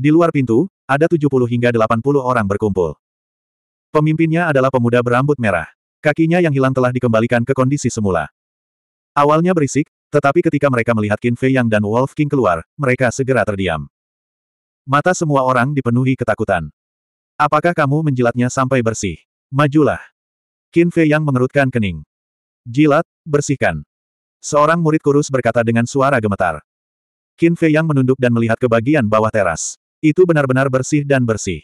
Di luar pintu, ada 70 hingga 80 orang berkumpul. Pemimpinnya adalah pemuda berambut merah. Kakinya yang hilang telah dikembalikan ke kondisi semula. Awalnya berisik, tetapi ketika mereka melihat Qin Fei Yang dan Wolf King keluar, mereka segera terdiam. Mata semua orang dipenuhi ketakutan. Apakah kamu menjilatnya sampai bersih? Majulah. Qin Fei Yang mengerutkan kening. Jilat, bersihkan. Seorang murid kurus berkata dengan suara gemetar. Qin Fei Yang menunduk dan melihat ke bagian bawah teras. Itu benar-benar bersih dan bersih.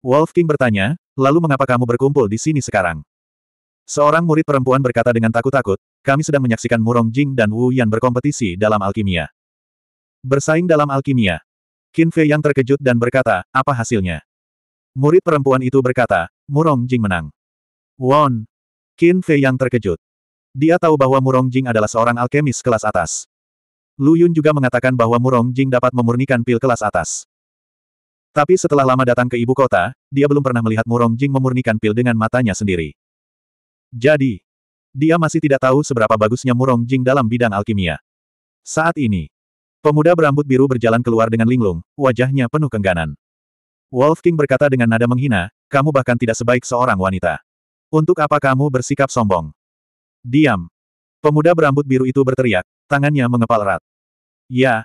Wolf King bertanya, lalu mengapa kamu berkumpul di sini sekarang? Seorang murid perempuan berkata dengan takut-takut, kami sedang menyaksikan Murong Jing dan Wu Yan berkompetisi dalam alkimia. Bersaing dalam alkimia. Qin Fei yang terkejut dan berkata, apa hasilnya? Murid perempuan itu berkata, Murong Jing menang. Won. Qin Fei yang terkejut. Dia tahu bahwa Murong Jing adalah seorang alkemis kelas atas. Lu Yun juga mengatakan bahwa Murong Jing dapat memurnikan pil kelas atas. Tapi setelah lama datang ke ibu kota, dia belum pernah melihat Murong Jing memurnikan pil dengan matanya sendiri. Jadi, dia masih tidak tahu seberapa bagusnya Murong Jing dalam bidang alkimia. Saat ini, pemuda berambut biru berjalan keluar dengan linglung, wajahnya penuh kengganan. Wolf King berkata dengan nada menghina, kamu bahkan tidak sebaik seorang wanita. Untuk apa kamu bersikap sombong? Diam. Pemuda berambut biru itu berteriak, tangannya mengepal erat. Ya.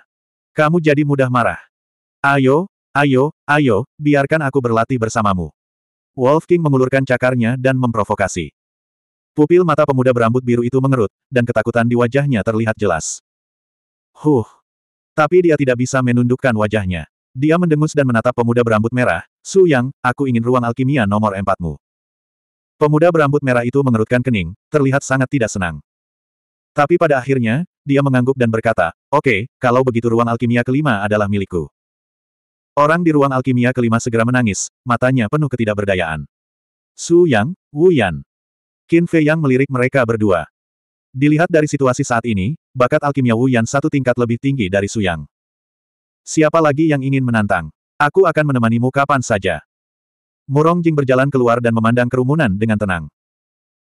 Kamu jadi mudah marah. Ayo, Ayo, ayo, biarkan aku berlatih bersamamu. Wolf King mengulurkan cakarnya dan memprovokasi. Pupil mata pemuda berambut biru itu mengerut, dan ketakutan di wajahnya terlihat jelas. Huh. Tapi dia tidak bisa menundukkan wajahnya. Dia mendengus dan menatap pemuda berambut merah, Su Yang, aku ingin ruang alkimia nomor empatmu. Pemuda berambut merah itu mengerutkan kening, terlihat sangat tidak senang. Tapi pada akhirnya, dia mengangguk dan berkata, oke, okay, kalau begitu ruang alkimia kelima adalah milikku. Orang di ruang alkimia kelima segera menangis, matanya penuh ketidakberdayaan. Su Yang, Wu Yan. Qin Fei Yang melirik mereka berdua. Dilihat dari situasi saat ini, bakat alkimia Wu Yan satu tingkat lebih tinggi dari Su Yang. Siapa lagi yang ingin menantang? Aku akan menemanimu kapan saja. Murong Jing berjalan keluar dan memandang kerumunan dengan tenang.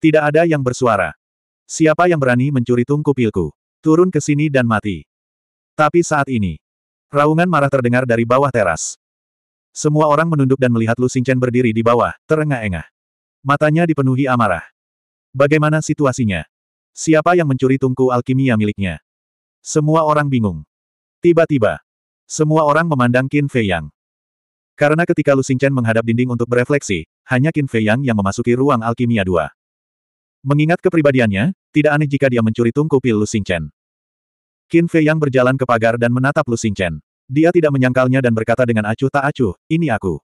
Tidak ada yang bersuara. Siapa yang berani mencuri tungku pilku? Turun ke sini dan mati. Tapi saat ini, Raungan marah terdengar dari bawah teras. Semua orang menunduk dan melihat Lu Xingchen berdiri di bawah, terengah-engah. Matanya dipenuhi amarah. Bagaimana situasinya? Siapa yang mencuri tungku alkimia miliknya? Semua orang bingung. Tiba-tiba, semua orang memandang Qin Fei Yang. Karena ketika Lu Xingchen menghadap dinding untuk berefleksi, hanya Qin Fei Yang yang memasuki ruang alkimia dua. Mengingat kepribadiannya, tidak aneh jika dia mencuri tungku pil Lu Xingchen. Qin Fei yang berjalan ke pagar dan menatap Lu Xingchen. Dia tidak menyangkalnya dan berkata dengan acuh tak acuh, ini aku.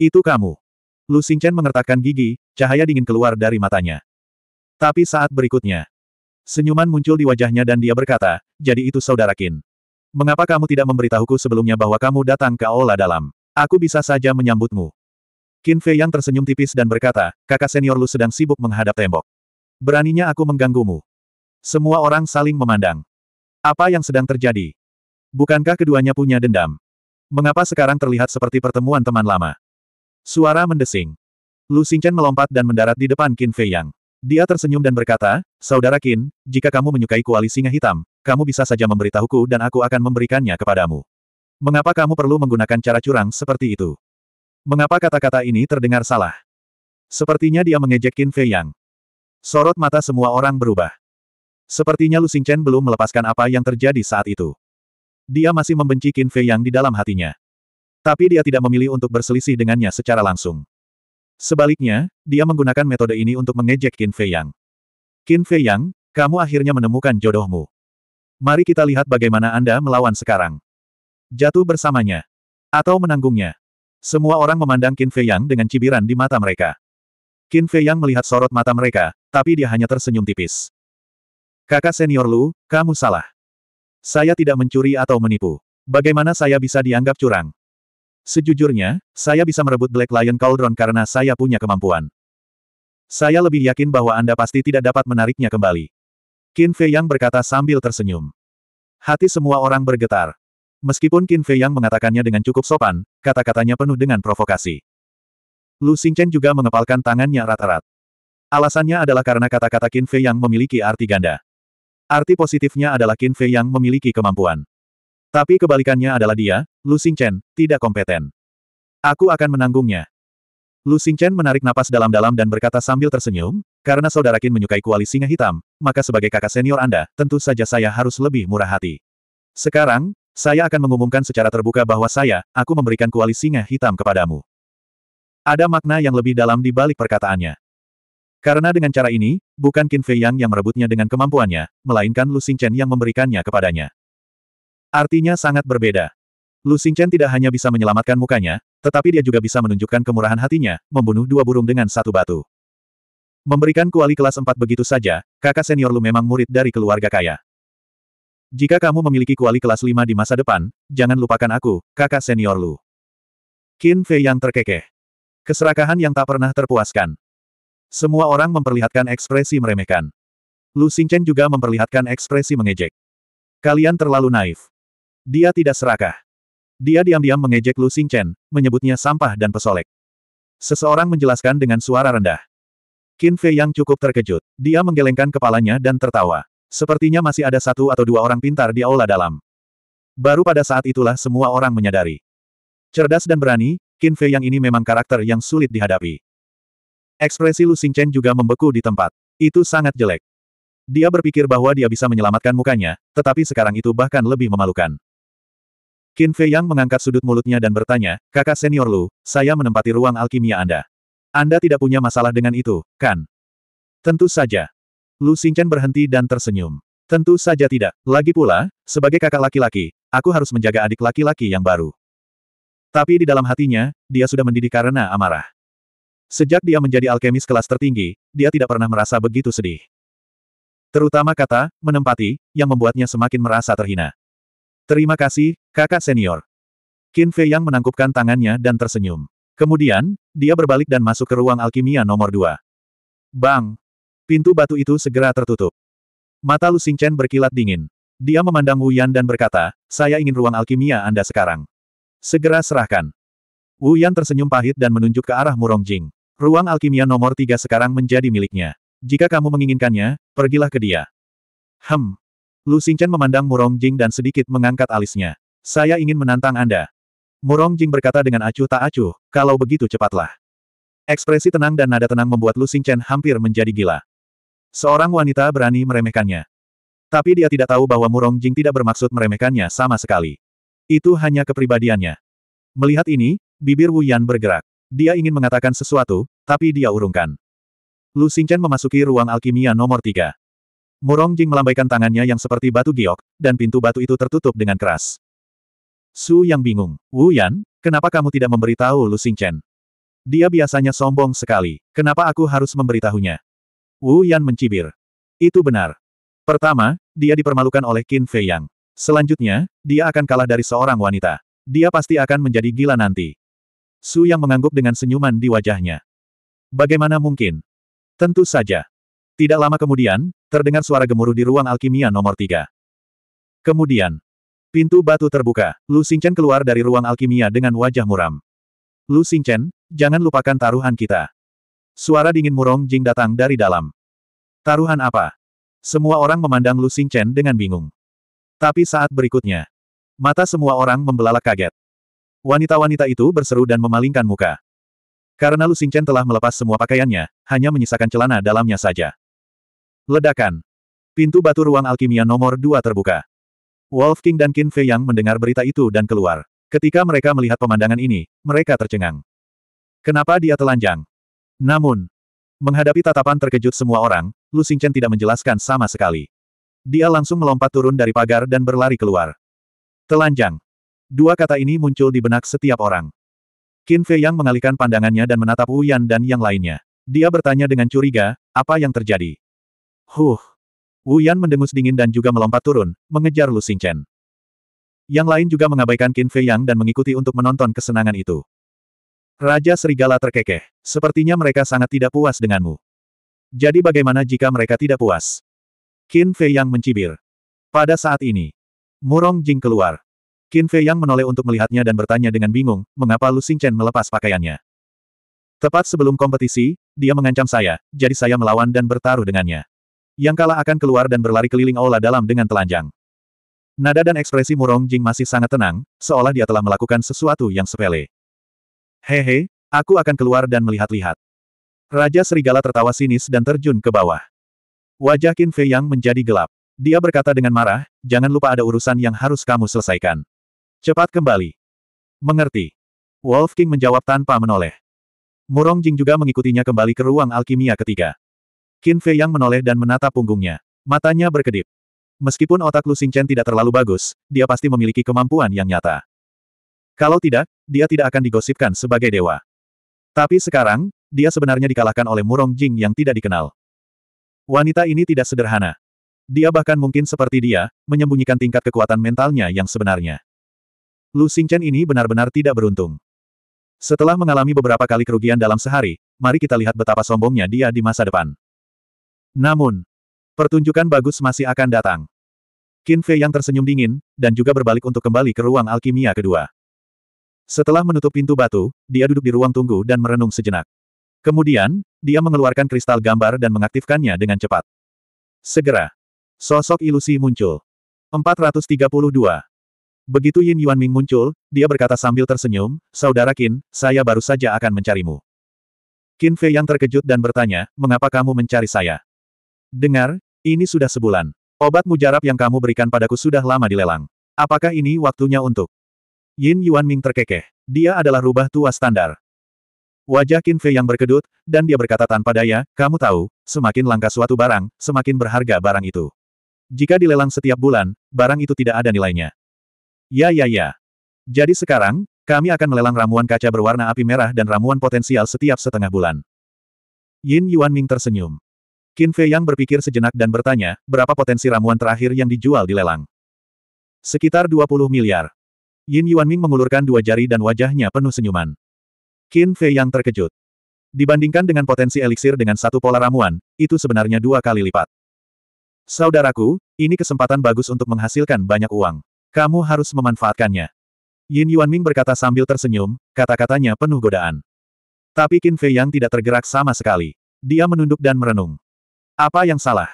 Itu kamu. Lu Xingchen mengertakkan gigi, cahaya dingin keluar dari matanya. Tapi saat berikutnya, senyuman muncul di wajahnya dan dia berkata, jadi itu saudara Qin. Mengapa kamu tidak memberitahuku sebelumnya bahwa kamu datang ke Aula Dalam? Aku bisa saja menyambutmu. Qin Fei yang tersenyum tipis dan berkata, kakak senior Lu sedang sibuk menghadap tembok. Beraninya aku mengganggumu. Semua orang saling memandang. Apa yang sedang terjadi? Bukankah keduanya punya dendam? Mengapa sekarang terlihat seperti pertemuan teman lama? Suara mendesing. Lu Xingchen melompat dan mendarat di depan Qin Fei Yang. Dia tersenyum dan berkata, Saudara Qin, jika kamu menyukai kuali singa hitam, kamu bisa saja memberitahuku dan aku akan memberikannya kepadamu. Mengapa kamu perlu menggunakan cara curang seperti itu? Mengapa kata-kata ini terdengar salah? Sepertinya dia mengejek Qin Fei Yang. Sorot mata semua orang berubah. Sepertinya Lu Xingchen belum melepaskan apa yang terjadi saat itu. Dia masih membenci Qin Fei yang di dalam hatinya. Tapi dia tidak memilih untuk berselisih dengannya secara langsung. Sebaliknya, dia menggunakan metode ini untuk mengejek Qin Fei Yang. Qin Fei Yang, kamu akhirnya menemukan jodohmu. Mari kita lihat bagaimana Anda melawan sekarang. Jatuh bersamanya. Atau menanggungnya. Semua orang memandang Qin Fei Yang dengan cibiran di mata mereka. Qin Fei Yang melihat sorot mata mereka, tapi dia hanya tersenyum tipis. Kakak senior Lu, kamu salah. Saya tidak mencuri atau menipu. Bagaimana saya bisa dianggap curang? Sejujurnya, saya bisa merebut Black Lion Cauldron karena saya punya kemampuan. Saya lebih yakin bahwa Anda pasti tidak dapat menariknya kembali. Qin Fei Yang berkata sambil tersenyum. Hati semua orang bergetar. Meskipun Qin Fei Yang mengatakannya dengan cukup sopan, kata-katanya penuh dengan provokasi. Lu Xingchen juga mengepalkan tangannya rata rata Alasannya adalah karena kata-kata Qin Fei Yang memiliki arti ganda. Arti positifnya adalah Qin Fei yang memiliki kemampuan. Tapi kebalikannya adalah dia, Lu Xingchen, tidak kompeten. Aku akan menanggungnya. Lu Xingchen menarik napas dalam-dalam dan berkata sambil tersenyum, karena saudara Qin menyukai kuali singa hitam, maka sebagai kakak senior Anda, tentu saja saya harus lebih murah hati. Sekarang, saya akan mengumumkan secara terbuka bahwa saya, aku memberikan kuali singa hitam kepadamu. Ada makna yang lebih dalam di balik perkataannya. Karena dengan cara ini, bukan Qin Fei Yang yang merebutnya dengan kemampuannya, melainkan Lu Xingchen yang memberikannya kepadanya. Artinya sangat berbeda. Lu Xingchen tidak hanya bisa menyelamatkan mukanya, tetapi dia juga bisa menunjukkan kemurahan hatinya, membunuh dua burung dengan satu batu. Memberikan kuali kelas 4 begitu saja, kakak senior Lu memang murid dari keluarga kaya. Jika kamu memiliki kuali kelas 5 di masa depan, jangan lupakan aku, kakak senior Lu. Qin Fei Yang terkekeh. Keserakahan yang tak pernah terpuaskan. Semua orang memperlihatkan ekspresi meremehkan. Lu Xingchen juga memperlihatkan ekspresi mengejek. Kalian terlalu naif. Dia tidak serakah. Dia diam-diam mengejek Lu Xingchen, menyebutnya sampah dan pesolek. Seseorang menjelaskan dengan suara rendah. Qin Fei yang cukup terkejut. Dia menggelengkan kepalanya dan tertawa. Sepertinya masih ada satu atau dua orang pintar di aula dalam. Baru pada saat itulah semua orang menyadari. Cerdas dan berani, Qin Fei yang ini memang karakter yang sulit dihadapi. Ekspresi Lu Xingchen juga membeku di tempat. Itu sangat jelek. Dia berpikir bahwa dia bisa menyelamatkan mukanya, tetapi sekarang itu bahkan lebih memalukan. Qin Fei Yang mengangkat sudut mulutnya dan bertanya, kakak senior Lu, saya menempati ruang alkimia Anda. Anda tidak punya masalah dengan itu, kan? Tentu saja. Lu Xingchen berhenti dan tersenyum. Tentu saja tidak. Lagi pula, sebagai kakak laki-laki, aku harus menjaga adik laki-laki yang baru. Tapi di dalam hatinya, dia sudah mendidik karena amarah. Sejak dia menjadi alkemis kelas tertinggi, dia tidak pernah merasa begitu sedih. Terutama kata, menempati, yang membuatnya semakin merasa terhina. Terima kasih, kakak senior. Qin Fei Yang menangkupkan tangannya dan tersenyum. Kemudian, dia berbalik dan masuk ke ruang alkimia nomor dua. Bang! Pintu batu itu segera tertutup. Mata Lu Xingchen berkilat dingin. Dia memandang Wu Yan dan berkata, saya ingin ruang alkimia Anda sekarang. Segera serahkan. Wu Yan tersenyum pahit dan menunjuk ke arah Murong Jing. Ruang alkimia nomor tiga sekarang menjadi miliknya. Jika kamu menginginkannya, pergilah ke dia. Hem. Lu Xingchen memandang Murong Jing dan sedikit mengangkat alisnya. Saya ingin menantang Anda. Murong Jing berkata dengan acuh tak acuh, kalau begitu cepatlah. Ekspresi tenang dan nada tenang membuat Lu Xingchen hampir menjadi gila. Seorang wanita berani meremehkannya. Tapi dia tidak tahu bahwa Murong Jing tidak bermaksud meremehkannya sama sekali. Itu hanya kepribadiannya. Melihat ini, bibir Wu Yan bergerak. Dia ingin mengatakan sesuatu, tapi dia urungkan. Lu Xingchen memasuki ruang alkimia nomor tiga. Murong Jing melambaikan tangannya yang seperti batu giok, dan pintu batu itu tertutup dengan keras. Su yang bingung. Wu Yan, kenapa kamu tidak memberitahu Lu Xingchen? Dia biasanya sombong sekali. Kenapa aku harus memberitahunya? Wu Yan mencibir. Itu benar. Pertama, dia dipermalukan oleh Qin Fei Yang. Selanjutnya, dia akan kalah dari seorang wanita. Dia pasti akan menjadi gila nanti. Su yang mengangguk dengan senyuman di wajahnya. Bagaimana mungkin? Tentu saja. Tidak lama kemudian, terdengar suara gemuruh di ruang alkimia nomor tiga. Kemudian, pintu batu terbuka, Lu Xingchen keluar dari ruang alkimia dengan wajah muram. Lu Xingchen, jangan lupakan taruhan kita. Suara dingin murong jing datang dari dalam. Taruhan apa? Semua orang memandang Lu Xingchen dengan bingung. Tapi saat berikutnya, mata semua orang membelalak kaget. Wanita-wanita itu berseru dan memalingkan muka. Karena Lu Xingchen telah melepas semua pakaiannya, hanya menyisakan celana dalamnya saja. Ledakan. Pintu batu ruang alkimia nomor dua terbuka. Wolf King dan Qin Fei Yang mendengar berita itu dan keluar. Ketika mereka melihat pemandangan ini, mereka tercengang. Kenapa dia telanjang? Namun, menghadapi tatapan terkejut semua orang, Lu Xingchen tidak menjelaskan sama sekali. Dia langsung melompat turun dari pagar dan berlari keluar. Telanjang. Dua kata ini muncul di benak setiap orang. Qin Fei Yang mengalihkan pandangannya dan menatap Wu Yan dan yang lainnya. Dia bertanya dengan curiga, apa yang terjadi? Huh! Wu Yan mendengus dingin dan juga melompat turun, mengejar Lu Xingchen. Yang lain juga mengabaikan Qin Fei Yang dan mengikuti untuk menonton kesenangan itu. Raja Serigala terkekeh. Sepertinya mereka sangat tidak puas denganmu. Jadi bagaimana jika mereka tidak puas? Qin Fei Yang mencibir. Pada saat ini, Murong Jing keluar. Qin Fei Yang menoleh untuk melihatnya dan bertanya dengan bingung, mengapa Lu Chen melepas pakaiannya. Tepat sebelum kompetisi, dia mengancam saya, jadi saya melawan dan bertaruh dengannya. Yang kalah akan keluar dan berlari keliling aula dalam dengan telanjang. Nada dan ekspresi Murong Jing masih sangat tenang, seolah dia telah melakukan sesuatu yang sepele. Hehe, aku akan keluar dan melihat-lihat. Raja Serigala tertawa sinis dan terjun ke bawah. Wajah Qin Fei Yang menjadi gelap. Dia berkata dengan marah, jangan lupa ada urusan yang harus kamu selesaikan. Cepat kembali. Mengerti. Wolf King menjawab tanpa menoleh. Murong Jing juga mengikutinya kembali ke ruang alkimia ketiga. Qin Fei Yang menoleh dan menatap punggungnya. Matanya berkedip. Meskipun otak Lu Xingchen tidak terlalu bagus, dia pasti memiliki kemampuan yang nyata. Kalau tidak, dia tidak akan digosipkan sebagai dewa. Tapi sekarang, dia sebenarnya dikalahkan oleh Murong Jing yang tidak dikenal. Wanita ini tidak sederhana. Dia bahkan mungkin seperti dia, menyembunyikan tingkat kekuatan mentalnya yang sebenarnya. Lu Xingchen ini benar-benar tidak beruntung. Setelah mengalami beberapa kali kerugian dalam sehari, mari kita lihat betapa sombongnya dia di masa depan. Namun, pertunjukan bagus masih akan datang. Qin Fei yang tersenyum dingin, dan juga berbalik untuk kembali ke ruang alkimia kedua. Setelah menutup pintu batu, dia duduk di ruang tunggu dan merenung sejenak. Kemudian, dia mengeluarkan kristal gambar dan mengaktifkannya dengan cepat. Segera, sosok ilusi muncul. 432. Begitu Yin Yuan Ming muncul, dia berkata sambil tersenyum, Saudara Qin, saya baru saja akan mencarimu. Qin Fei yang terkejut dan bertanya, mengapa kamu mencari saya? Dengar, ini sudah sebulan. Obat mujarab yang kamu berikan padaku sudah lama dilelang. Apakah ini waktunya untuk? Yin Yuan Ming terkekeh. Dia adalah rubah tua standar. Wajah Qin Fei yang berkedut, dan dia berkata tanpa daya, kamu tahu, semakin langka suatu barang, semakin berharga barang itu. Jika dilelang setiap bulan, barang itu tidak ada nilainya. Ya ya ya. Jadi sekarang, kami akan melelang ramuan kaca berwarna api merah dan ramuan potensial setiap setengah bulan. Yin Yuan Ming tersenyum. Qin Fei Yang berpikir sejenak dan bertanya, berapa potensi ramuan terakhir yang dijual di lelang? Sekitar 20 miliar. Yin Yuan Ming mengulurkan dua jari dan wajahnya penuh senyuman. Qin Fei Yang terkejut. Dibandingkan dengan potensi eliksir dengan satu pola ramuan, itu sebenarnya dua kali lipat. Saudaraku, ini kesempatan bagus untuk menghasilkan banyak uang. Kamu harus memanfaatkannya. Yin Yuanming berkata sambil tersenyum, kata-katanya penuh godaan. Tapi Qin Fei yang tidak tergerak sama sekali. Dia menunduk dan merenung. Apa yang salah?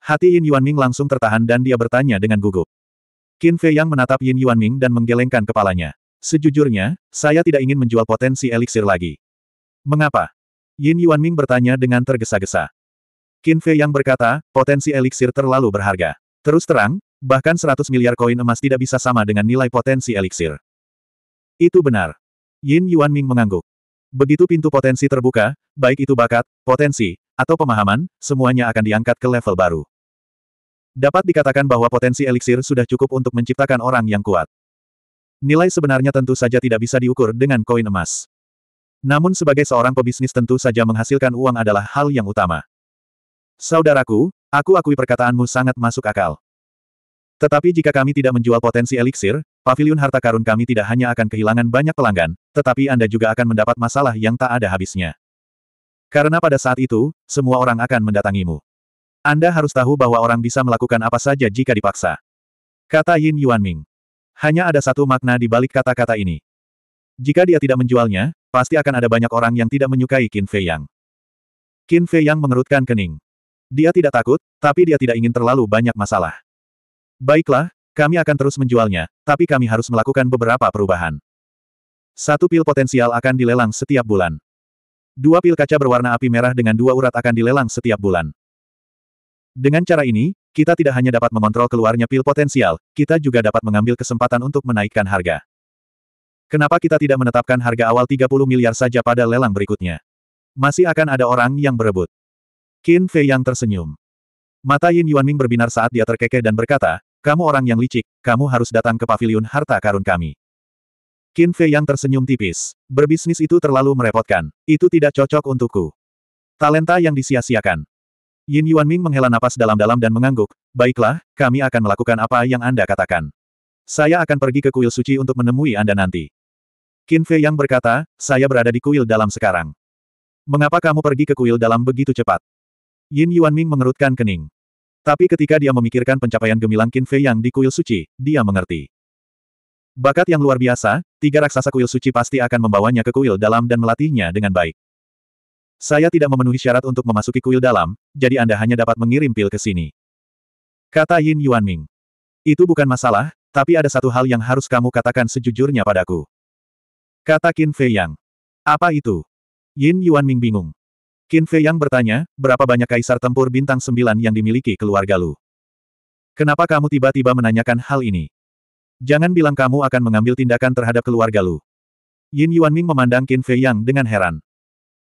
Hati Yin Yuanming langsung tertahan dan dia bertanya dengan gugup. Qin Fei yang menatap Yin Yuanming dan menggelengkan kepalanya. Sejujurnya, saya tidak ingin menjual potensi eliksir lagi. Mengapa? Yin Yuanming bertanya dengan tergesa-gesa. Qin Fei yang berkata, potensi eliksir terlalu berharga. Terus terang, Bahkan 100 miliar koin emas tidak bisa sama dengan nilai potensi eliksir. Itu benar. Yin Yuan Ming mengangguk. Begitu pintu potensi terbuka, baik itu bakat, potensi, atau pemahaman, semuanya akan diangkat ke level baru. Dapat dikatakan bahwa potensi eliksir sudah cukup untuk menciptakan orang yang kuat. Nilai sebenarnya tentu saja tidak bisa diukur dengan koin emas. Namun sebagai seorang pebisnis tentu saja menghasilkan uang adalah hal yang utama. Saudaraku, aku akui perkataanmu sangat masuk akal. Tetapi jika kami tidak menjual potensi eliksir, pavilion harta karun kami tidak hanya akan kehilangan banyak pelanggan, tetapi Anda juga akan mendapat masalah yang tak ada habisnya. Karena pada saat itu, semua orang akan mendatangimu. Anda harus tahu bahwa orang bisa melakukan apa saja jika dipaksa. Kata Yin Yuanming. Hanya ada satu makna di balik kata-kata ini. Jika dia tidak menjualnya, pasti akan ada banyak orang yang tidak menyukai Qin Fei Yang. Qin Fei Yang mengerutkan kening. Dia tidak takut, tapi dia tidak ingin terlalu banyak masalah. Baiklah, kami akan terus menjualnya, tapi kami harus melakukan beberapa perubahan. Satu pil potensial akan dilelang setiap bulan. Dua pil kaca berwarna api merah dengan dua urat akan dilelang setiap bulan. Dengan cara ini, kita tidak hanya dapat mengontrol keluarnya pil potensial, kita juga dapat mengambil kesempatan untuk menaikkan harga. Kenapa kita tidak menetapkan harga awal 30 miliar saja pada lelang berikutnya? Masih akan ada orang yang berebut. Qin Fei yang tersenyum. Mata Yin Yuanming berbinar saat dia terkekeh dan berkata, kamu orang yang licik, kamu harus datang ke pavilion harta karun kami. Qin Fei yang tersenyum tipis. Berbisnis itu terlalu merepotkan. Itu tidak cocok untukku. Talenta yang disia-siakan. Yin Yuan Ming menghela napas dalam-dalam dan mengangguk. Baiklah, kami akan melakukan apa yang Anda katakan. Saya akan pergi ke kuil suci untuk menemui Anda nanti. Qin Fei yang berkata, saya berada di kuil dalam sekarang. Mengapa kamu pergi ke kuil dalam begitu cepat? Yin Yuan Ming mengerutkan kening. Tapi ketika dia memikirkan pencapaian gemilang Qin Fei yang di kuil suci, dia mengerti. Bakat yang luar biasa, tiga raksasa kuil suci pasti akan membawanya ke kuil dalam dan melatihnya dengan baik. Saya tidak memenuhi syarat untuk memasuki kuil dalam, jadi Anda hanya dapat mengirim pil ke sini. Kata Yin Yuanming. Itu bukan masalah, tapi ada satu hal yang harus kamu katakan sejujurnya padaku. Kata Qin Fei Yang. Apa itu? Yin Yuanming bingung. Qin Fei yang bertanya, berapa banyak kaisar tempur bintang sembilan yang dimiliki keluarga Lu? Kenapa kamu tiba-tiba menanyakan hal ini? Jangan bilang kamu akan mengambil tindakan terhadap keluarga Lu. Yin Yuan Ming memandang Qin Fei Yang dengan heran.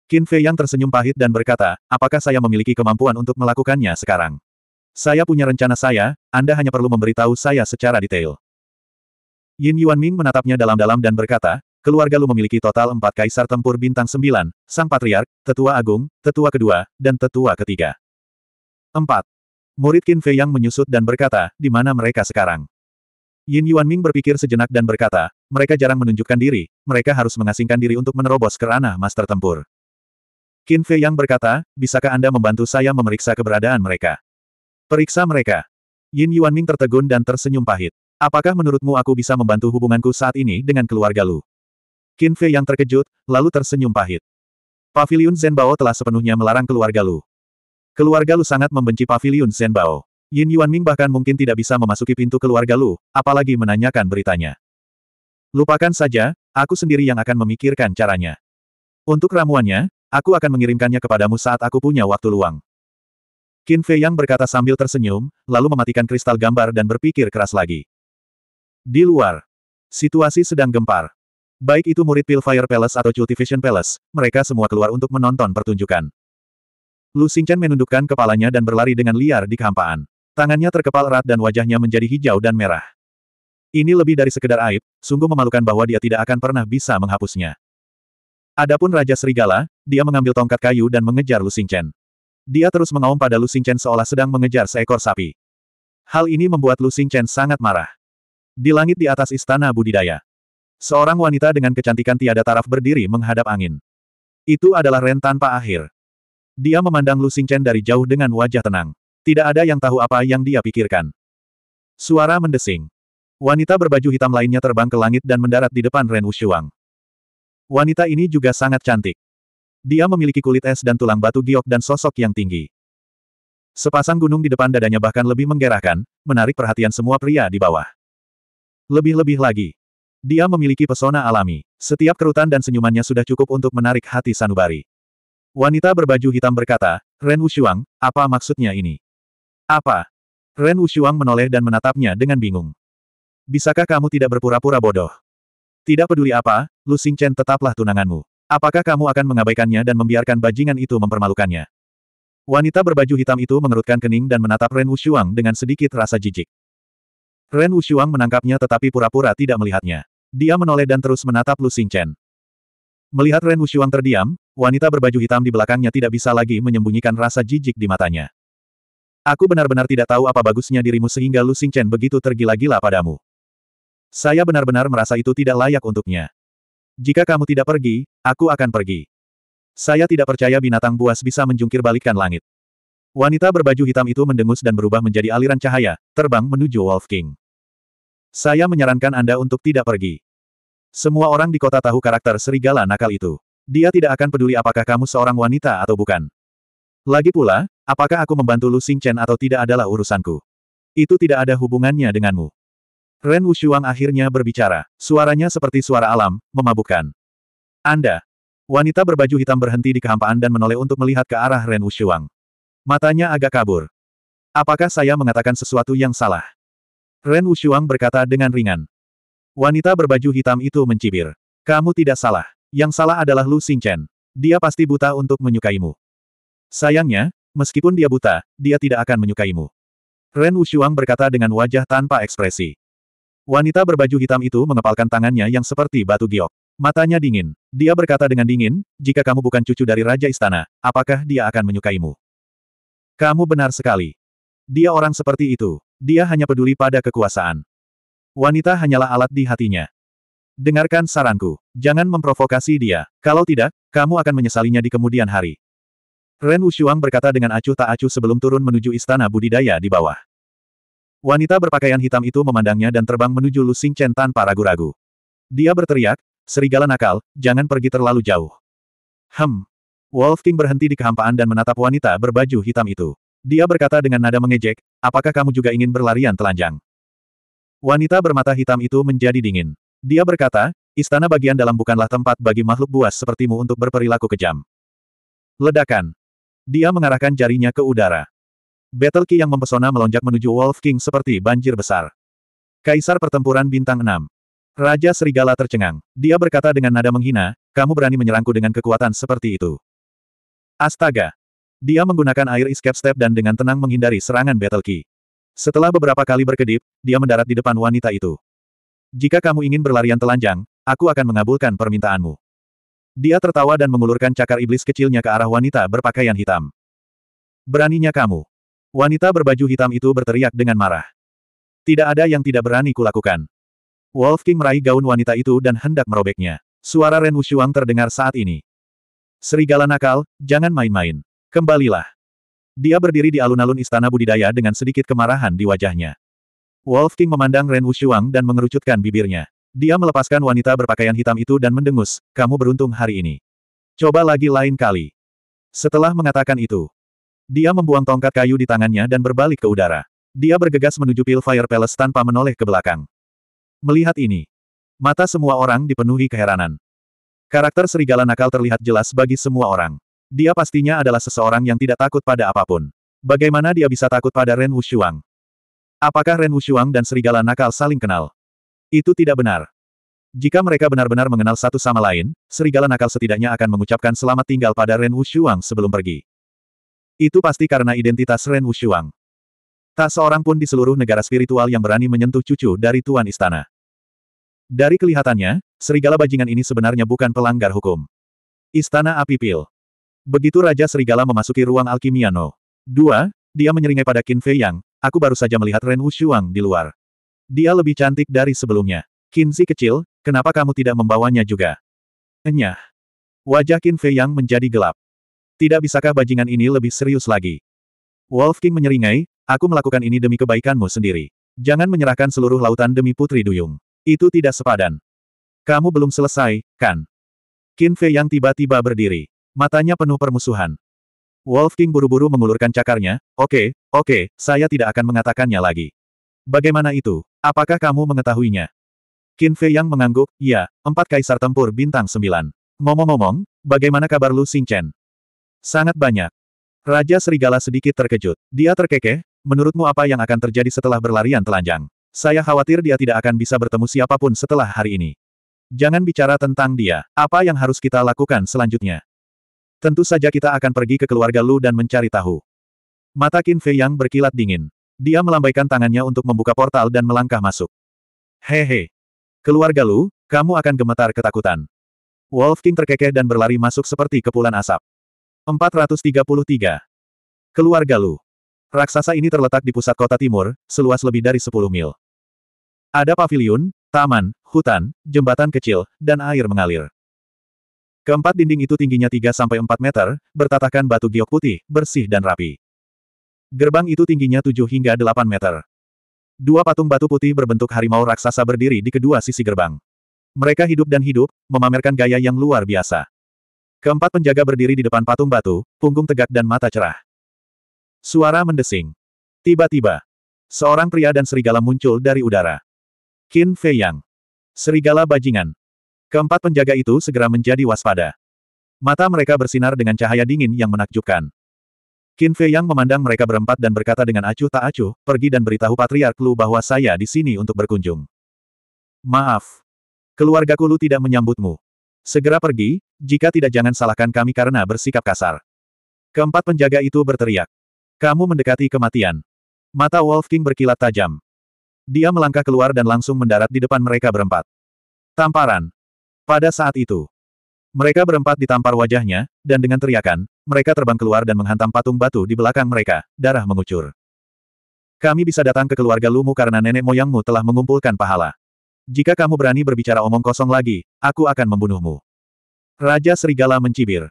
Qin Fei Yang tersenyum pahit dan berkata, apakah saya memiliki kemampuan untuk melakukannya sekarang? Saya punya rencana saya, Anda hanya perlu memberitahu saya secara detail. Yin Yuan Ming menatapnya dalam-dalam dan berkata, keluarga Lu memiliki total empat kaisar tempur bintang sembilan, Sang Patriark, Tetua Agung, Tetua Kedua, dan Tetua Ketiga. Empat. Murid Qin Fei yang menyusut dan berkata, di mana mereka sekarang? Yin Yuan Ming berpikir sejenak dan berkata, mereka jarang menunjukkan diri, mereka harus mengasingkan diri untuk menerobos ke ranah master tempur. Qin Fei yang berkata, bisakah Anda membantu saya memeriksa keberadaan mereka? Periksa mereka. Yin Yuan Ming tertegun dan tersenyum pahit. Apakah menurutmu aku bisa membantu hubunganku saat ini dengan keluarga Lu? Qin Fei yang terkejut, lalu tersenyum pahit. Paviliun Zenbao telah sepenuhnya melarang keluarga Lu. Keluarga Lu sangat membenci paviliun Zenbao. Yin Yuanming bahkan mungkin tidak bisa memasuki pintu keluarga Lu, apalagi menanyakan beritanya. Lupakan saja, aku sendiri yang akan memikirkan caranya. Untuk ramuannya, aku akan mengirimkannya kepadamu saat aku punya waktu luang. Qin Fei Yang berkata sambil tersenyum, lalu mematikan kristal gambar dan berpikir keras lagi. Di luar, situasi sedang gempar. Baik itu murid Pilfire Palace atau Cultivation Palace, mereka semua keluar untuk menonton pertunjukan. Lu Xingchen menundukkan kepalanya dan berlari dengan liar di kehampaan. Tangannya terkepal erat dan wajahnya menjadi hijau dan merah. Ini lebih dari sekedar aib, sungguh memalukan bahwa dia tidak akan pernah bisa menghapusnya. Adapun Raja Serigala, dia mengambil tongkat kayu dan mengejar Lu Xingchen. Dia terus mengaum pada Lu Xingchen seolah sedang mengejar seekor sapi. Hal ini membuat Lu Xingchen sangat marah. Di langit di atas istana budidaya, Seorang wanita dengan kecantikan tiada taraf berdiri menghadap angin. Itu adalah Ren tanpa akhir. Dia memandang Lu Xingchen dari jauh dengan wajah tenang. Tidak ada yang tahu apa yang dia pikirkan. Suara mendesing. Wanita berbaju hitam lainnya terbang ke langit dan mendarat di depan Ren Wushuang. Wanita ini juga sangat cantik. Dia memiliki kulit es dan tulang batu giok dan sosok yang tinggi. Sepasang gunung di depan dadanya bahkan lebih menggerakkan, menarik perhatian semua pria di bawah. Lebih-lebih lagi, dia memiliki pesona alami. Setiap kerutan dan senyumannya sudah cukup untuk menarik hati Sanubari. Wanita berbaju hitam berkata, Ren Wushuang, apa maksudnya ini? Apa? Ren Wushuang menoleh dan menatapnya dengan bingung. Bisakah kamu tidak berpura-pura bodoh? Tidak peduli apa, Lu Xingchen tetaplah tunanganmu. Apakah kamu akan mengabaikannya dan membiarkan bajingan itu mempermalukannya? Wanita berbaju hitam itu mengerutkan kening dan menatap Ren Wushuang dengan sedikit rasa jijik. Ren Wushuang menangkapnya tetapi pura-pura tidak melihatnya. Dia menoleh dan terus menatap Lu Xingchen. Melihat Ren Wushuang terdiam, wanita berbaju hitam di belakangnya tidak bisa lagi menyembunyikan rasa jijik di matanya. Aku benar-benar tidak tahu apa bagusnya dirimu sehingga Lu Xingchen begitu tergila-gila padamu. Saya benar-benar merasa itu tidak layak untuknya. Jika kamu tidak pergi, aku akan pergi. Saya tidak percaya binatang buas bisa menjungkir balikan langit. Wanita berbaju hitam itu mendengus dan berubah menjadi aliran cahaya, terbang menuju Wolf King. Saya menyarankan Anda untuk tidak pergi. Semua orang di kota tahu karakter serigala nakal itu. Dia tidak akan peduli apakah kamu seorang wanita atau bukan. Lagi pula, apakah aku membantu Lu Chen atau tidak adalah urusanku. Itu tidak ada hubungannya denganmu. Ren Wushuang akhirnya berbicara. Suaranya seperti suara alam, memabukkan. Anda. Wanita berbaju hitam berhenti di kehampaan dan menoleh untuk melihat ke arah Ren Wushuang. Matanya agak kabur. Apakah saya mengatakan sesuatu yang salah? Ren Wushuang berkata dengan ringan. Wanita berbaju hitam itu mencibir. Kamu tidak salah. Yang salah adalah Lu Xingchen. Dia pasti buta untuk menyukaimu. Sayangnya, meskipun dia buta, dia tidak akan menyukaimu. Ren Wushuang berkata dengan wajah tanpa ekspresi. Wanita berbaju hitam itu mengepalkan tangannya yang seperti batu giok. Matanya dingin. Dia berkata dengan dingin, jika kamu bukan cucu dari Raja Istana, apakah dia akan menyukaimu? Kamu benar sekali. Dia orang seperti itu. Dia hanya peduli pada kekuasaan. Wanita hanyalah alat di hatinya. Dengarkan saranku. Jangan memprovokasi dia. Kalau tidak, kamu akan menyesalinya di kemudian hari. Ren Wushuang berkata dengan acuh tak acuh sebelum turun menuju istana budidaya di bawah. Wanita berpakaian hitam itu memandangnya dan terbang menuju Lu Xingchen tanpa ragu-ragu. Dia berteriak, serigala nakal, jangan pergi terlalu jauh. Hem. Wolf King berhenti di kehampaan dan menatap wanita berbaju hitam itu. Dia berkata dengan nada mengejek, apakah kamu juga ingin berlarian telanjang? Wanita bermata hitam itu menjadi dingin. Dia berkata, istana bagian dalam bukanlah tempat bagi makhluk buas sepertimu untuk berperilaku kejam. Ledakan. Dia mengarahkan jarinya ke udara. Battle yang mempesona melonjak menuju Wolf King seperti banjir besar. Kaisar pertempuran bintang 6. Raja Serigala tercengang. Dia berkata dengan nada menghina, kamu berani menyerangku dengan kekuatan seperti itu. Astaga! Dia menggunakan air escape step dan dengan tenang menghindari serangan Battle Key. Setelah beberapa kali berkedip, dia mendarat di depan wanita itu. Jika kamu ingin berlarian telanjang, aku akan mengabulkan permintaanmu. Dia tertawa dan mengulurkan cakar iblis kecilnya ke arah wanita berpakaian hitam. Beraninya kamu. Wanita berbaju hitam itu berteriak dengan marah. Tidak ada yang tidak berani kulakukan. Wolf King meraih gaun wanita itu dan hendak merobeknya. Suara Ren Wushuang terdengar saat ini. Serigala nakal, jangan main-main. Kembalilah. Dia berdiri di alun-alun istana budidaya dengan sedikit kemarahan di wajahnya. Wolf King memandang Ren Wushuang dan mengerucutkan bibirnya. Dia melepaskan wanita berpakaian hitam itu dan mendengus, kamu beruntung hari ini. Coba lagi lain kali. Setelah mengatakan itu, dia membuang tongkat kayu di tangannya dan berbalik ke udara. Dia bergegas menuju Pil Fire Palace tanpa menoleh ke belakang. Melihat ini, mata semua orang dipenuhi keheranan. Karakter serigala nakal terlihat jelas bagi semua orang. Dia pastinya adalah seseorang yang tidak takut pada apapun. Bagaimana dia bisa takut pada Ren Wushuang? Apakah Ren Wushuang dan serigala nakal saling kenal? Itu tidak benar. Jika mereka benar-benar mengenal satu sama lain, serigala nakal setidaknya akan mengucapkan selamat tinggal pada Ren Wushuang sebelum pergi. Itu pasti karena identitas Ren Wushuang. Tak seorang pun di seluruh negara spiritual yang berani menyentuh cucu dari Tuan Istana. Dari kelihatannya, serigala bajingan ini sebenarnya bukan pelanggar hukum. Istana Api Pil Begitu Raja Serigala memasuki ruang Alkimiano. Dua, dia menyeringai pada Qin Fei Yang, aku baru saja melihat Ren Wushuang di luar. Dia lebih cantik dari sebelumnya. Qin Si kecil, kenapa kamu tidak membawanya juga? Enyah. Wajah Qin Fei Yang menjadi gelap. Tidak bisakah bajingan ini lebih serius lagi? Wolf King menyeringai, aku melakukan ini demi kebaikanmu sendiri. Jangan menyerahkan seluruh lautan demi Putri Duyung. Itu tidak sepadan. Kamu belum selesai, kan? Qin Fei Yang tiba-tiba berdiri. Matanya penuh permusuhan. Wolf King buru-buru mengulurkan cakarnya, oke, okay, oke, okay, saya tidak akan mengatakannya lagi. Bagaimana itu? Apakah kamu mengetahuinya? Qin Fei yang mengangguk, Ya, empat kaisar tempur bintang sembilan. Ngomong-ngomong, bagaimana kabar Lu Xingchen? Sangat banyak. Raja Serigala sedikit terkejut. Dia terkekeh, menurutmu apa yang akan terjadi setelah berlarian telanjang? Saya khawatir dia tidak akan bisa bertemu siapapun setelah hari ini. Jangan bicara tentang dia. Apa yang harus kita lakukan selanjutnya? Tentu saja kita akan pergi ke keluarga Lu dan mencari tahu. Mata Qin Fei yang berkilat dingin. Dia melambaikan tangannya untuk membuka portal dan melangkah masuk. Hehe. Keluarga Lu, kamu akan gemetar ketakutan. Wolf King terkekeh dan berlari masuk seperti kepulan asap. 433. Keluarga Lu. Raksasa ini terletak di pusat kota timur, seluas lebih dari 10 mil. Ada pavilion, taman, hutan, jembatan kecil, dan air mengalir. Keempat dinding itu tingginya 3-4 meter, bertatakan batu giok putih, bersih dan rapi. Gerbang itu tingginya 7 hingga 8 meter. Dua patung batu putih berbentuk harimau raksasa berdiri di kedua sisi gerbang. Mereka hidup dan hidup, memamerkan gaya yang luar biasa. Keempat penjaga berdiri di depan patung batu, punggung tegak dan mata cerah. Suara mendesing. Tiba-tiba, seorang pria dan serigala muncul dari udara. Qin Fei Yang. Serigala bajingan. Keempat penjaga itu segera menjadi waspada. Mata mereka bersinar dengan cahaya dingin yang menakjubkan. Qin Fei Yang memandang mereka berempat dan berkata dengan acuh tak acuh, pergi dan beritahu Patriark Lu bahwa saya di sini untuk berkunjung. Maaf. keluarga Lu tidak menyambutmu. Segera pergi, jika tidak jangan salahkan kami karena bersikap kasar. Keempat penjaga itu berteriak. Kamu mendekati kematian. Mata Wolf King berkilat tajam. Dia melangkah keluar dan langsung mendarat di depan mereka berempat. Tamparan. Pada saat itu, mereka berempat ditampar wajahnya, dan dengan teriakan, mereka terbang keluar dan menghantam patung batu di belakang mereka, darah mengucur. Kami bisa datang ke keluarga Lumu karena nenek moyangmu telah mengumpulkan pahala. Jika kamu berani berbicara omong kosong lagi, aku akan membunuhmu. Raja Serigala mencibir.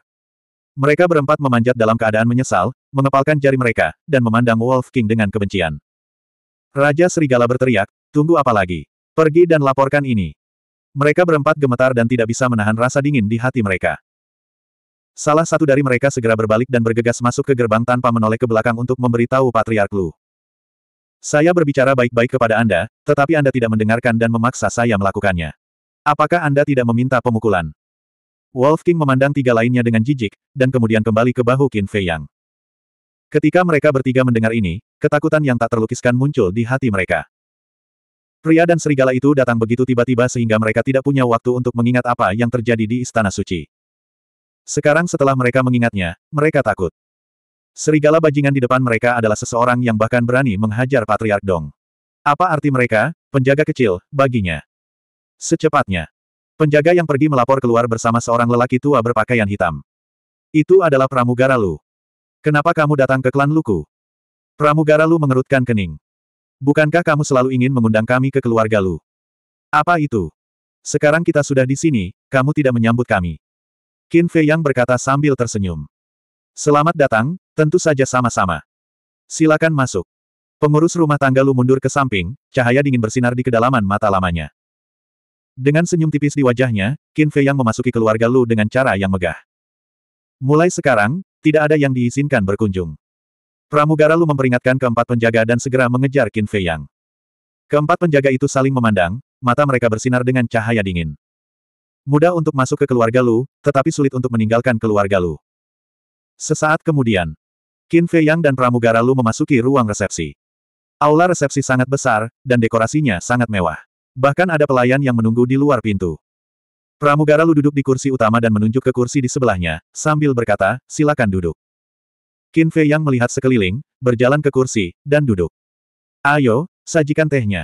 Mereka berempat memanjat dalam keadaan menyesal, mengepalkan jari mereka, dan memandang Wolf King dengan kebencian. Raja Serigala berteriak, tunggu apa lagi? Pergi dan laporkan ini. Mereka berempat gemetar dan tidak bisa menahan rasa dingin di hati mereka. Salah satu dari mereka segera berbalik dan bergegas masuk ke gerbang tanpa menoleh ke belakang untuk memberitahu Patriark Lu. Saya berbicara baik-baik kepada Anda, tetapi Anda tidak mendengarkan dan memaksa saya melakukannya. Apakah Anda tidak meminta pemukulan? Wolf King memandang tiga lainnya dengan jijik, dan kemudian kembali ke bahu Qin Fei Yang. Ketika mereka bertiga mendengar ini, ketakutan yang tak terlukiskan muncul di hati mereka. Pria dan serigala itu datang begitu tiba-tiba sehingga mereka tidak punya waktu untuk mengingat apa yang terjadi di Istana Suci. Sekarang setelah mereka mengingatnya, mereka takut. Serigala bajingan di depan mereka adalah seseorang yang bahkan berani menghajar Patriark Dong. Apa arti mereka? Penjaga kecil, baginya. Secepatnya. Penjaga yang pergi melapor keluar bersama seorang lelaki tua berpakaian hitam. Itu adalah Pramugara Lu. Kenapa kamu datang ke klan Luku? Pramugara Lu mengerutkan kening. Bukankah kamu selalu ingin mengundang kami ke keluarga Lu? Apa itu? Sekarang kita sudah di sini, kamu tidak menyambut kami. Qin Fei Yang berkata sambil tersenyum. Selamat datang, tentu saja sama-sama. Silakan masuk. Pengurus rumah tangga Lu mundur ke samping, cahaya dingin bersinar di kedalaman mata lamanya. Dengan senyum tipis di wajahnya, Qin Fei Yang memasuki keluarga Lu dengan cara yang megah. Mulai sekarang, tidak ada yang diizinkan berkunjung. Pramugara Lu memperingatkan keempat penjaga dan segera mengejar Qin Fei Yang. Keempat penjaga itu saling memandang, mata mereka bersinar dengan cahaya dingin. Mudah untuk masuk ke keluarga Lu, tetapi sulit untuk meninggalkan keluarga Lu. Sesaat kemudian, Qin Fei Yang dan pramugara Lu memasuki ruang resepsi. Aula resepsi sangat besar, dan dekorasinya sangat mewah. Bahkan ada pelayan yang menunggu di luar pintu. Pramugara Lu duduk di kursi utama dan menunjuk ke kursi di sebelahnya, sambil berkata, silakan duduk. Qin Fei yang melihat sekeliling, berjalan ke kursi, dan duduk. Ayo, sajikan tehnya.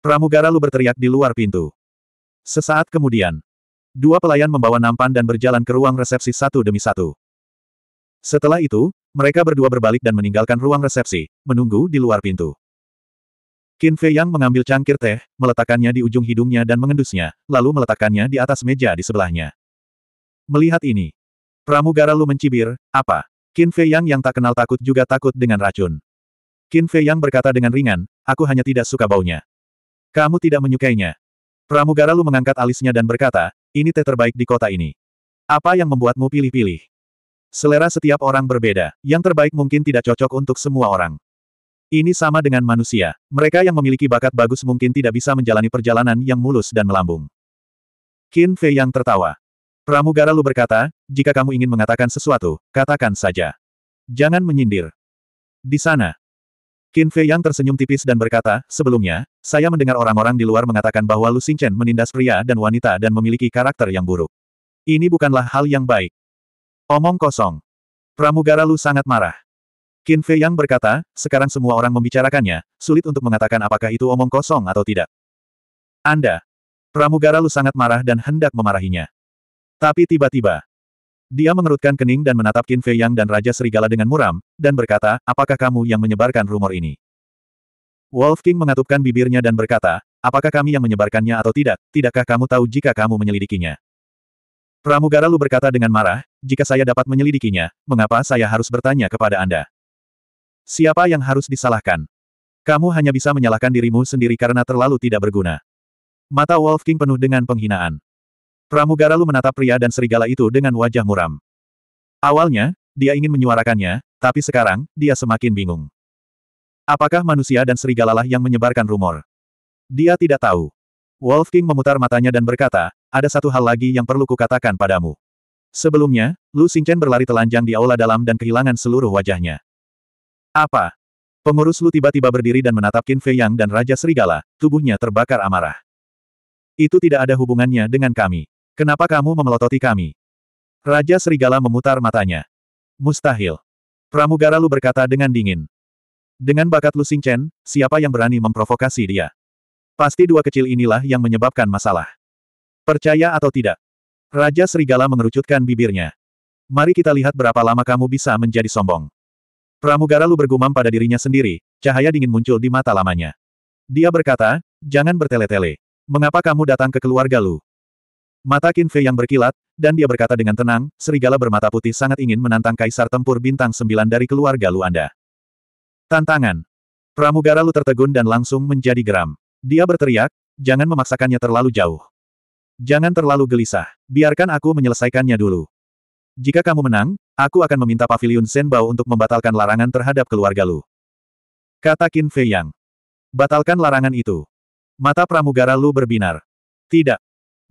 Pramugara Lu berteriak di luar pintu. Sesaat kemudian, dua pelayan membawa nampan dan berjalan ke ruang resepsi satu demi satu. Setelah itu, mereka berdua berbalik dan meninggalkan ruang resepsi, menunggu di luar pintu. Qin Fei Yang mengambil cangkir teh, meletakkannya di ujung hidungnya dan mengendusnya, lalu meletakkannya di atas meja di sebelahnya. Melihat ini, pramugara Lu mencibir, apa? Qin Fei Yang yang tak kenal takut juga takut dengan racun. Qin Fei Yang berkata dengan ringan, aku hanya tidak suka baunya. Kamu tidak menyukainya. Pramugara Lu mengangkat alisnya dan berkata, ini teh terbaik di kota ini. Apa yang membuatmu pilih-pilih? Selera setiap orang berbeda, yang terbaik mungkin tidak cocok untuk semua orang. Ini sama dengan manusia, mereka yang memiliki bakat bagus mungkin tidak bisa menjalani perjalanan yang mulus dan melambung. Qin Fei Yang tertawa. Pramugara Lu berkata, jika kamu ingin mengatakan sesuatu, katakan saja. Jangan menyindir. Di sana. Qin Fei Yang tersenyum tipis dan berkata, sebelumnya, saya mendengar orang-orang di luar mengatakan bahwa Lu Xingchen menindas pria dan wanita dan memiliki karakter yang buruk. Ini bukanlah hal yang baik. Omong kosong. Pramugara Lu sangat marah. Qin Fei Yang berkata, sekarang semua orang membicarakannya, sulit untuk mengatakan apakah itu omong kosong atau tidak. Anda. Pramugara Lu sangat marah dan hendak memarahinya. Tapi tiba-tiba, dia mengerutkan kening dan menatap Qin Fei Yang dan Raja Serigala dengan muram, dan berkata, apakah kamu yang menyebarkan rumor ini? Wolf King mengatupkan bibirnya dan berkata, apakah kami yang menyebarkannya atau tidak, tidakkah kamu tahu jika kamu menyelidikinya? Pramugara Lu berkata dengan marah, jika saya dapat menyelidikinya, mengapa saya harus bertanya kepada Anda? Siapa yang harus disalahkan? Kamu hanya bisa menyalahkan dirimu sendiri karena terlalu tidak berguna. Mata Wolf King penuh dengan penghinaan. Pramugara Lu menatap pria dan serigala itu dengan wajah muram. Awalnya, dia ingin menyuarakannya, tapi sekarang, dia semakin bingung. Apakah manusia dan serigala lah yang menyebarkan rumor? Dia tidak tahu. Wolf King memutar matanya dan berkata, ada satu hal lagi yang perlu kukatakan padamu. Sebelumnya, Lu Xingchen berlari telanjang di aula dalam dan kehilangan seluruh wajahnya. Apa? Pengurus Lu tiba-tiba berdiri dan menatap Qin Fei Yang dan Raja Serigala, tubuhnya terbakar amarah. Itu tidak ada hubungannya dengan kami. Kenapa kamu memelototi kami? Raja Serigala memutar matanya. Mustahil. Pramugara Lu berkata dengan dingin. Dengan bakat Lu Xingchen, siapa yang berani memprovokasi dia? Pasti dua kecil inilah yang menyebabkan masalah. Percaya atau tidak? Raja Serigala mengerucutkan bibirnya. Mari kita lihat berapa lama kamu bisa menjadi sombong. Pramugara Lu bergumam pada dirinya sendiri, cahaya dingin muncul di mata lamanya. Dia berkata, jangan bertele-tele. Mengapa kamu datang ke keluarga Lu? Mata Qin Fei yang berkilat, dan dia berkata dengan tenang, serigala bermata putih sangat ingin menantang kaisar tempur bintang sembilan dari keluarga Luanda. Tantangan. Pramugara Lu tertegun dan langsung menjadi geram. Dia berteriak, jangan memaksakannya terlalu jauh. Jangan terlalu gelisah. Biarkan aku menyelesaikannya dulu. Jika kamu menang, aku akan meminta Pavilion Senbao untuk membatalkan larangan terhadap keluarga Lu. Kata Qin Fei Yang. Batalkan larangan itu. Mata pramugara Lu berbinar. Tidak,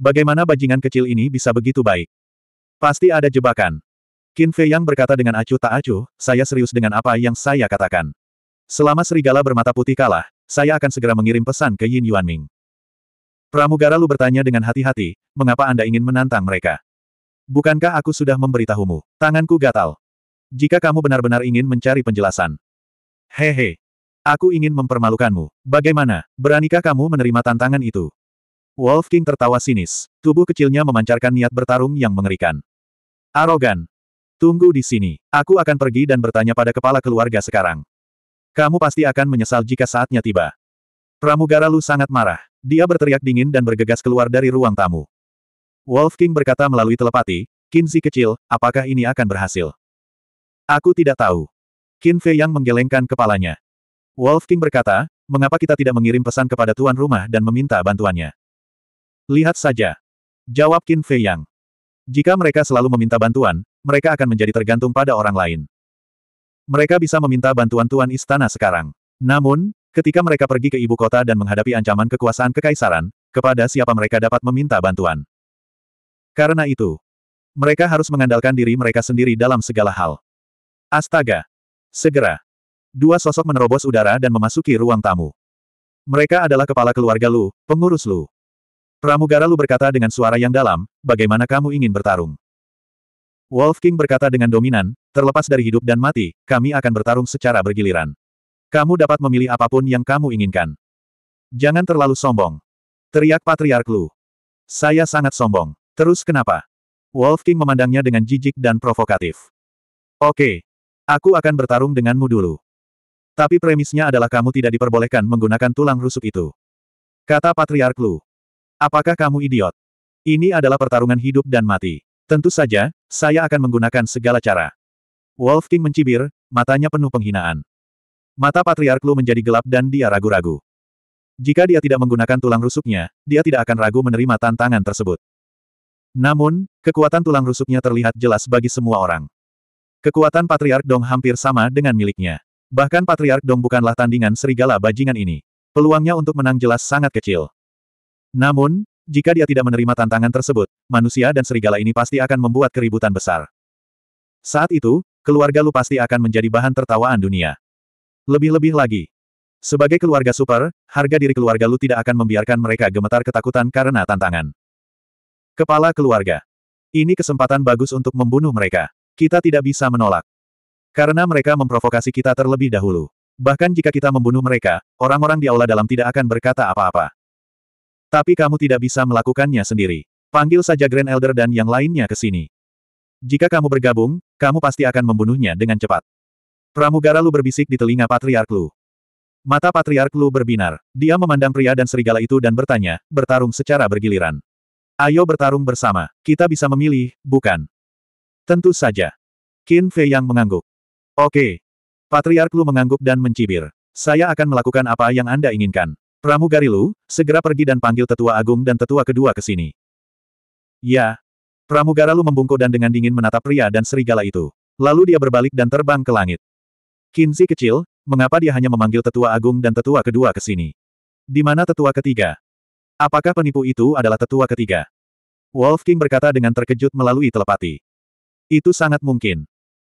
Bagaimana bajingan kecil ini bisa begitu baik? Pasti ada jebakan. Qin Fei Yang berkata dengan acuh tak acuh, saya serius dengan apa yang saya katakan. Selama serigala bermata putih kalah, saya akan segera mengirim pesan ke Yin Yuan Ming. Pramugara Lu bertanya dengan hati-hati, mengapa Anda ingin menantang mereka? Bukankah aku sudah memberitahumu? Tanganku gatal. Jika kamu benar-benar ingin mencari penjelasan. Hehe. Aku ingin mempermalukanmu. Bagaimana, beranikah kamu menerima tantangan itu? Wolf King tertawa sinis. Tubuh kecilnya memancarkan niat bertarung yang mengerikan. Arogan. Tunggu di sini. Aku akan pergi dan bertanya pada kepala keluarga sekarang. Kamu pasti akan menyesal jika saatnya tiba. Pramugara Lu sangat marah. Dia berteriak dingin dan bergegas keluar dari ruang tamu. Wolf King berkata melalui telepati, Kinzi kecil, apakah ini akan berhasil? Aku tidak tahu. Qin Fei yang menggelengkan kepalanya. Wolf King berkata, mengapa kita tidak mengirim pesan kepada tuan rumah dan meminta bantuannya? Lihat saja. Jawab Qin Fei Yang. Jika mereka selalu meminta bantuan, mereka akan menjadi tergantung pada orang lain. Mereka bisa meminta bantuan Tuan Istana sekarang. Namun, ketika mereka pergi ke ibu kota dan menghadapi ancaman kekuasaan kekaisaran, kepada siapa mereka dapat meminta bantuan. Karena itu, mereka harus mengandalkan diri mereka sendiri dalam segala hal. Astaga! Segera! Dua sosok menerobos udara dan memasuki ruang tamu. Mereka adalah kepala keluarga Lu, pengurus Lu. Pramugara Lu berkata dengan suara yang dalam, bagaimana kamu ingin bertarung? Wolf King berkata dengan dominan, terlepas dari hidup dan mati, kami akan bertarung secara bergiliran. Kamu dapat memilih apapun yang kamu inginkan. Jangan terlalu sombong. Teriak Patriark Lu. Saya sangat sombong. Terus kenapa? Wolf King memandangnya dengan jijik dan provokatif. Oke. Aku akan bertarung denganmu dulu. Tapi premisnya adalah kamu tidak diperbolehkan menggunakan tulang rusuk itu. Kata Patriark Lu. Apakah kamu idiot? Ini adalah pertarungan hidup dan mati. Tentu saja, saya akan menggunakan segala cara. Wolf King mencibir, matanya penuh penghinaan. Mata Patriark Lu menjadi gelap dan dia ragu-ragu. Jika dia tidak menggunakan tulang rusuknya, dia tidak akan ragu menerima tantangan tersebut. Namun, kekuatan tulang rusuknya terlihat jelas bagi semua orang. Kekuatan Patriark Dong hampir sama dengan miliknya. Bahkan Patriark Dong bukanlah tandingan serigala bajingan ini. Peluangnya untuk menang jelas sangat kecil. Namun, jika dia tidak menerima tantangan tersebut, manusia dan serigala ini pasti akan membuat keributan besar. Saat itu, keluarga Lu pasti akan menjadi bahan tertawaan dunia. Lebih-lebih lagi. Sebagai keluarga super, harga diri keluarga Lu tidak akan membiarkan mereka gemetar ketakutan karena tantangan. Kepala keluarga. Ini kesempatan bagus untuk membunuh mereka. Kita tidak bisa menolak. Karena mereka memprovokasi kita terlebih dahulu. Bahkan jika kita membunuh mereka, orang-orang di aula dalam tidak akan berkata apa-apa. Tapi kamu tidak bisa melakukannya sendiri. Panggil saja Grand Elder dan yang lainnya ke sini. Jika kamu bergabung, kamu pasti akan membunuhnya dengan cepat. Pramugara Lu berbisik di telinga Patriark Lu. Mata Patriark Lu berbinar. Dia memandang pria dan serigala itu dan bertanya, bertarung secara bergiliran. Ayo bertarung bersama. Kita bisa memilih, bukan? Tentu saja. Qin Fei yang mengangguk. Oke. Patriark Lu mengangguk dan mencibir. Saya akan melakukan apa yang Anda inginkan. Pramugari Lu, segera pergi dan panggil tetua agung dan tetua kedua ke sini. Ya. Pramugara Lu membungkuk dan dengan dingin menatap pria dan serigala itu. Lalu dia berbalik dan terbang ke langit. Kinzi kecil, mengapa dia hanya memanggil tetua agung dan tetua kedua ke sini? Di mana tetua ketiga? Apakah penipu itu adalah tetua ketiga? Wolf King berkata dengan terkejut melalui telepati. Itu sangat mungkin.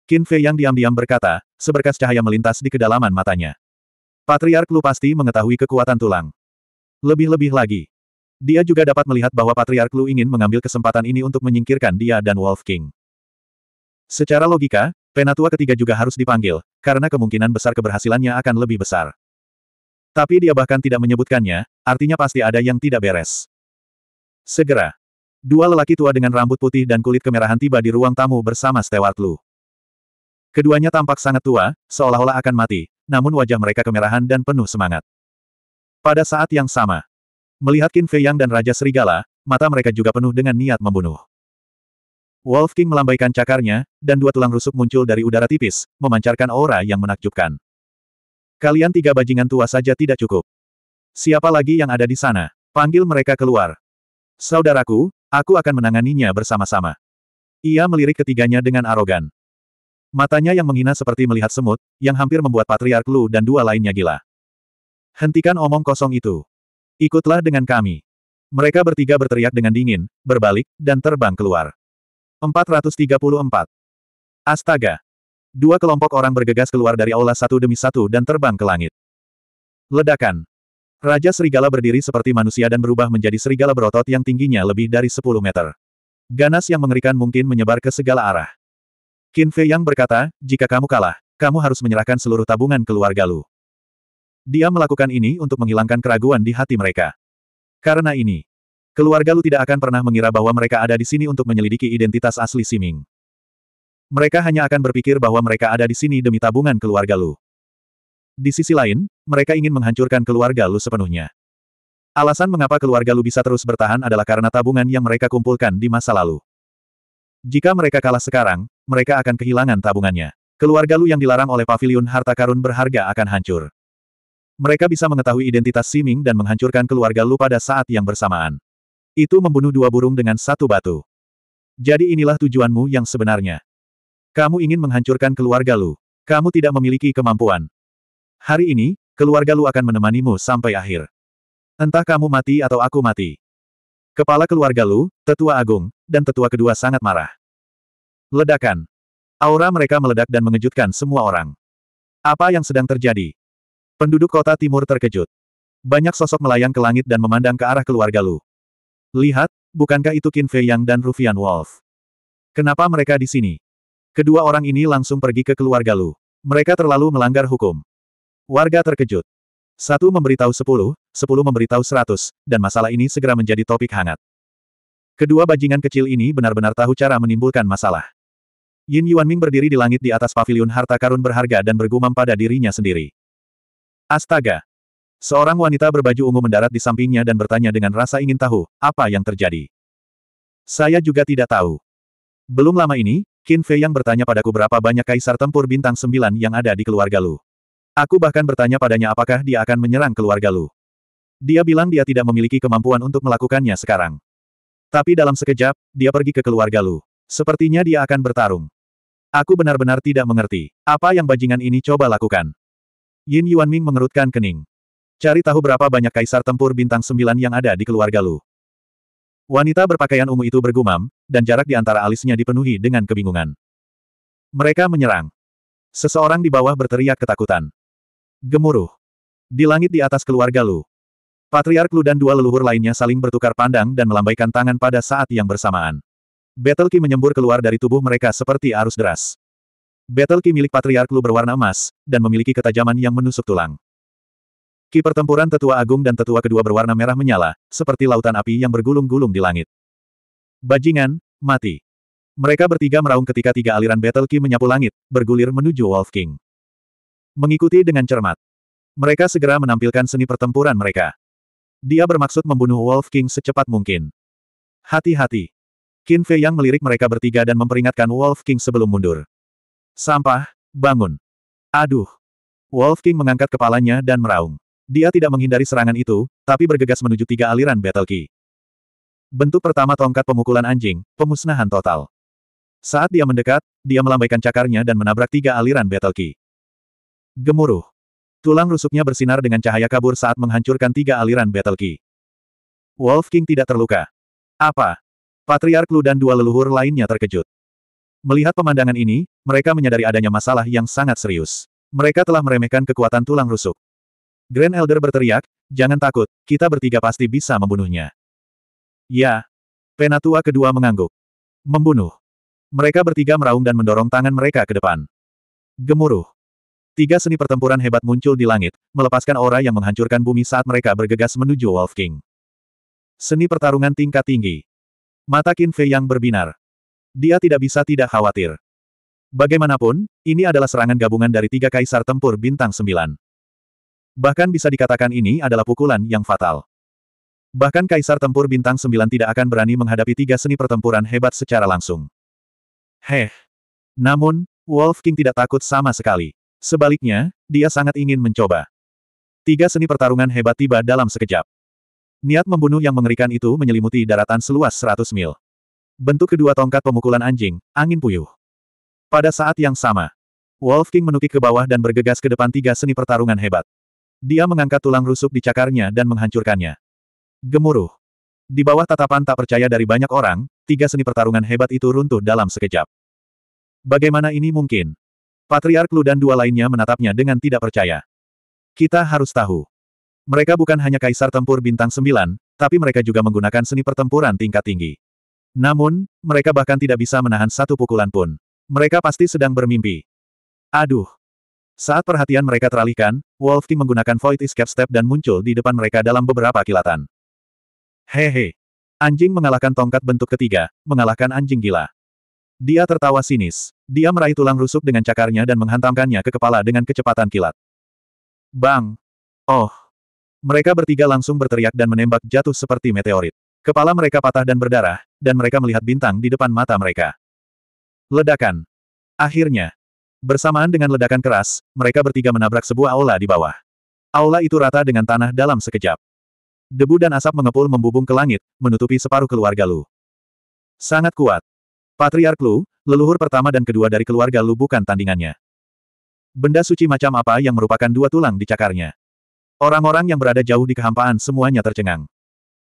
Qin yang diam-diam berkata, seberkas cahaya melintas di kedalaman matanya. Patriark Lu pasti mengetahui kekuatan tulang. Lebih-lebih lagi. Dia juga dapat melihat bahwa Patriark Lu ingin mengambil kesempatan ini untuk menyingkirkan dia dan Wolf King. Secara logika, Penatua ketiga juga harus dipanggil, karena kemungkinan besar keberhasilannya akan lebih besar. Tapi dia bahkan tidak menyebutkannya, artinya pasti ada yang tidak beres. Segera. Dua lelaki tua dengan rambut putih dan kulit kemerahan tiba di ruang tamu bersama Stewart Lu. Keduanya tampak sangat tua, seolah-olah akan mati, namun wajah mereka kemerahan dan penuh semangat. Pada saat yang sama, melihat Qin Fei Yang dan Raja Serigala, mata mereka juga penuh dengan niat membunuh. Wolf King melambaikan cakarnya, dan dua tulang rusuk muncul dari udara tipis, memancarkan aura yang menakjubkan. Kalian tiga bajingan tua saja tidak cukup. Siapa lagi yang ada di sana? Panggil mereka keluar. Saudaraku, aku akan menanganinya bersama-sama. Ia melirik ketiganya dengan arogan. Matanya yang menghina seperti melihat semut, yang hampir membuat Patriark Lu dan dua lainnya gila. Hentikan omong kosong itu. Ikutlah dengan kami. Mereka bertiga berteriak dengan dingin, berbalik, dan terbang keluar. 434. Astaga! Dua kelompok orang bergegas keluar dari aula satu demi satu dan terbang ke langit. Ledakan. Raja Serigala berdiri seperti manusia dan berubah menjadi serigala berotot yang tingginya lebih dari 10 meter. Ganas yang mengerikan mungkin menyebar ke segala arah. Qin Fei Yang berkata, jika kamu kalah, kamu harus menyerahkan seluruh tabungan keluarga Lu. Dia melakukan ini untuk menghilangkan keraguan di hati mereka. Karena ini, keluarga Lu tidak akan pernah mengira bahwa mereka ada di sini untuk menyelidiki identitas asli Siming. Mereka hanya akan berpikir bahwa mereka ada di sini demi tabungan keluarga Lu. Di sisi lain, mereka ingin menghancurkan keluarga Lu sepenuhnya. Alasan mengapa keluarga Lu bisa terus bertahan adalah karena tabungan yang mereka kumpulkan di masa lalu. Jika mereka kalah sekarang, mereka akan kehilangan tabungannya. Keluarga Lu yang dilarang oleh pavilion harta karun berharga akan hancur. Mereka bisa mengetahui identitas Siming dan menghancurkan keluarga Lu pada saat yang bersamaan. Itu membunuh dua burung dengan satu batu. Jadi inilah tujuanmu yang sebenarnya. Kamu ingin menghancurkan keluarga Lu. Kamu tidak memiliki kemampuan. Hari ini, keluarga Lu akan menemanimu sampai akhir. Entah kamu mati atau aku mati. Kepala keluarga Lu, Tetua Agung, dan Tetua kedua sangat marah. Ledakan. Aura mereka meledak dan mengejutkan semua orang. Apa yang sedang terjadi? Penduduk kota timur terkejut. Banyak sosok melayang ke langit dan memandang ke arah keluarga Lu. Lihat, bukankah itu Qin Fei Yang dan Rufian Wolf? Kenapa mereka di sini? Kedua orang ini langsung pergi ke keluarga Lu. Mereka terlalu melanggar hukum. Warga terkejut. Satu memberitahu sepuluh, sepuluh memberitahu seratus, dan masalah ini segera menjadi topik hangat. Kedua bajingan kecil ini benar-benar tahu cara menimbulkan masalah. Yin Yuanming berdiri di langit di atas pavilion harta karun berharga dan bergumam pada dirinya sendiri. Astaga! Seorang wanita berbaju ungu mendarat di sampingnya dan bertanya dengan rasa ingin tahu, apa yang terjadi? Saya juga tidak tahu. Belum lama ini, Qin Fei yang bertanya padaku berapa banyak kaisar tempur bintang sembilan yang ada di keluarga Lu. Aku bahkan bertanya padanya apakah dia akan menyerang keluarga Lu. Dia bilang dia tidak memiliki kemampuan untuk melakukannya sekarang. Tapi dalam sekejap, dia pergi ke keluarga Lu. Sepertinya dia akan bertarung. Aku benar-benar tidak mengerti. Apa yang bajingan ini coba lakukan? Yin Yuanming mengerutkan kening. Cari tahu berapa banyak kaisar tempur bintang sembilan yang ada di keluarga Lu. Wanita berpakaian ungu itu bergumam, dan jarak di antara alisnya dipenuhi dengan kebingungan. Mereka menyerang. Seseorang di bawah berteriak ketakutan. Gemuruh. Di langit di atas keluarga Lu, Patriark Lu dan dua leluhur lainnya saling bertukar pandang dan melambaikan tangan pada saat yang bersamaan. Battle Ki menyembur keluar dari tubuh mereka seperti arus deras. Battle Ki milik Patriark Lu berwarna emas, dan memiliki ketajaman yang menusuk tulang. Ki pertempuran Tetua Agung dan Tetua Kedua berwarna merah menyala, seperti lautan api yang bergulung-gulung di langit. Bajingan, mati. Mereka bertiga meraung ketika tiga aliran Battle Ki menyapu langit, bergulir menuju Wolf King. Mengikuti dengan cermat. Mereka segera menampilkan seni pertempuran mereka. Dia bermaksud membunuh Wolf King secepat mungkin. Hati-hati. Qin Fei Yang melirik mereka bertiga dan memperingatkan Wolf King sebelum mundur. Sampah, bangun. Aduh. Wolf King mengangkat kepalanya dan meraung. Dia tidak menghindari serangan itu, tapi bergegas menuju tiga aliran Battle Key. Bentuk pertama tongkat pemukulan anjing, pemusnahan total. Saat dia mendekat, dia melambaikan cakarnya dan menabrak tiga aliran Battle Key. Gemuruh. Tulang rusuknya bersinar dengan cahaya kabur saat menghancurkan tiga aliran Battle Key. Wolf King tidak terluka. Apa? Patriark Lu dan dua leluhur lainnya terkejut. Melihat pemandangan ini, mereka menyadari adanya masalah yang sangat serius. Mereka telah meremehkan kekuatan tulang rusuk. Grand Elder berteriak, jangan takut, kita bertiga pasti bisa membunuhnya. Ya. Penatua kedua mengangguk. Membunuh. Mereka bertiga meraung dan mendorong tangan mereka ke depan. Gemuruh. Tiga seni pertempuran hebat muncul di langit, melepaskan aura yang menghancurkan bumi saat mereka bergegas menuju Wolf King. Seni pertarungan tingkat tinggi. Mata Qin Fei yang berbinar. Dia tidak bisa tidak khawatir. Bagaimanapun, ini adalah serangan gabungan dari tiga kaisar tempur bintang sembilan. Bahkan bisa dikatakan ini adalah pukulan yang fatal. Bahkan kaisar tempur bintang sembilan tidak akan berani menghadapi tiga seni pertempuran hebat secara langsung. Heh. Namun, Wolf King tidak takut sama sekali. Sebaliknya, dia sangat ingin mencoba. Tiga seni pertarungan hebat tiba dalam sekejap. Niat membunuh yang mengerikan itu menyelimuti daratan seluas 100 mil. Bentuk kedua tongkat pemukulan anjing, angin puyuh. Pada saat yang sama, Wolf King menukik ke bawah dan bergegas ke depan tiga seni pertarungan hebat. Dia mengangkat tulang rusuk di cakarnya dan menghancurkannya. Gemuruh. Di bawah tatapan tak percaya dari banyak orang, tiga seni pertarungan hebat itu runtuh dalam sekejap. Bagaimana ini mungkin? Patriark Lu dan dua lainnya menatapnya dengan tidak percaya. Kita harus tahu. Mereka bukan hanya kaisar tempur bintang sembilan, tapi mereka juga menggunakan seni pertempuran tingkat tinggi. Namun, mereka bahkan tidak bisa menahan satu pukulan pun. Mereka pasti sedang bermimpi. Aduh. Saat perhatian mereka teralihkan, Wolf King menggunakan Void Escape Step dan muncul di depan mereka dalam beberapa kilatan. Hehe. Anjing mengalahkan tongkat bentuk ketiga, mengalahkan anjing gila. Dia tertawa sinis. Dia meraih tulang rusuk dengan cakarnya dan menghantamkannya ke kepala dengan kecepatan kilat. Bang! Oh! Mereka bertiga langsung berteriak dan menembak jatuh seperti meteorit. Kepala mereka patah dan berdarah, dan mereka melihat bintang di depan mata mereka. Ledakan! Akhirnya! Bersamaan dengan ledakan keras, mereka bertiga menabrak sebuah aula di bawah. Aula itu rata dengan tanah dalam sekejap. Debu dan asap mengepul membubung ke langit, menutupi separuh keluarga Lu. Sangat kuat. Patriark Lu, leluhur pertama dan kedua dari keluarga Lu bukan tandingannya. Benda suci macam apa yang merupakan dua tulang di cakarnya. Orang-orang yang berada jauh di kehampaan semuanya tercengang.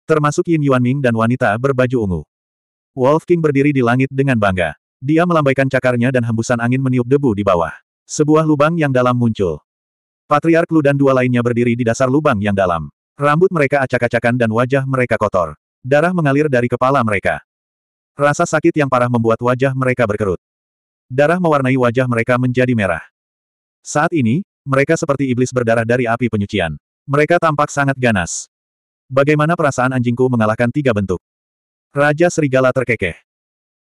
Termasuk Yin Yuanming dan wanita berbaju ungu. Wolf King berdiri di langit dengan bangga. Dia melambaikan cakarnya dan hembusan angin meniup debu di bawah. Sebuah lubang yang dalam muncul. Patriark Lu dan dua lainnya berdiri di dasar lubang yang dalam. Rambut mereka acak-acakan dan wajah mereka kotor. Darah mengalir dari kepala mereka. Rasa sakit yang parah membuat wajah mereka berkerut. Darah mewarnai wajah mereka menjadi merah. Saat ini, mereka seperti iblis berdarah dari api penyucian. Mereka tampak sangat ganas. Bagaimana perasaan anjingku mengalahkan tiga bentuk? Raja Serigala terkekeh.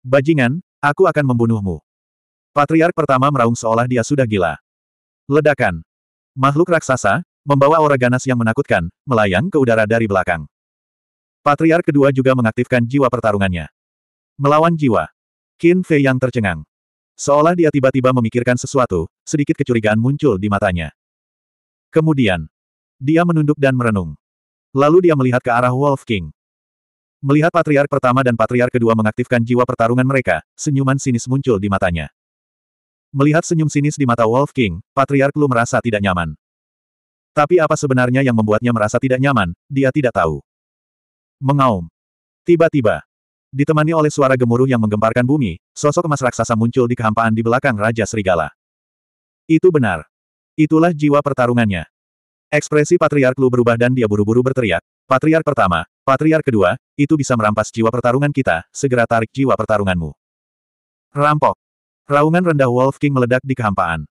Bajingan, aku akan membunuhmu. Patriark pertama meraung seolah dia sudah gila. Ledakan. Makhluk raksasa, membawa aura ganas yang menakutkan, melayang ke udara dari belakang. Patriark kedua juga mengaktifkan jiwa pertarungannya. Melawan jiwa. Qin Fei yang tercengang. Seolah dia tiba-tiba memikirkan sesuatu, sedikit kecurigaan muncul di matanya. Kemudian, dia menunduk dan merenung. Lalu dia melihat ke arah Wolf King. Melihat patriark pertama dan patriark kedua mengaktifkan jiwa pertarungan mereka, senyuman sinis muncul di matanya. Melihat senyum sinis di mata Wolf King, patriark Lu merasa tidak nyaman. Tapi apa sebenarnya yang membuatnya merasa tidak nyaman, dia tidak tahu. Mengaum. Tiba-tiba, Ditemani oleh suara gemuruh yang menggemparkan bumi, sosok emas raksasa muncul di kehampaan di belakang Raja Serigala. Itu benar. Itulah jiwa pertarungannya. Ekspresi Patriark Lu berubah dan dia buru-buru berteriak. Patriark pertama, Patriark kedua, itu bisa merampas jiwa pertarungan kita, segera tarik jiwa pertarunganmu. Rampok. Raungan rendah Wolf King meledak di kehampaan.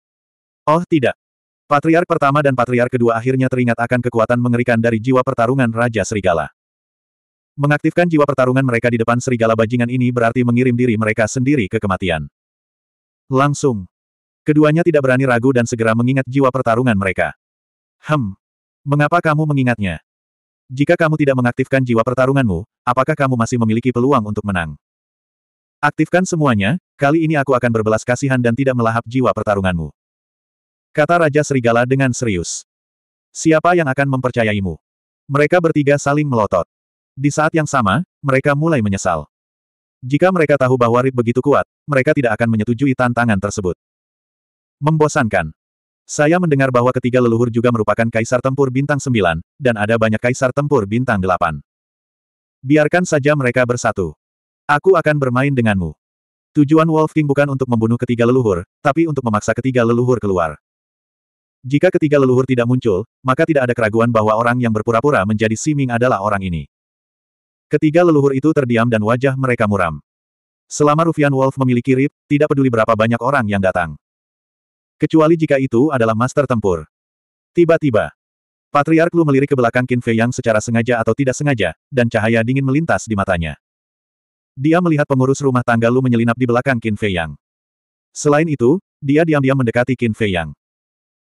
Oh tidak. Patriark pertama dan Patriark kedua akhirnya teringat akan kekuatan mengerikan dari jiwa pertarungan Raja Serigala. Mengaktifkan jiwa pertarungan mereka di depan serigala bajingan ini berarti mengirim diri mereka sendiri ke kematian. Langsung. Keduanya tidak berani ragu dan segera mengingat jiwa pertarungan mereka. Hem. Mengapa kamu mengingatnya? Jika kamu tidak mengaktifkan jiwa pertarunganmu, apakah kamu masih memiliki peluang untuk menang? Aktifkan semuanya, kali ini aku akan berbelas kasihan dan tidak melahap jiwa pertarunganmu. Kata Raja Serigala dengan serius. Siapa yang akan mempercayaimu? Mereka bertiga saling melotot. Di saat yang sama, mereka mulai menyesal. Jika mereka tahu bahwa Rip begitu kuat, mereka tidak akan menyetujui tantangan tersebut. Membosankan. Saya mendengar bahwa ketiga leluhur juga merupakan kaisar tempur bintang sembilan, dan ada banyak kaisar tempur bintang delapan. Biarkan saja mereka bersatu. Aku akan bermain denganmu. Tujuan Wolf King bukan untuk membunuh ketiga leluhur, tapi untuk memaksa ketiga leluhur keluar. Jika ketiga leluhur tidak muncul, maka tidak ada keraguan bahwa orang yang berpura-pura menjadi Siming adalah orang ini. Ketiga leluhur itu terdiam dan wajah mereka muram. Selama Rufian Wolf memiliki rib, tidak peduli berapa banyak orang yang datang. Kecuali jika itu adalah master tempur. Tiba-tiba, Patriark Lu melirik ke belakang Qin Fei yang secara sengaja atau tidak sengaja, dan cahaya dingin melintas di matanya. Dia melihat pengurus rumah tangga Lu menyelinap di belakang Qin Fei yang. Selain itu, dia diam-diam mendekati Qin Fei yang.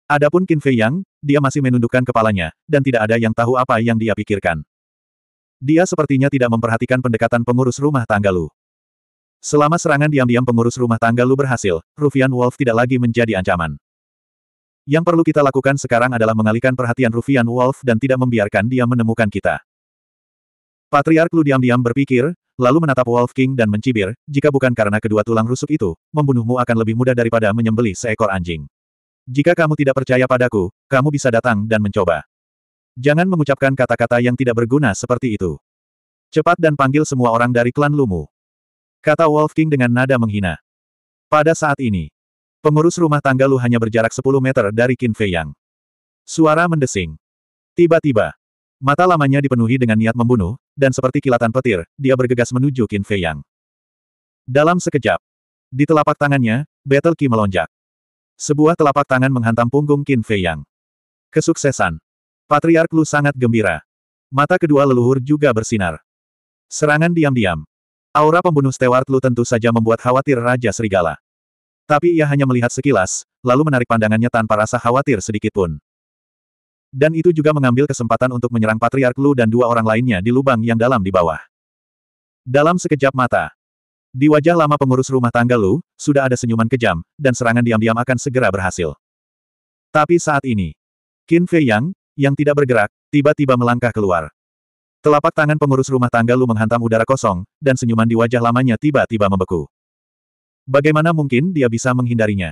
Adapun Qin Fei yang, dia masih menundukkan kepalanya, dan tidak ada yang tahu apa yang dia pikirkan. Dia sepertinya tidak memperhatikan pendekatan pengurus rumah tangga Lu. Selama serangan diam-diam pengurus rumah tangga Lu berhasil, Rufian Wolf tidak lagi menjadi ancaman. Yang perlu kita lakukan sekarang adalah mengalihkan perhatian Rufian Wolf dan tidak membiarkan dia menemukan kita. Patriark Lu diam-diam berpikir, lalu menatap Wolf King dan mencibir, jika bukan karena kedua tulang rusuk itu, membunuhmu akan lebih mudah daripada menyembelih seekor anjing. Jika kamu tidak percaya padaku, kamu bisa datang dan mencoba. Jangan mengucapkan kata-kata yang tidak berguna seperti itu. Cepat dan panggil semua orang dari klan Lumu. Kata Wolf King dengan nada menghina. Pada saat ini, pengurus rumah tangga Lu hanya berjarak 10 meter dari Qin Fei Yang. Suara mendesing. Tiba-tiba, mata lamanya dipenuhi dengan niat membunuh, dan seperti kilatan petir, dia bergegas menuju Qin Fei Yang. Dalam sekejap, di telapak tangannya, Battle Qi melonjak. Sebuah telapak tangan menghantam punggung Qin Fei Yang. Kesuksesan. Patriark Lu sangat gembira. Mata kedua leluhur juga bersinar. Serangan diam-diam. Aura pembunuh Stewart Lu tentu saja membuat khawatir Raja Serigala. Tapi ia hanya melihat sekilas, lalu menarik pandangannya tanpa rasa khawatir sedikitpun. Dan itu juga mengambil kesempatan untuk menyerang Patriark Lu dan dua orang lainnya di lubang yang dalam di bawah. Dalam sekejap mata, di wajah lama pengurus rumah tangga Lu, sudah ada senyuman kejam, dan serangan diam-diam akan segera berhasil. Tapi saat ini, Qin Fei Yang, yang tidak bergerak, tiba-tiba melangkah keluar. Telapak tangan pengurus rumah tangga Lu menghantam udara kosong, dan senyuman di wajah lamanya tiba-tiba membeku. Bagaimana mungkin dia bisa menghindarinya?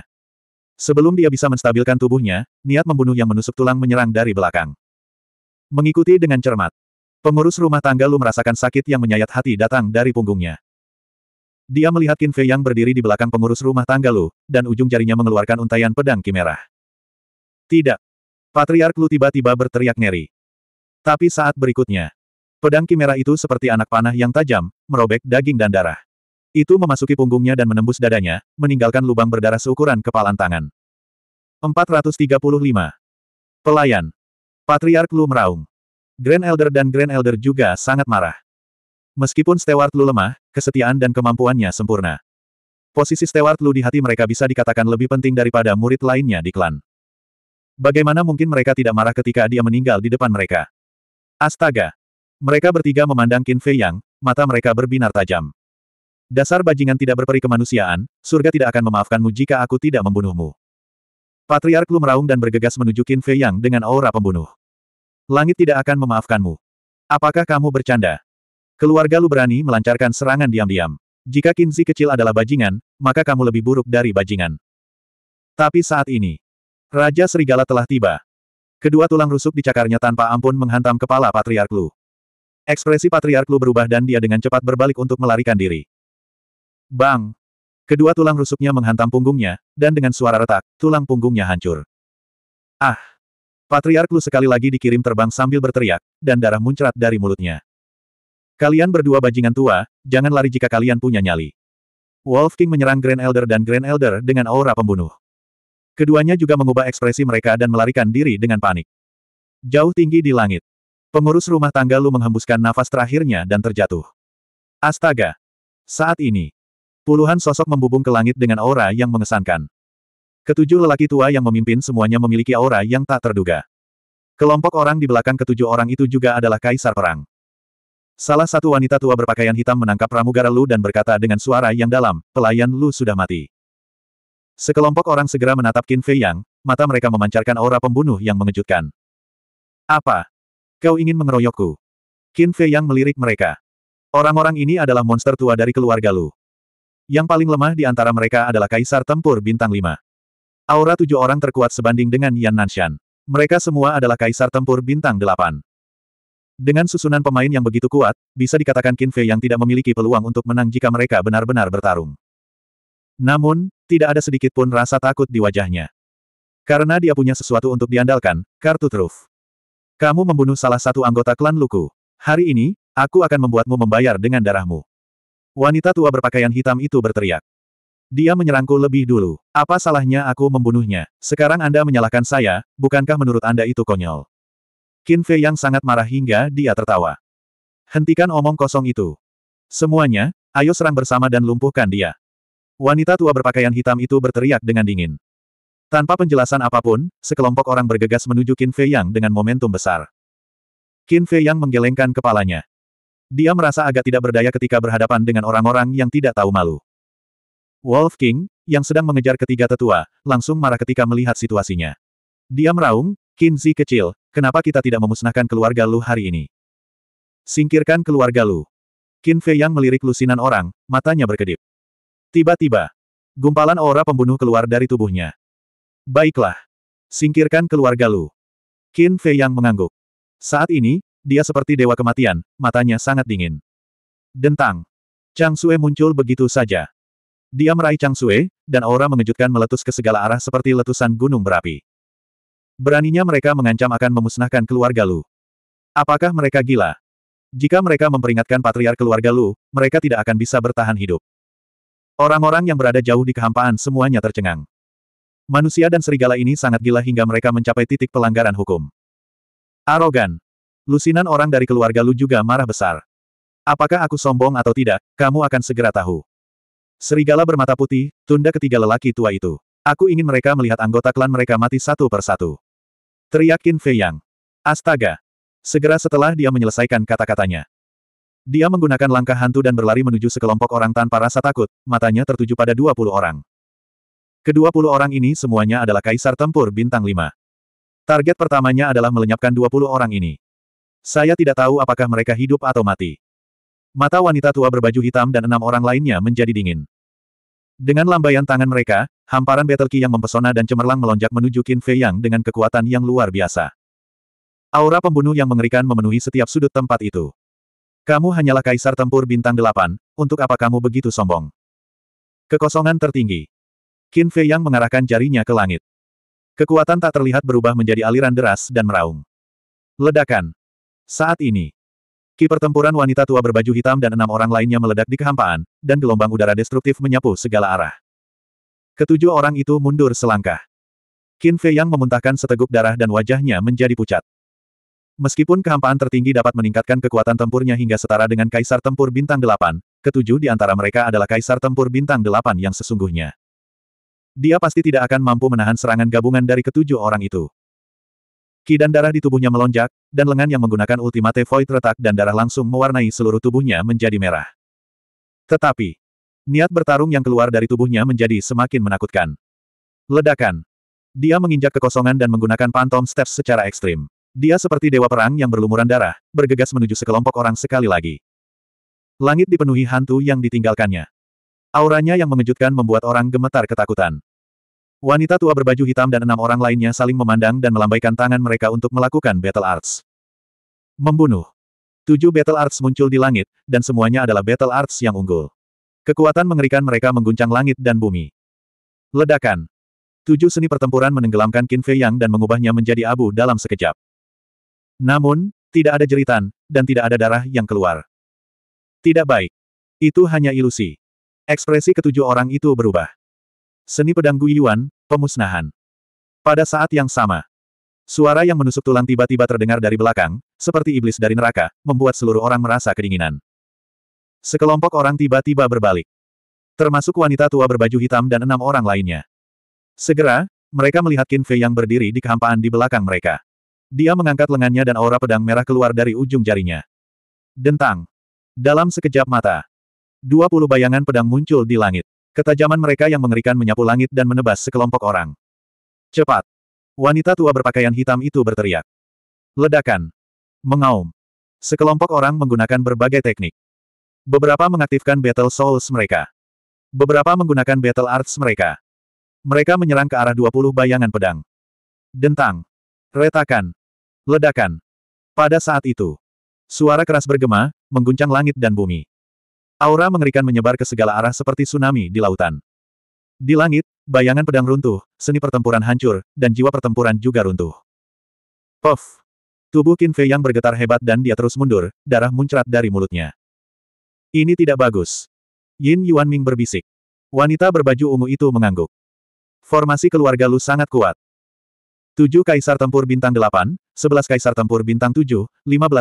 Sebelum dia bisa menstabilkan tubuhnya, niat membunuh yang menusuk tulang menyerang dari belakang. Mengikuti dengan cermat. Pengurus rumah tangga Lu merasakan sakit yang menyayat hati datang dari punggungnya. Dia melihat Qin Fei yang berdiri di belakang pengurus rumah tangga Lu, dan ujung jarinya mengeluarkan untaian pedang kimerah. Tidak. Patriark Lu tiba-tiba berteriak ngeri. Tapi saat berikutnya, pedang kimera itu seperti anak panah yang tajam, merobek daging dan darah. Itu memasuki punggungnya dan menembus dadanya, meninggalkan lubang berdarah seukuran kepalan tangan. 435. Pelayan. Patriark Lu meraung. Grand Elder dan Grand Elder juga sangat marah. Meskipun Stewart Lu lemah, kesetiaan dan kemampuannya sempurna. Posisi Stewart Lu di hati mereka bisa dikatakan lebih penting daripada murid lainnya di klan. Bagaimana mungkin mereka tidak marah ketika dia meninggal di depan mereka? Astaga! Mereka bertiga memandang Qin Fei Yang, mata mereka berbinar tajam. Dasar bajingan tidak berperi kemanusiaan, surga tidak akan memaafkanmu jika aku tidak membunuhmu. Patriark Lu meraung dan bergegas menuju Qin Fei Yang dengan aura pembunuh. Langit tidak akan memaafkanmu. Apakah kamu bercanda? Keluarga Lu berani melancarkan serangan diam-diam. Jika Qin Kinzi kecil adalah bajingan, maka kamu lebih buruk dari bajingan. Tapi saat ini, Raja Serigala telah tiba. Kedua tulang rusuk di cakarnya tanpa ampun menghantam kepala Patriark Lu. Ekspresi Patriark Lu berubah dan dia dengan cepat berbalik untuk melarikan diri. Bang! Kedua tulang rusuknya menghantam punggungnya, dan dengan suara retak, tulang punggungnya hancur. Ah! Patriark Lu sekali lagi dikirim terbang sambil berteriak, dan darah muncrat dari mulutnya. Kalian berdua bajingan tua, jangan lari jika kalian punya nyali. Wolf King menyerang Grand Elder dan Grand Elder dengan aura pembunuh. Keduanya juga mengubah ekspresi mereka dan melarikan diri dengan panik. Jauh tinggi di langit. Pengurus rumah tangga Lu menghembuskan nafas terakhirnya dan terjatuh. Astaga! Saat ini, puluhan sosok membubung ke langit dengan aura yang mengesankan. Ketujuh lelaki tua yang memimpin semuanya memiliki aura yang tak terduga. Kelompok orang di belakang ketujuh orang itu juga adalah kaisar perang. Salah satu wanita tua berpakaian hitam menangkap pramugara Lu dan berkata dengan suara yang dalam, pelayan Lu sudah mati. Sekelompok orang segera menatap Qin Fei Yang, mata mereka memancarkan aura pembunuh yang mengejutkan. Apa? Kau ingin mengeroyokku? Qin Fei Yang melirik mereka. Orang-orang ini adalah monster tua dari keluarga Lu. Yang paling lemah di antara mereka adalah Kaisar Tempur Bintang 5. Aura tujuh orang terkuat sebanding dengan Yan Nanshan. Mereka semua adalah Kaisar Tempur Bintang 8. Dengan susunan pemain yang begitu kuat, bisa dikatakan Qin Fei yang tidak memiliki peluang untuk menang jika mereka benar-benar bertarung. Namun, tidak ada sedikit pun rasa takut di wajahnya. Karena dia punya sesuatu untuk diandalkan, kartu truf. Kamu membunuh salah satu anggota klan Luku. Hari ini, aku akan membuatmu membayar dengan darahmu. Wanita tua berpakaian hitam itu berteriak. Dia menyerangku lebih dulu. Apa salahnya aku membunuhnya? Sekarang Anda menyalahkan saya, bukankah menurut Anda itu konyol? Qin Fei yang sangat marah hingga dia tertawa. Hentikan omong kosong itu. Semuanya, ayo serang bersama dan lumpuhkan dia. Wanita tua berpakaian hitam itu berteriak dengan dingin. Tanpa penjelasan apapun, sekelompok orang bergegas menuju Qin Fei Yang dengan momentum besar. Qin Fei Yang menggelengkan kepalanya. Dia merasa agak tidak berdaya ketika berhadapan dengan orang-orang yang tidak tahu malu. Wolf King, yang sedang mengejar ketiga tetua, langsung marah ketika melihat situasinya. Dia meraung, Qin Zi kecil, kenapa kita tidak memusnahkan keluarga Lu hari ini? Singkirkan keluarga Lu. Qin Fei Yang melirik lusinan orang, matanya berkedip. Tiba-tiba, gumpalan aura pembunuh keluar dari tubuhnya. Baiklah. Singkirkan keluarga Lu. Qin Fei yang mengangguk. Saat ini, dia seperti dewa kematian, matanya sangat dingin. Dentang. Chang Sue muncul begitu saja. Dia meraih Chang Sue, dan aura mengejutkan meletus ke segala arah seperti letusan gunung berapi. Beraninya mereka mengancam akan memusnahkan keluarga Lu. Apakah mereka gila? Jika mereka memperingatkan patriar keluarga Lu, mereka tidak akan bisa bertahan hidup. Orang-orang yang berada jauh di kehampaan semuanya tercengang. Manusia dan serigala ini sangat gila hingga mereka mencapai titik pelanggaran hukum. Arogan. Lusinan orang dari keluarga Lu juga marah besar. Apakah aku sombong atau tidak, kamu akan segera tahu. Serigala bermata putih, tunda ketiga lelaki tua itu. Aku ingin mereka melihat anggota klan mereka mati satu persatu. Teriakin Fei Yang. Astaga. Segera setelah dia menyelesaikan kata-katanya, dia menggunakan langkah hantu dan berlari menuju sekelompok orang tanpa rasa takut, matanya tertuju pada 20 orang. Kedua puluh orang ini semuanya adalah kaisar tempur bintang lima. Target pertamanya adalah melenyapkan dua puluh orang ini. Saya tidak tahu apakah mereka hidup atau mati. Mata wanita tua berbaju hitam dan enam orang lainnya menjadi dingin. Dengan lambaian tangan mereka, hamparan key yang mempesona dan cemerlang melonjak menuju Qin Fei Yang dengan kekuatan yang luar biasa. Aura pembunuh yang mengerikan memenuhi setiap sudut tempat itu. Kamu hanyalah kaisar tempur bintang delapan, untuk apa kamu begitu sombong? Kekosongan tertinggi. Qin Fei Yang mengarahkan jarinya ke langit. Kekuatan tak terlihat berubah menjadi aliran deras dan meraung. Ledakan. Saat ini, Ki pertempuran wanita tua berbaju hitam dan enam orang lainnya meledak di kehampaan, dan gelombang udara destruktif menyapu segala arah. Ketujuh orang itu mundur selangkah. Qin Fei Yang memuntahkan seteguk darah dan wajahnya menjadi pucat. Meskipun kehampaan tertinggi dapat meningkatkan kekuatan tempurnya hingga setara dengan Kaisar Tempur Bintang 8, ketujuh di antara mereka adalah Kaisar Tempur Bintang 8 yang sesungguhnya. Dia pasti tidak akan mampu menahan serangan gabungan dari ketujuh orang itu. Ki dan darah di tubuhnya melonjak, dan lengan yang menggunakan ultimate void retak dan darah langsung mewarnai seluruh tubuhnya menjadi merah. Tetapi, niat bertarung yang keluar dari tubuhnya menjadi semakin menakutkan. Ledakan. Dia menginjak kekosongan dan menggunakan pantom steps secara ekstrim. Dia seperti dewa perang yang berlumuran darah, bergegas menuju sekelompok orang sekali lagi. Langit dipenuhi hantu yang ditinggalkannya. Auranya yang mengejutkan membuat orang gemetar ketakutan. Wanita tua berbaju hitam dan enam orang lainnya saling memandang dan melambaikan tangan mereka untuk melakukan battle arts. Membunuh. Tujuh battle arts muncul di langit, dan semuanya adalah battle arts yang unggul. Kekuatan mengerikan mereka mengguncang langit dan bumi. Ledakan. Tujuh seni pertempuran menenggelamkan Qin Fei Yang dan mengubahnya menjadi abu dalam sekejap. Namun, tidak ada jeritan, dan tidak ada darah yang keluar. Tidak baik. Itu hanya ilusi. Ekspresi ketujuh orang itu berubah. Seni pedang Guyuan, pemusnahan. Pada saat yang sama, suara yang menusuk tulang tiba-tiba terdengar dari belakang, seperti iblis dari neraka, membuat seluruh orang merasa kedinginan. Sekelompok orang tiba-tiba berbalik. Termasuk wanita tua berbaju hitam dan enam orang lainnya. Segera, mereka melihat Qin yang berdiri di kehampaan di belakang mereka. Dia mengangkat lengannya dan aura pedang merah keluar dari ujung jarinya. Dentang. Dalam sekejap mata. Dua puluh bayangan pedang muncul di langit. Ketajaman mereka yang mengerikan menyapu langit dan menebas sekelompok orang. Cepat. Wanita tua berpakaian hitam itu berteriak. Ledakan. Mengaum. Sekelompok orang menggunakan berbagai teknik. Beberapa mengaktifkan Battle Souls mereka. Beberapa menggunakan Battle Arts mereka. Mereka menyerang ke arah 20 bayangan pedang. Dentang. Retakan. Ledakan. Pada saat itu, suara keras bergema, mengguncang langit dan bumi. Aura mengerikan menyebar ke segala arah seperti tsunami di lautan. Di langit, bayangan pedang runtuh, seni pertempuran hancur, dan jiwa pertempuran juga runtuh. Puff! Tubuh Qin Fei yang bergetar hebat dan dia terus mundur, darah muncrat dari mulutnya. Ini tidak bagus. Yin Yuan Ming berbisik. Wanita berbaju ungu itu mengangguk. Formasi keluarga Lu sangat kuat. 7 kaisar tempur bintang 8, 11 kaisar tempur bintang 7, 15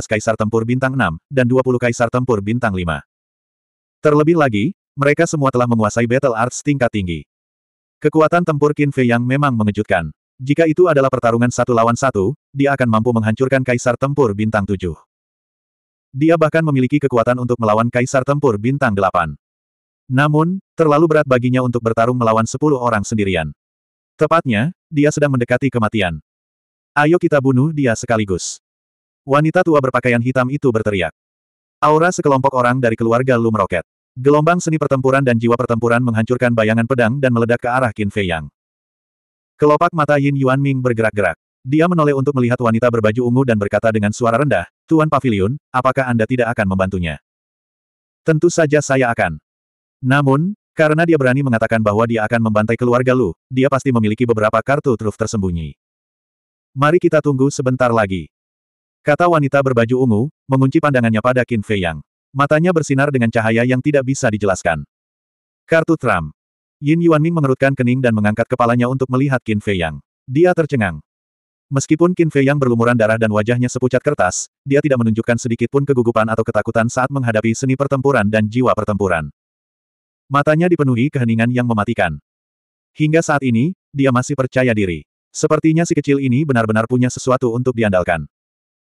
kaisar tempur bintang 6, dan 20 kaisar tempur bintang 5. Terlebih lagi, mereka semua telah menguasai battle arts tingkat tinggi. Kekuatan tempur Qin Fei yang memang mengejutkan. Jika itu adalah pertarungan satu lawan satu, dia akan mampu menghancurkan kaisar tempur bintang 7. Dia bahkan memiliki kekuatan untuk melawan kaisar tempur bintang 8. Namun, terlalu berat baginya untuk bertarung melawan 10 orang sendirian. Tepatnya, dia sedang mendekati kematian. Ayo kita bunuh dia sekaligus. Wanita tua berpakaian hitam itu berteriak. Aura sekelompok orang dari keluarga Lu meroket. Gelombang seni pertempuran dan jiwa pertempuran menghancurkan bayangan pedang dan meledak ke arah Qin Fei Yang. Kelopak mata Yin Yuan Ming bergerak-gerak. Dia menoleh untuk melihat wanita berbaju ungu dan berkata dengan suara rendah, Tuan Pavilion, apakah Anda tidak akan membantunya? Tentu saja saya akan. Namun, karena dia berani mengatakan bahwa dia akan membantai keluarga Lu, dia pasti memiliki beberapa kartu truf tersembunyi. Mari kita tunggu sebentar lagi. Kata wanita berbaju ungu, mengunci pandangannya pada Qin Fei Yang. Matanya bersinar dengan cahaya yang tidak bisa dijelaskan. Kartu Tram. Yin Yuan Ming mengerutkan kening dan mengangkat kepalanya untuk melihat Qin Fei Yang. Dia tercengang. Meskipun Qin Fei Yang berlumuran darah dan wajahnya sepucat kertas, dia tidak menunjukkan sedikit pun kegugupan atau ketakutan saat menghadapi seni pertempuran dan jiwa pertempuran. Matanya dipenuhi keheningan yang mematikan. Hingga saat ini, dia masih percaya diri. Sepertinya si kecil ini benar-benar punya sesuatu untuk diandalkan.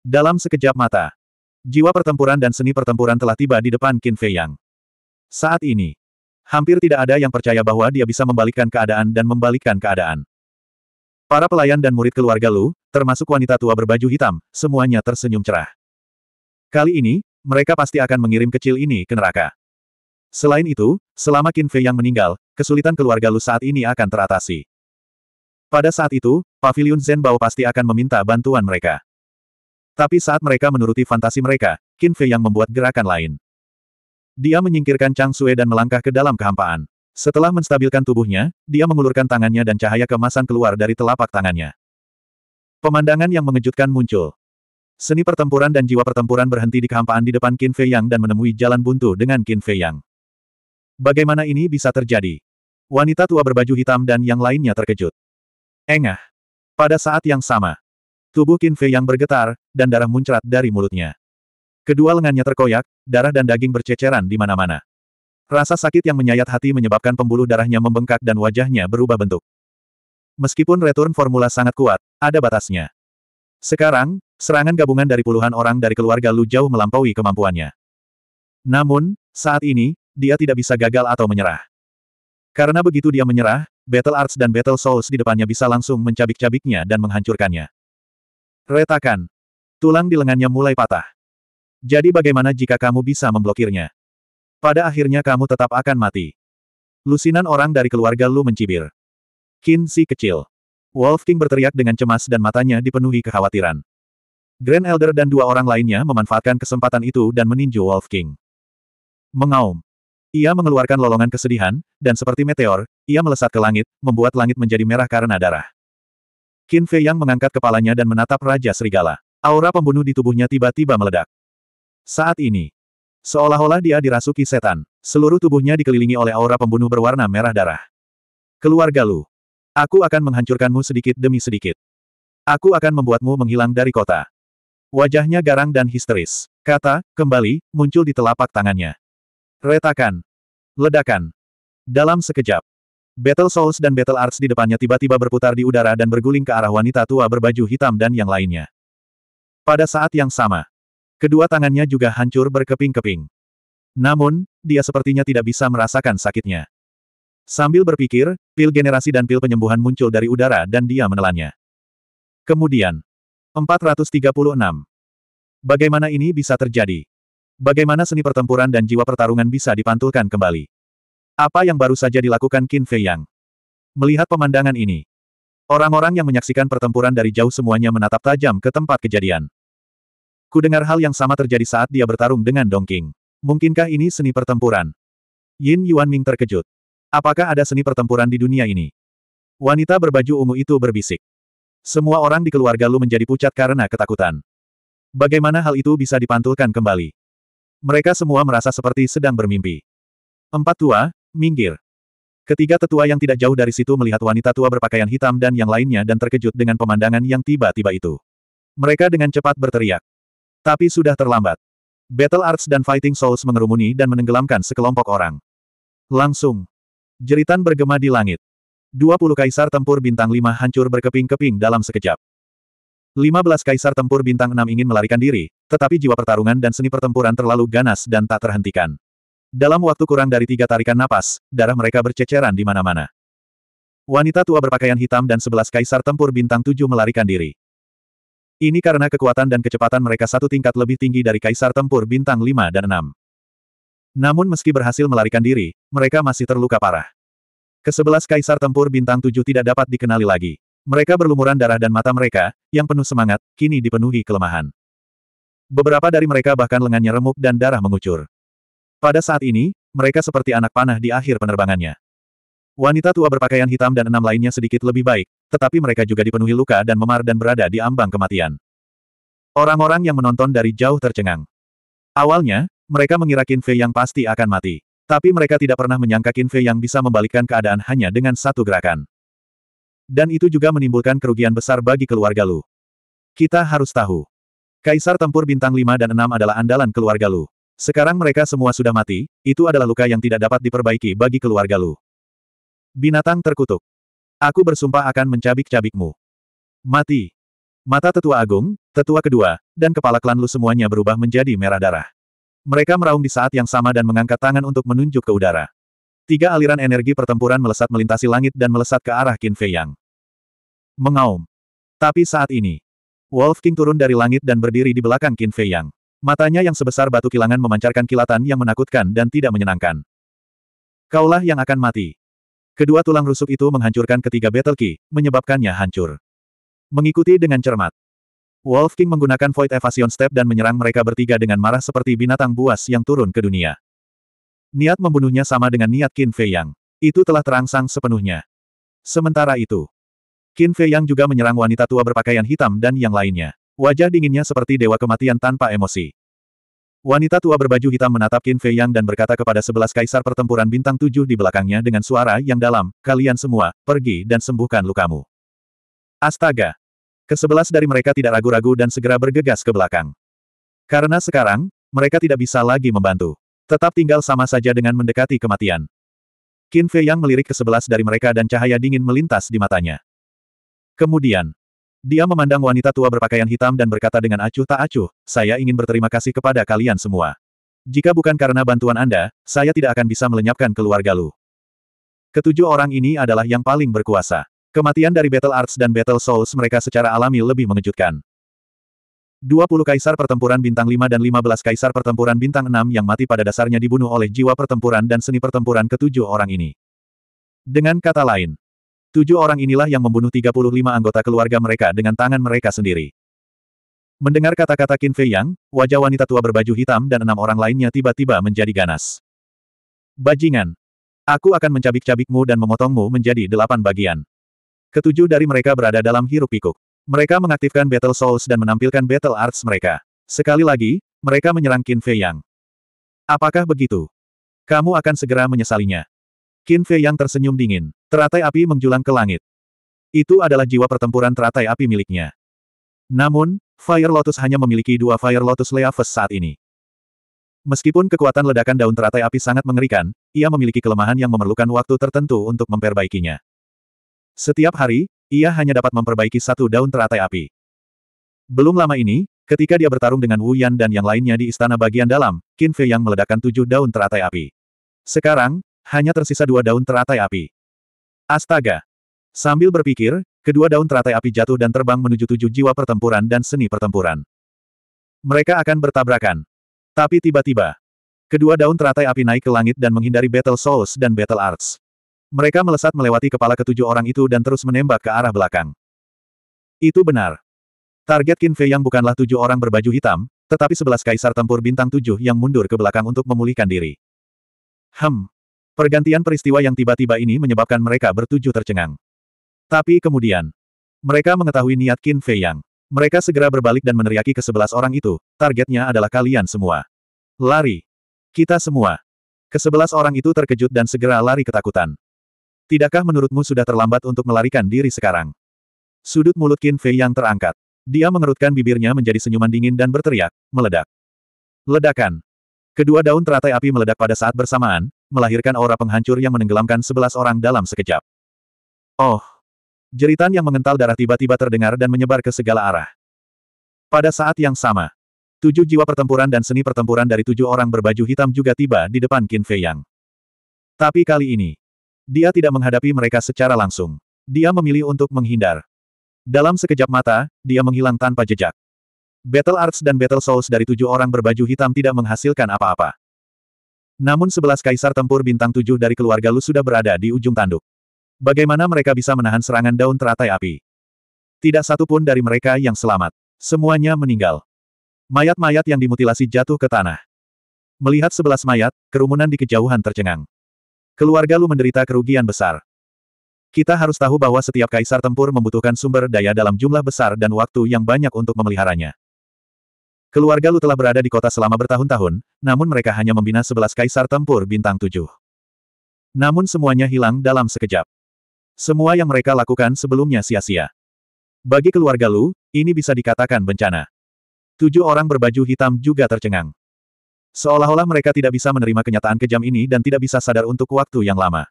Dalam sekejap mata, jiwa pertempuran dan seni pertempuran telah tiba di depan Qin Fei Yang. Saat ini, hampir tidak ada yang percaya bahwa dia bisa membalikkan keadaan dan membalikkan keadaan. Para pelayan dan murid keluarga Lu, termasuk wanita tua berbaju hitam, semuanya tersenyum cerah. Kali ini, mereka pasti akan mengirim kecil ini ke neraka. Selain itu, selama Qin Fei yang meninggal, kesulitan keluarga Lu saat ini akan teratasi. Pada saat itu, Pavilion Zen Bao pasti akan meminta bantuan mereka. Tapi saat mereka menuruti fantasi mereka, Qin Fei yang membuat gerakan lain. Dia menyingkirkan Chang Sue dan melangkah ke dalam kehampaan. Setelah menstabilkan tubuhnya, dia mengulurkan tangannya dan cahaya kemasan keluar dari telapak tangannya. Pemandangan yang mengejutkan muncul. Seni pertempuran dan jiwa pertempuran berhenti di kehampaan di depan Qin Fei Yang dan menemui jalan buntu dengan Qin Fei Yang. Bagaimana ini bisa terjadi? Wanita tua berbaju hitam dan yang lainnya terkejut. Engah. Pada saat yang sama, tubuh Qin Fei yang bergetar, dan darah muncrat dari mulutnya. Kedua lengannya terkoyak, darah dan daging berceceran di mana-mana. Rasa sakit yang menyayat hati menyebabkan pembuluh darahnya membengkak dan wajahnya berubah bentuk. Meskipun return formula sangat kuat, ada batasnya. Sekarang, serangan gabungan dari puluhan orang dari keluarga Lu jauh melampaui kemampuannya. Namun, saat ini, dia tidak bisa gagal atau menyerah. Karena begitu dia menyerah, Battle Arts dan Battle Souls di depannya bisa langsung mencabik-cabiknya dan menghancurkannya. Retakan. Tulang di lengannya mulai patah. Jadi bagaimana jika kamu bisa memblokirnya? Pada akhirnya kamu tetap akan mati. Lusinan orang dari keluarga Lu mencibir. Qin Si kecil. Wolf King berteriak dengan cemas dan matanya dipenuhi kekhawatiran. Grand Elder dan dua orang lainnya memanfaatkan kesempatan itu dan meninju Wolf King. Mengaum. Ia mengeluarkan lolongan kesedihan, dan seperti meteor, ia melesat ke langit, membuat langit menjadi merah karena darah. Qin Fei Yang mengangkat kepalanya dan menatap Raja Serigala. Aura pembunuh di tubuhnya tiba-tiba meledak. Saat ini, seolah-olah dia dirasuki setan. Seluruh tubuhnya dikelilingi oleh aura pembunuh berwarna merah darah. Keluarga Lu, aku akan menghancurkanmu sedikit demi sedikit. Aku akan membuatmu menghilang dari kota. Wajahnya garang dan histeris. Kata, kembali, muncul di telapak tangannya. Retakan. Ledakan. Dalam sekejap. Battle Souls dan Battle Arts di depannya tiba-tiba berputar di udara dan berguling ke arah wanita tua berbaju hitam dan yang lainnya. Pada saat yang sama, kedua tangannya juga hancur berkeping-keping. Namun, dia sepertinya tidak bisa merasakan sakitnya. Sambil berpikir, pil generasi dan pil penyembuhan muncul dari udara dan dia menelannya. Kemudian, 436. Bagaimana ini bisa terjadi? Bagaimana seni pertempuran dan jiwa pertarungan bisa dipantulkan kembali? Apa yang baru saja dilakukan Qin Fei Yang? Melihat pemandangan ini, orang-orang yang menyaksikan pertempuran dari jauh semuanya menatap tajam ke tempat kejadian. Ku dengar hal yang sama terjadi saat dia bertarung dengan Dong Qing. Mungkinkah ini seni pertempuran? Yin Yuan Ming terkejut. Apakah ada seni pertempuran di dunia ini? Wanita berbaju ungu itu berbisik. Semua orang di keluarga Lu menjadi pucat karena ketakutan. Bagaimana hal itu bisa dipantulkan kembali? Mereka semua merasa seperti sedang bermimpi. Empat tua, minggir. Ketiga tetua yang tidak jauh dari situ melihat wanita tua berpakaian hitam dan yang lainnya dan terkejut dengan pemandangan yang tiba-tiba itu. Mereka dengan cepat berteriak. Tapi sudah terlambat. Battle Arts dan Fighting Souls mengerumuni dan menenggelamkan sekelompok orang. Langsung. Jeritan bergema di langit. 20 kaisar tempur bintang 5 hancur berkeping-keping dalam sekejap. 15 kaisar tempur bintang 6 ingin melarikan diri, tetapi jiwa pertarungan dan seni pertempuran terlalu ganas dan tak terhentikan. Dalam waktu kurang dari tiga tarikan napas, darah mereka berceceran di mana-mana. Wanita tua berpakaian hitam dan 11 kaisar tempur bintang 7 melarikan diri. Ini karena kekuatan dan kecepatan mereka satu tingkat lebih tinggi dari kaisar tempur bintang 5 dan 6. Namun meski berhasil melarikan diri, mereka masih terluka parah. Kesebelas kaisar tempur bintang 7 tidak dapat dikenali lagi. Mereka berlumuran darah dan mata mereka, yang penuh semangat, kini dipenuhi kelemahan. Beberapa dari mereka bahkan lengannya remuk dan darah mengucur. Pada saat ini, mereka seperti anak panah di akhir penerbangannya. Wanita tua berpakaian hitam dan enam lainnya sedikit lebih baik, tetapi mereka juga dipenuhi luka dan memar dan berada di ambang kematian. Orang-orang yang menonton dari jauh tercengang. Awalnya, mereka mengira Qin Fei yang pasti akan mati. Tapi mereka tidak pernah menyangka Qin Fei yang bisa membalikkan keadaan hanya dengan satu gerakan. Dan itu juga menimbulkan kerugian besar bagi keluarga Lu. Kita harus tahu. Kaisar tempur bintang 5 dan 6 adalah andalan keluarga Lu. Sekarang mereka semua sudah mati, itu adalah luka yang tidak dapat diperbaiki bagi keluarga Lu. Binatang terkutuk. Aku bersumpah akan mencabik-cabikmu. Mati. Mata tetua agung, tetua kedua, dan kepala klan Lu semuanya berubah menjadi merah darah. Mereka meraung di saat yang sama dan mengangkat tangan untuk menunjuk ke udara. Tiga aliran energi pertempuran melesat melintasi langit dan melesat ke arah Qin Fei Yang. Mengaum. Tapi saat ini, Wolf King turun dari langit dan berdiri di belakang Qin Fei Yang. Matanya yang sebesar batu kilangan memancarkan kilatan yang menakutkan dan tidak menyenangkan. Kaulah yang akan mati. Kedua tulang rusuk itu menghancurkan ketiga Battle Key, menyebabkannya hancur. Mengikuti dengan cermat. Wolf King menggunakan Void Evasion Step dan menyerang mereka bertiga dengan marah seperti binatang buas yang turun ke dunia. Niat membunuhnya sama dengan niat Qin Fei Yang. Itu telah terangsang sepenuhnya. Sementara itu, Qin Fei Yang juga menyerang wanita tua berpakaian hitam dan yang lainnya. Wajah dinginnya seperti dewa kematian tanpa emosi. Wanita tua berbaju hitam menatap Qin Fei Yang dan berkata kepada sebelas kaisar pertempuran bintang tujuh di belakangnya dengan suara yang dalam, kalian semua, pergi dan sembuhkan lukamu. Astaga! Kesebelas dari mereka tidak ragu-ragu dan segera bergegas ke belakang. Karena sekarang, mereka tidak bisa lagi membantu. Tetap tinggal sama saja dengan mendekati kematian. Qin Fei Yang melirik ke sebelas dari mereka dan cahaya dingin melintas di matanya. Kemudian, dia memandang wanita tua berpakaian hitam dan berkata dengan acuh tak acuh, saya ingin berterima kasih kepada kalian semua. Jika bukan karena bantuan Anda, saya tidak akan bisa melenyapkan keluarga Lu. Ketujuh orang ini adalah yang paling berkuasa. Kematian dari Battle Arts dan Battle Souls mereka secara alami lebih mengejutkan. 20 kaisar pertempuran bintang 5 dan 15 kaisar pertempuran bintang 6 yang mati pada dasarnya dibunuh oleh jiwa pertempuran dan seni pertempuran ketujuh orang ini. Dengan kata lain, tujuh orang inilah yang membunuh 35 anggota keluarga mereka dengan tangan mereka sendiri. Mendengar kata-kata Qin Fei Yang, wajah wanita tua berbaju hitam dan enam orang lainnya tiba-tiba menjadi ganas. Bajingan! Aku akan mencabik-cabikmu dan memotongmu menjadi delapan bagian. Ketujuh dari mereka berada dalam hirup pikuk. Mereka mengaktifkan Battle Souls dan menampilkan Battle Arts mereka. Sekali lagi, mereka menyerang Qin Fei Yang. Apakah begitu? Kamu akan segera menyesalinya. Qin Fei Yang tersenyum dingin. Teratai api menjulang ke langit. Itu adalah jiwa pertempuran teratai api miliknya. Namun, Fire Lotus hanya memiliki dua Fire Lotus Leaves saat ini. Meskipun kekuatan ledakan daun teratai api sangat mengerikan, ia memiliki kelemahan yang memerlukan waktu tertentu untuk memperbaikinya. Setiap hari, ia hanya dapat memperbaiki satu daun teratai api. Belum lama ini, ketika dia bertarung dengan Wu Yan dan yang lainnya di istana bagian dalam, Qin Fei yang meledakkan tujuh daun teratai api. Sekarang, hanya tersisa dua daun teratai api. Astaga! Sambil berpikir, kedua daun teratai api jatuh dan terbang menuju tujuh jiwa pertempuran dan seni pertempuran. Mereka akan bertabrakan. Tapi tiba-tiba, kedua daun teratai api naik ke langit dan menghindari Battle Souls dan Battle Arts. Mereka melesat melewati kepala ketujuh orang itu dan terus menembak ke arah belakang. Itu benar. Target Qin Fei yang bukanlah tujuh orang berbaju hitam, tetapi sebelas kaisar tempur bintang tujuh yang mundur ke belakang untuk memulihkan diri. Hem. Pergantian peristiwa yang tiba-tiba ini menyebabkan mereka bertujuh tercengang. Tapi kemudian, mereka mengetahui niat Qin Fei Yang. Mereka segera berbalik dan meneriaki ke sebelas orang itu, targetnya adalah kalian semua. Lari! Kita semua! Kesebelas orang itu terkejut dan segera lari ketakutan. Tidakkah menurutmu sudah terlambat untuk melarikan diri sekarang? Sudut mulut Qin Fei yang terangkat. Dia mengerutkan bibirnya menjadi senyuman dingin dan berteriak, meledak. Ledakan. Kedua daun teratai api meledak pada saat bersamaan, melahirkan aura penghancur yang menenggelamkan sebelas orang dalam sekejap. Oh! Jeritan yang mengental darah tiba-tiba terdengar dan menyebar ke segala arah. Pada saat yang sama, tujuh jiwa pertempuran dan seni pertempuran dari tujuh orang berbaju hitam juga tiba di depan Qin Fei Yang. Tapi kali ini, dia tidak menghadapi mereka secara langsung. Dia memilih untuk menghindar. Dalam sekejap mata, dia menghilang tanpa jejak. Battle Arts dan Battle Souls dari tujuh orang berbaju hitam tidak menghasilkan apa-apa. Namun sebelas kaisar tempur bintang tujuh dari keluarga Lu sudah berada di ujung tanduk. Bagaimana mereka bisa menahan serangan daun teratai api? Tidak satu pun dari mereka yang selamat. Semuanya meninggal. Mayat-mayat yang dimutilasi jatuh ke tanah. Melihat sebelas mayat, kerumunan di kejauhan tercengang. Keluarga Lu menderita kerugian besar. Kita harus tahu bahwa setiap kaisar tempur membutuhkan sumber daya dalam jumlah besar dan waktu yang banyak untuk memeliharanya. Keluarga Lu telah berada di kota selama bertahun-tahun, namun mereka hanya membina sebelas kaisar tempur bintang tujuh. Namun semuanya hilang dalam sekejap. Semua yang mereka lakukan sebelumnya sia-sia. Bagi keluarga Lu, ini bisa dikatakan bencana. Tujuh orang berbaju hitam juga tercengang. Seolah-olah mereka tidak bisa menerima kenyataan kejam ini dan tidak bisa sadar untuk waktu yang lama.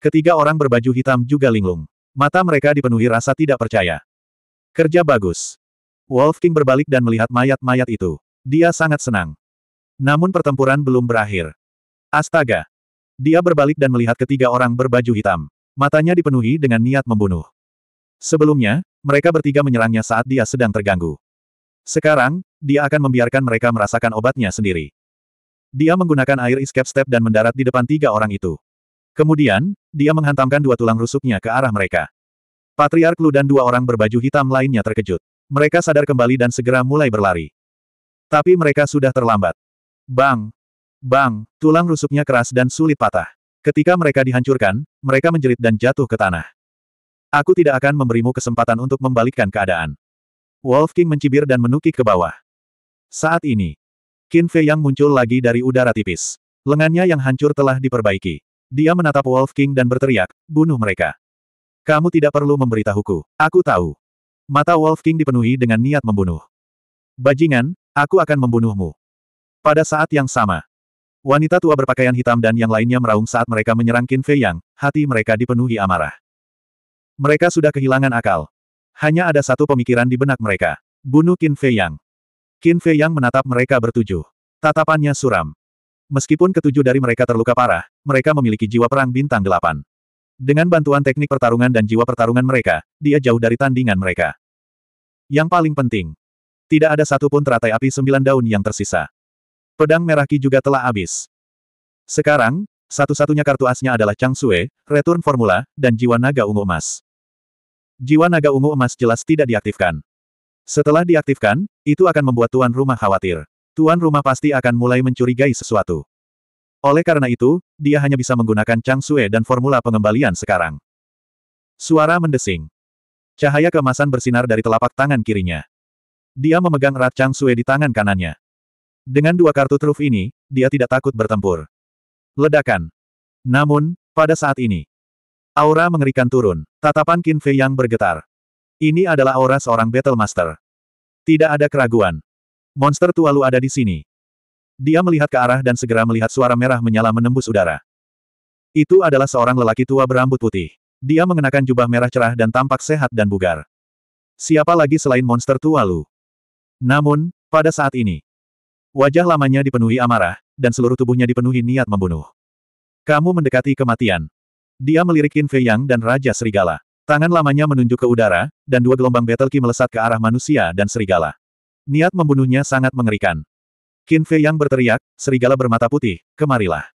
Ketiga orang berbaju hitam juga linglung. Mata mereka dipenuhi rasa tidak percaya. Kerja bagus. Wolf King berbalik dan melihat mayat-mayat itu. Dia sangat senang. Namun pertempuran belum berakhir. Astaga! Dia berbalik dan melihat ketiga orang berbaju hitam. Matanya dipenuhi dengan niat membunuh. Sebelumnya, mereka bertiga menyerangnya saat dia sedang terganggu. Sekarang, dia akan membiarkan mereka merasakan obatnya sendiri. Dia menggunakan air escape step dan mendarat di depan tiga orang itu. Kemudian, dia menghantamkan dua tulang rusuknya ke arah mereka. Patriark Lu dan dua orang berbaju hitam lainnya terkejut. Mereka sadar kembali dan segera mulai berlari. Tapi mereka sudah terlambat. Bang! Bang! Tulang rusuknya keras dan sulit patah. Ketika mereka dihancurkan, mereka menjerit dan jatuh ke tanah. Aku tidak akan memberimu kesempatan untuk membalikkan keadaan. Wolf King mencibir dan menukik ke bawah. Saat ini, Qin Fei Yang muncul lagi dari udara tipis. Lengannya yang hancur telah diperbaiki. Dia menatap Wolf King dan berteriak, bunuh mereka. Kamu tidak perlu memberitahuku. Aku tahu. Mata Wolf King dipenuhi dengan niat membunuh. Bajingan, aku akan membunuhmu. Pada saat yang sama, wanita tua berpakaian hitam dan yang lainnya meraung saat mereka menyerang Qin Fei Yang, hati mereka dipenuhi amarah. Mereka sudah kehilangan akal, hanya ada satu pemikiran di benak mereka. Bunuh Qin Fei Yang. Qin Fei Yang menatap mereka bertujuh. Tatapannya suram. Meskipun ketujuh dari mereka terluka parah, mereka memiliki jiwa perang bintang delapan. Dengan bantuan teknik pertarungan dan jiwa pertarungan mereka, dia jauh dari tandingan mereka. Yang paling penting, tidak ada satupun teratai api sembilan daun yang tersisa. Pedang merah Ki juga telah habis. Sekarang, satu-satunya kartu asnya adalah Chang Sue, Return Formula, dan Jiwa Naga Ungu Emas. Jiwa naga ungu emas jelas tidak diaktifkan. Setelah diaktifkan, itu akan membuat tuan rumah khawatir. Tuan rumah pasti akan mulai mencurigai sesuatu. Oleh karena itu, dia hanya bisa menggunakan Chang Sue dan formula pengembalian sekarang. Suara mendesing. Cahaya kemasan bersinar dari telapak tangan kirinya. Dia memegang erat Chang Sue di tangan kanannya. Dengan dua kartu truf ini, dia tidak takut bertempur. Ledakan. Namun, pada saat ini, Aura mengerikan turun. Tatapan Qin Fei yang bergetar. Ini adalah aura seorang Battle Master. Tidak ada keraguan. Monster tua Lu ada di sini. Dia melihat ke arah dan segera melihat suara merah menyala menembus udara. Itu adalah seorang lelaki tua berambut putih. Dia mengenakan jubah merah cerah dan tampak sehat dan bugar. Siapa lagi selain monster tua Lu? Namun, pada saat ini, wajah lamanya dipenuhi amarah, dan seluruh tubuhnya dipenuhi niat membunuh. Kamu mendekati kematian. Dia melirik Qin Fei Yang dan Raja Serigala. Tangan lamanya menunjuk ke udara, dan dua gelombang battle ki melesat ke arah manusia dan serigala. Niat membunuhnya sangat mengerikan. Qin Fei Yang berteriak, serigala bermata putih, kemarilah.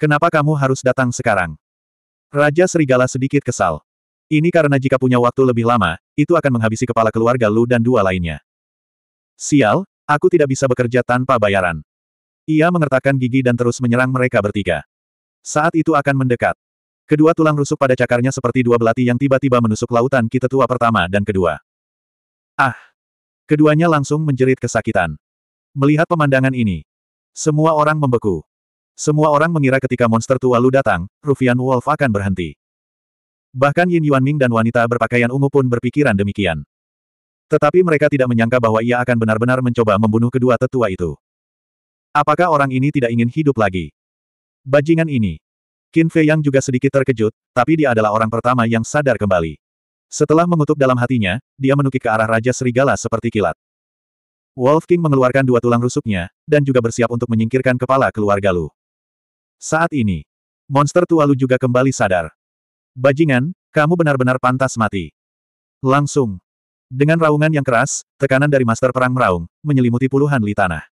Kenapa kamu harus datang sekarang? Raja Serigala sedikit kesal. Ini karena jika punya waktu lebih lama, itu akan menghabisi kepala keluarga Lu dan dua lainnya. Sial, aku tidak bisa bekerja tanpa bayaran. Ia mengertakkan gigi dan terus menyerang mereka bertiga. Saat itu akan mendekat. Kedua tulang rusuk pada cakarnya seperti dua belati yang tiba-tiba menusuk lautan kita tua pertama dan kedua. Ah! Keduanya langsung menjerit kesakitan. Melihat pemandangan ini, semua orang membeku. Semua orang mengira ketika monster tua Lu datang, Rufian Wolf akan berhenti. Bahkan Yin Yuanming dan wanita berpakaian ungu pun berpikiran demikian. Tetapi mereka tidak menyangka bahwa ia akan benar-benar mencoba membunuh kedua tetua itu. Apakah orang ini tidak ingin hidup lagi? Bajingan ini. Qin Fei Yang juga sedikit terkejut, tapi dia adalah orang pertama yang sadar kembali. Setelah mengutuk dalam hatinya, dia menukik ke arah Raja Serigala seperti kilat. Wolf King mengeluarkan dua tulang rusuknya, dan juga bersiap untuk menyingkirkan kepala keluarga Lu. Saat ini, monster tua Lu juga kembali sadar. Bajingan, kamu benar-benar pantas mati. Langsung. Dengan raungan yang keras, tekanan dari Master Perang meraung, menyelimuti puluhan li tanah.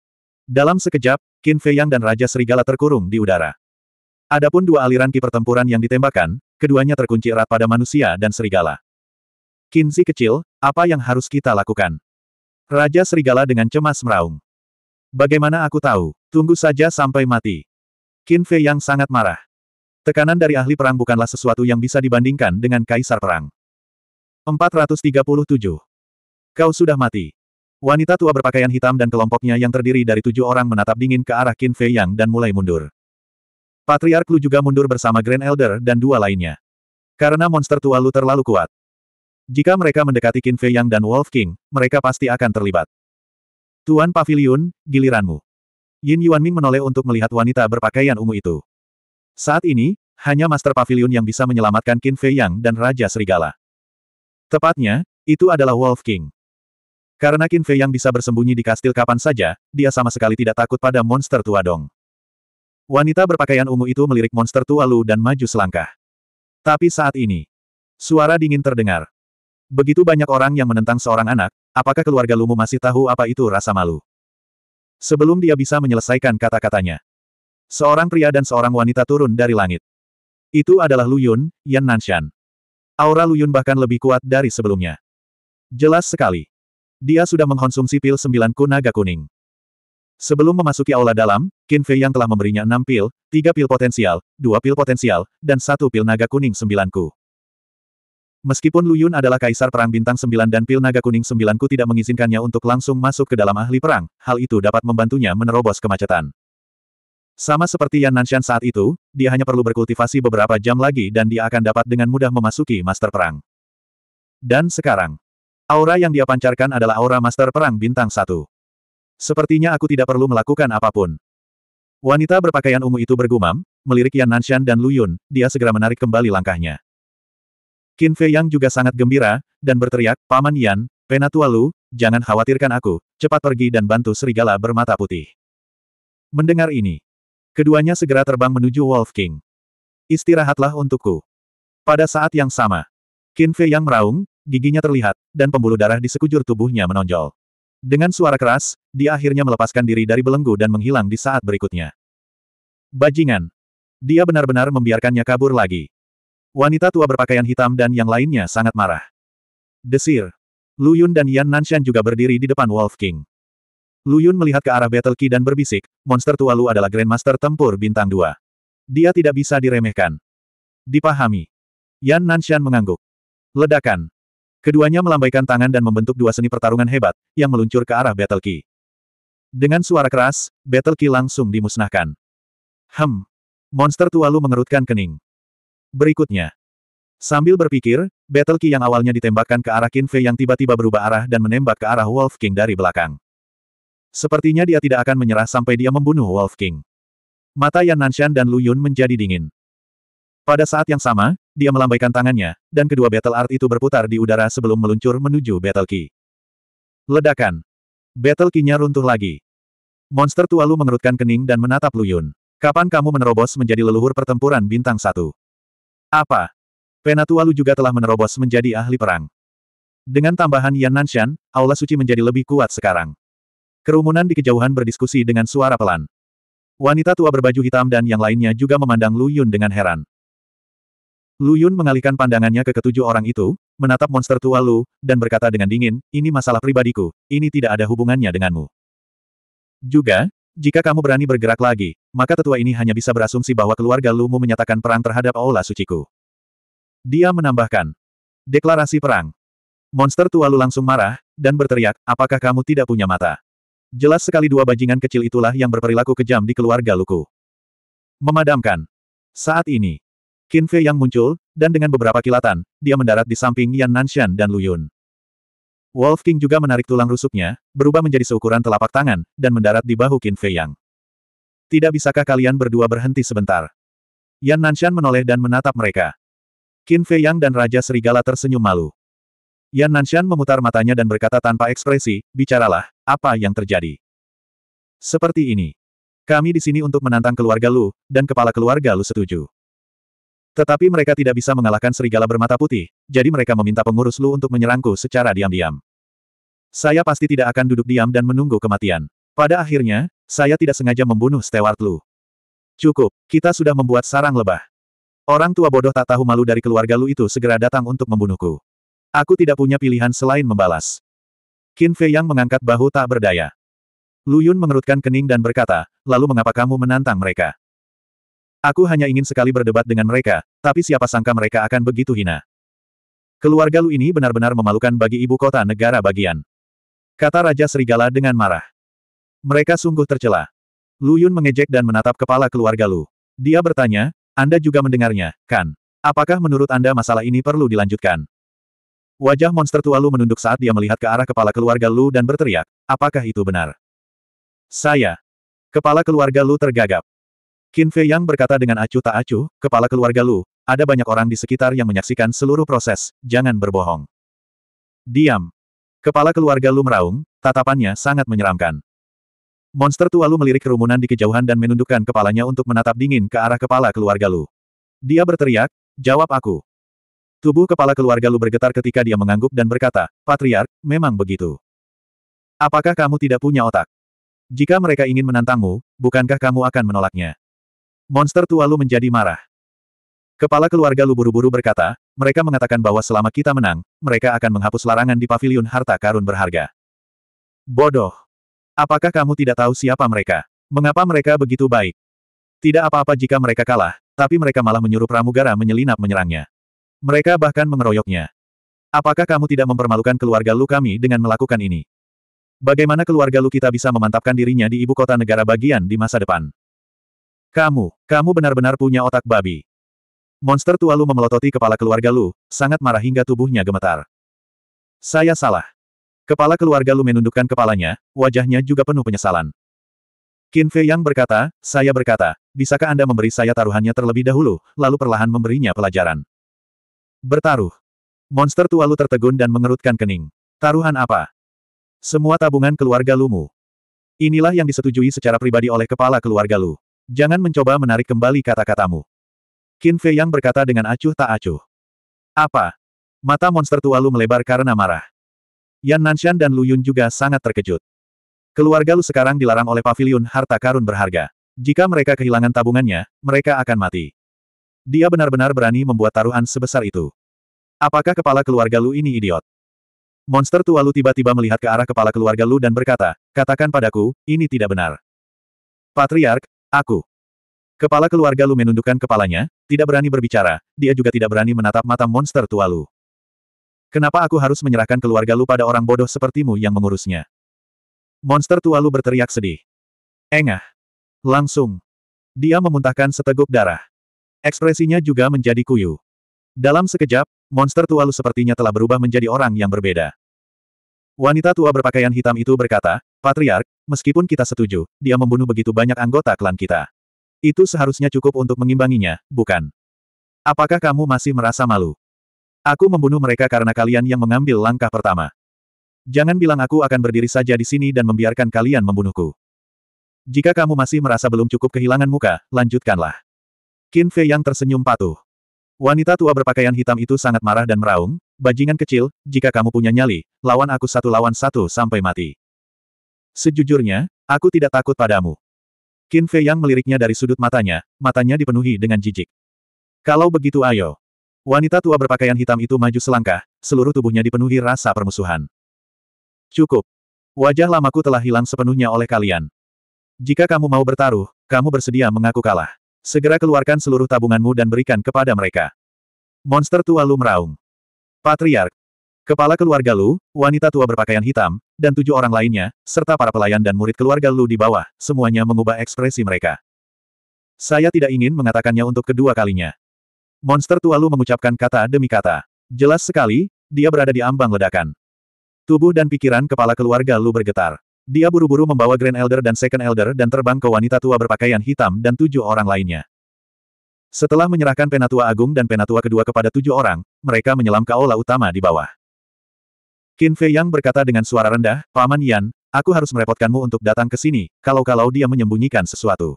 Dalam sekejap, Qin Fei Yang dan Raja Serigala terkurung di udara. Adapun dua aliran ki pertempuran yang ditembakkan, keduanya terkunci erat pada manusia dan serigala. Kinzi kecil, apa yang harus kita lakukan? Raja Serigala dengan cemas meraung. Bagaimana aku tahu? Tunggu saja sampai mati. Qin Fei yang sangat marah. Tekanan dari ahli perang bukanlah sesuatu yang bisa dibandingkan dengan kaisar perang. 437. Kau sudah mati. Wanita tua berpakaian hitam dan kelompoknya yang terdiri dari tujuh orang menatap dingin ke arah Qin Fei Yang dan mulai mundur. Patriark Lu juga mundur bersama Grand Elder dan dua lainnya. Karena monster tua Lu terlalu kuat. Jika mereka mendekati Qin Fei Yang dan Wolf King, mereka pasti akan terlibat. Tuan Pavilion, giliranmu. Yin Yuan Ming menoleh untuk melihat wanita berpakaian ungu itu. Saat ini, hanya Master Pavilion yang bisa menyelamatkan Qin Fei Yang dan Raja Serigala. Tepatnya, itu adalah Wolf King. Karena Qin Fei Yang bisa bersembunyi di kastil kapan saja, dia sama sekali tidak takut pada monster tua dong. Wanita berpakaian ungu itu melirik monster tua Lu dan maju selangkah. Tapi saat ini, suara dingin terdengar. Begitu banyak orang yang menentang seorang anak, apakah keluarga Lumu masih tahu apa itu rasa malu? Sebelum dia bisa menyelesaikan kata-katanya, seorang pria dan seorang wanita turun dari langit. Itu adalah Lu Yun, Yan Nanshan. Aura Lu Yun bahkan lebih kuat dari sebelumnya. Jelas sekali. Dia sudah mengkonsumsi pil sembilan kunaga kuning. Sebelum memasuki aula dalam, Qin Fei yang telah memberinya enam pil, tiga pil potensial, dua pil potensial, dan satu pil naga kuning sembilanku. Meskipun Lu Yun adalah kaisar perang bintang sembilan dan pil naga kuning sembilanku tidak mengizinkannya untuk langsung masuk ke dalam ahli perang, hal itu dapat membantunya menerobos kemacetan. Sama seperti Yan Nanshan saat itu, dia hanya perlu berkultivasi beberapa jam lagi dan dia akan dapat dengan mudah memasuki master perang. Dan sekarang, aura yang dia pancarkan adalah aura master perang bintang satu. Sepertinya aku tidak perlu melakukan apapun. Wanita berpakaian ungu itu bergumam, melirik Yan Nanshan dan Lu Yun, dia segera menarik kembali langkahnya. Qin Fei Yang juga sangat gembira, dan berteriak, Paman Yan, Penatua Lu, jangan khawatirkan aku, cepat pergi dan bantu serigala bermata putih. Mendengar ini, keduanya segera terbang menuju Wolf King. Istirahatlah untukku. Pada saat yang sama, Qin Fei Yang meraung, giginya terlihat, dan pembuluh darah di sekujur tubuhnya menonjol. Dengan suara keras, dia akhirnya melepaskan diri dari belenggu dan menghilang di saat berikutnya. Bajingan. Dia benar-benar membiarkannya kabur lagi. Wanita tua berpakaian hitam dan yang lainnya sangat marah. Desir. Lu Yun dan Yan Nanshan juga berdiri di depan Wolf King. Lu Yun melihat ke arah Battle Key dan berbisik, monster tua Lu adalah Grandmaster Tempur Bintang 2. Dia tidak bisa diremehkan. Dipahami. Yan Nanshan mengangguk. Ledakan. Keduanya melambaikan tangan dan membentuk dua seni pertarungan hebat, yang meluncur ke arah Battle Key. Dengan suara keras, Battle Key langsung dimusnahkan. Hem. Monster tua Lu mengerutkan kening. Berikutnya. Sambil berpikir, Battle Key yang awalnya ditembakkan ke arah Kinfe yang tiba-tiba berubah arah dan menembak ke arah Wolf King dari belakang. Sepertinya dia tidak akan menyerah sampai dia membunuh Wolf King. Mata Yan Nanshan dan Lu Yun menjadi dingin. Pada saat yang sama, dia melambaikan tangannya, dan kedua battle art itu berputar di udara sebelum meluncur menuju battle key. Ledakan. Battle kinya runtuh lagi. Monster tua Lu mengerutkan kening dan menatap Luyun. Kapan kamu menerobos menjadi leluhur pertempuran bintang satu? Apa? Penatua Lu juga telah menerobos menjadi ahli perang. Dengan tambahan Yan Nanshan, Aula Suci menjadi lebih kuat sekarang. Kerumunan di kejauhan berdiskusi dengan suara pelan. Wanita tua berbaju hitam dan yang lainnya juga memandang Lu Yun dengan heran. Lu Yun mengalihkan pandangannya ke ketujuh orang itu, menatap monster tua Lu, dan berkata dengan dingin, ini masalah pribadiku, ini tidak ada hubungannya denganmu. Juga, jika kamu berani bergerak lagi, maka tetua ini hanya bisa berasumsi bahwa keluarga Lu Mu menyatakan perang terhadap Aula Suciku. Dia menambahkan, deklarasi perang. Monster tua Lu langsung marah, dan berteriak, apakah kamu tidak punya mata? Jelas sekali dua bajingan kecil itulah yang berperilaku kejam di keluarga Luku. Memadamkan. Saat ini, Qin Fei yang muncul, dan dengan beberapa kilatan, dia mendarat di samping Yan Nanshan dan Lu Yun. Wolf King juga menarik tulang rusuknya, berubah menjadi seukuran telapak tangan, dan mendarat di bahu Qin Fei Yang. Tidak bisakah kalian berdua berhenti sebentar? Yan Nanshan menoleh dan menatap mereka. Qin Fei Yang dan Raja Serigala tersenyum malu. Yan Nanshan memutar matanya dan berkata tanpa ekspresi, bicaralah, apa yang terjadi? Seperti ini. Kami di sini untuk menantang keluarga Lu, dan kepala keluarga Lu setuju. Tetapi mereka tidak bisa mengalahkan serigala bermata putih, jadi mereka meminta pengurus Lu untuk menyerangku secara diam-diam. Saya pasti tidak akan duduk diam dan menunggu kematian. Pada akhirnya, saya tidak sengaja membunuh Stewart Lu. Cukup, kita sudah membuat sarang lebah. Orang tua bodoh tak tahu malu dari keluarga Lu itu segera datang untuk membunuhku. Aku tidak punya pilihan selain membalas. Qin Fei yang mengangkat bahu tak berdaya. Lu Yun mengerutkan kening dan berkata, lalu mengapa kamu menantang mereka? Aku hanya ingin sekali berdebat dengan mereka, tapi siapa sangka mereka akan begitu hina. Keluarga Lu ini benar-benar memalukan bagi ibu kota negara bagian. Kata Raja Serigala dengan marah. Mereka sungguh tercela. Lu Yun mengejek dan menatap kepala keluarga Lu. Dia bertanya, Anda juga mendengarnya, kan? Apakah menurut Anda masalah ini perlu dilanjutkan? Wajah monster tua Lu menunduk saat dia melihat ke arah kepala keluarga Lu dan berteriak, apakah itu benar? Saya. Kepala keluarga Lu tergagap. Qin Fei Yang berkata dengan acuh tak acuh, kepala keluarga Lu, ada banyak orang di sekitar yang menyaksikan seluruh proses, jangan berbohong. Diam. Kepala keluarga Lu meraung, tatapannya sangat menyeramkan. Monster tua Lu melirik kerumunan di kejauhan dan menundukkan kepalanya untuk menatap dingin ke arah kepala keluarga Lu. Dia berteriak, jawab aku. Tubuh kepala keluarga Lu bergetar ketika dia mengangguk dan berkata, Patriark, memang begitu. Apakah kamu tidak punya otak? Jika mereka ingin menantangmu, bukankah kamu akan menolaknya? Monster tua Lu menjadi marah. Kepala keluarga Lu buru-buru berkata, mereka mengatakan bahwa selama kita menang, mereka akan menghapus larangan di pavilion harta karun berharga. Bodoh. Apakah kamu tidak tahu siapa mereka? Mengapa mereka begitu baik? Tidak apa-apa jika mereka kalah, tapi mereka malah menyuruh pramugara menyelinap menyerangnya. Mereka bahkan mengeroyoknya. Apakah kamu tidak mempermalukan keluarga Lu kami dengan melakukan ini? Bagaimana keluarga Lu kita bisa memantapkan dirinya di ibu kota negara bagian di masa depan? Kamu, kamu benar-benar punya otak babi. Monster tua Lu memelototi kepala keluarga Lu, sangat marah hingga tubuhnya gemetar. Saya salah. Kepala keluarga Lu menundukkan kepalanya, wajahnya juga penuh penyesalan. Qin Fei Yang berkata, saya berkata, bisakah Anda memberi saya taruhannya terlebih dahulu, lalu perlahan memberinya pelajaran. Bertaruh. Monster tua Lu tertegun dan mengerutkan kening. Taruhan apa? Semua tabungan keluarga Lumu. Inilah yang disetujui secara pribadi oleh kepala keluarga Lu. Jangan mencoba menarik kembali kata-katamu. Qin Fei Yang berkata dengan acuh tak acuh. Apa? Mata monster tua Lu melebar karena marah. Yan Nanshan dan Lu Yun juga sangat terkejut. Keluarga Lu sekarang dilarang oleh pavilion harta karun berharga. Jika mereka kehilangan tabungannya, mereka akan mati. Dia benar-benar berani membuat taruhan sebesar itu. Apakah kepala keluarga Lu ini idiot? Monster tua Lu tiba-tiba melihat ke arah kepala keluarga Lu dan berkata, katakan padaku, ini tidak benar. Patriark, Aku. Kepala keluarga Lu menundukkan kepalanya, tidak berani berbicara, dia juga tidak berani menatap mata monster tua Lu. Kenapa aku harus menyerahkan keluarga Lu pada orang bodoh sepertimu yang mengurusnya? Monster tua Lu berteriak sedih. Engah. Langsung. Dia memuntahkan seteguk darah. Ekspresinya juga menjadi kuyu. Dalam sekejap, monster tua Lu sepertinya telah berubah menjadi orang yang berbeda. Wanita tua berpakaian hitam itu berkata, Patriark, meskipun kita setuju, dia membunuh begitu banyak anggota klan kita. Itu seharusnya cukup untuk mengimbanginya, bukan? Apakah kamu masih merasa malu? Aku membunuh mereka karena kalian yang mengambil langkah pertama. Jangan bilang aku akan berdiri saja di sini dan membiarkan kalian membunuhku. Jika kamu masih merasa belum cukup kehilangan muka, lanjutkanlah. Qin Fei yang tersenyum patuh. Wanita tua berpakaian hitam itu sangat marah dan meraung, bajingan kecil, jika kamu punya nyali, lawan aku satu lawan satu sampai mati. Sejujurnya, aku tidak takut padamu. Qin Fei Yang meliriknya dari sudut matanya, matanya dipenuhi dengan jijik. Kalau begitu ayo. Wanita tua berpakaian hitam itu maju selangkah, seluruh tubuhnya dipenuhi rasa permusuhan. Cukup. Wajah lamaku telah hilang sepenuhnya oleh kalian. Jika kamu mau bertaruh, kamu bersedia mengaku kalah. Segera keluarkan seluruh tabunganmu dan berikan kepada mereka. Monster tua Lu meraung. Patriark. Kepala keluarga Lu, wanita tua berpakaian hitam, dan tujuh orang lainnya, serta para pelayan dan murid keluarga Lu di bawah, semuanya mengubah ekspresi mereka. Saya tidak ingin mengatakannya untuk kedua kalinya. Monster tua Lu mengucapkan kata demi kata. Jelas sekali, dia berada di ambang ledakan. Tubuh dan pikiran kepala keluarga Lu bergetar. Dia buru-buru membawa Grand Elder dan Second Elder dan terbang ke wanita tua berpakaian hitam dan tujuh orang lainnya. Setelah menyerahkan Penatua Agung dan Penatua kedua kepada tujuh orang, mereka menyelam ke aula utama di bawah. Qin Fei Yang berkata dengan suara rendah, Paman Yan, aku harus merepotkanmu untuk datang ke sini, kalau-kalau dia menyembunyikan sesuatu.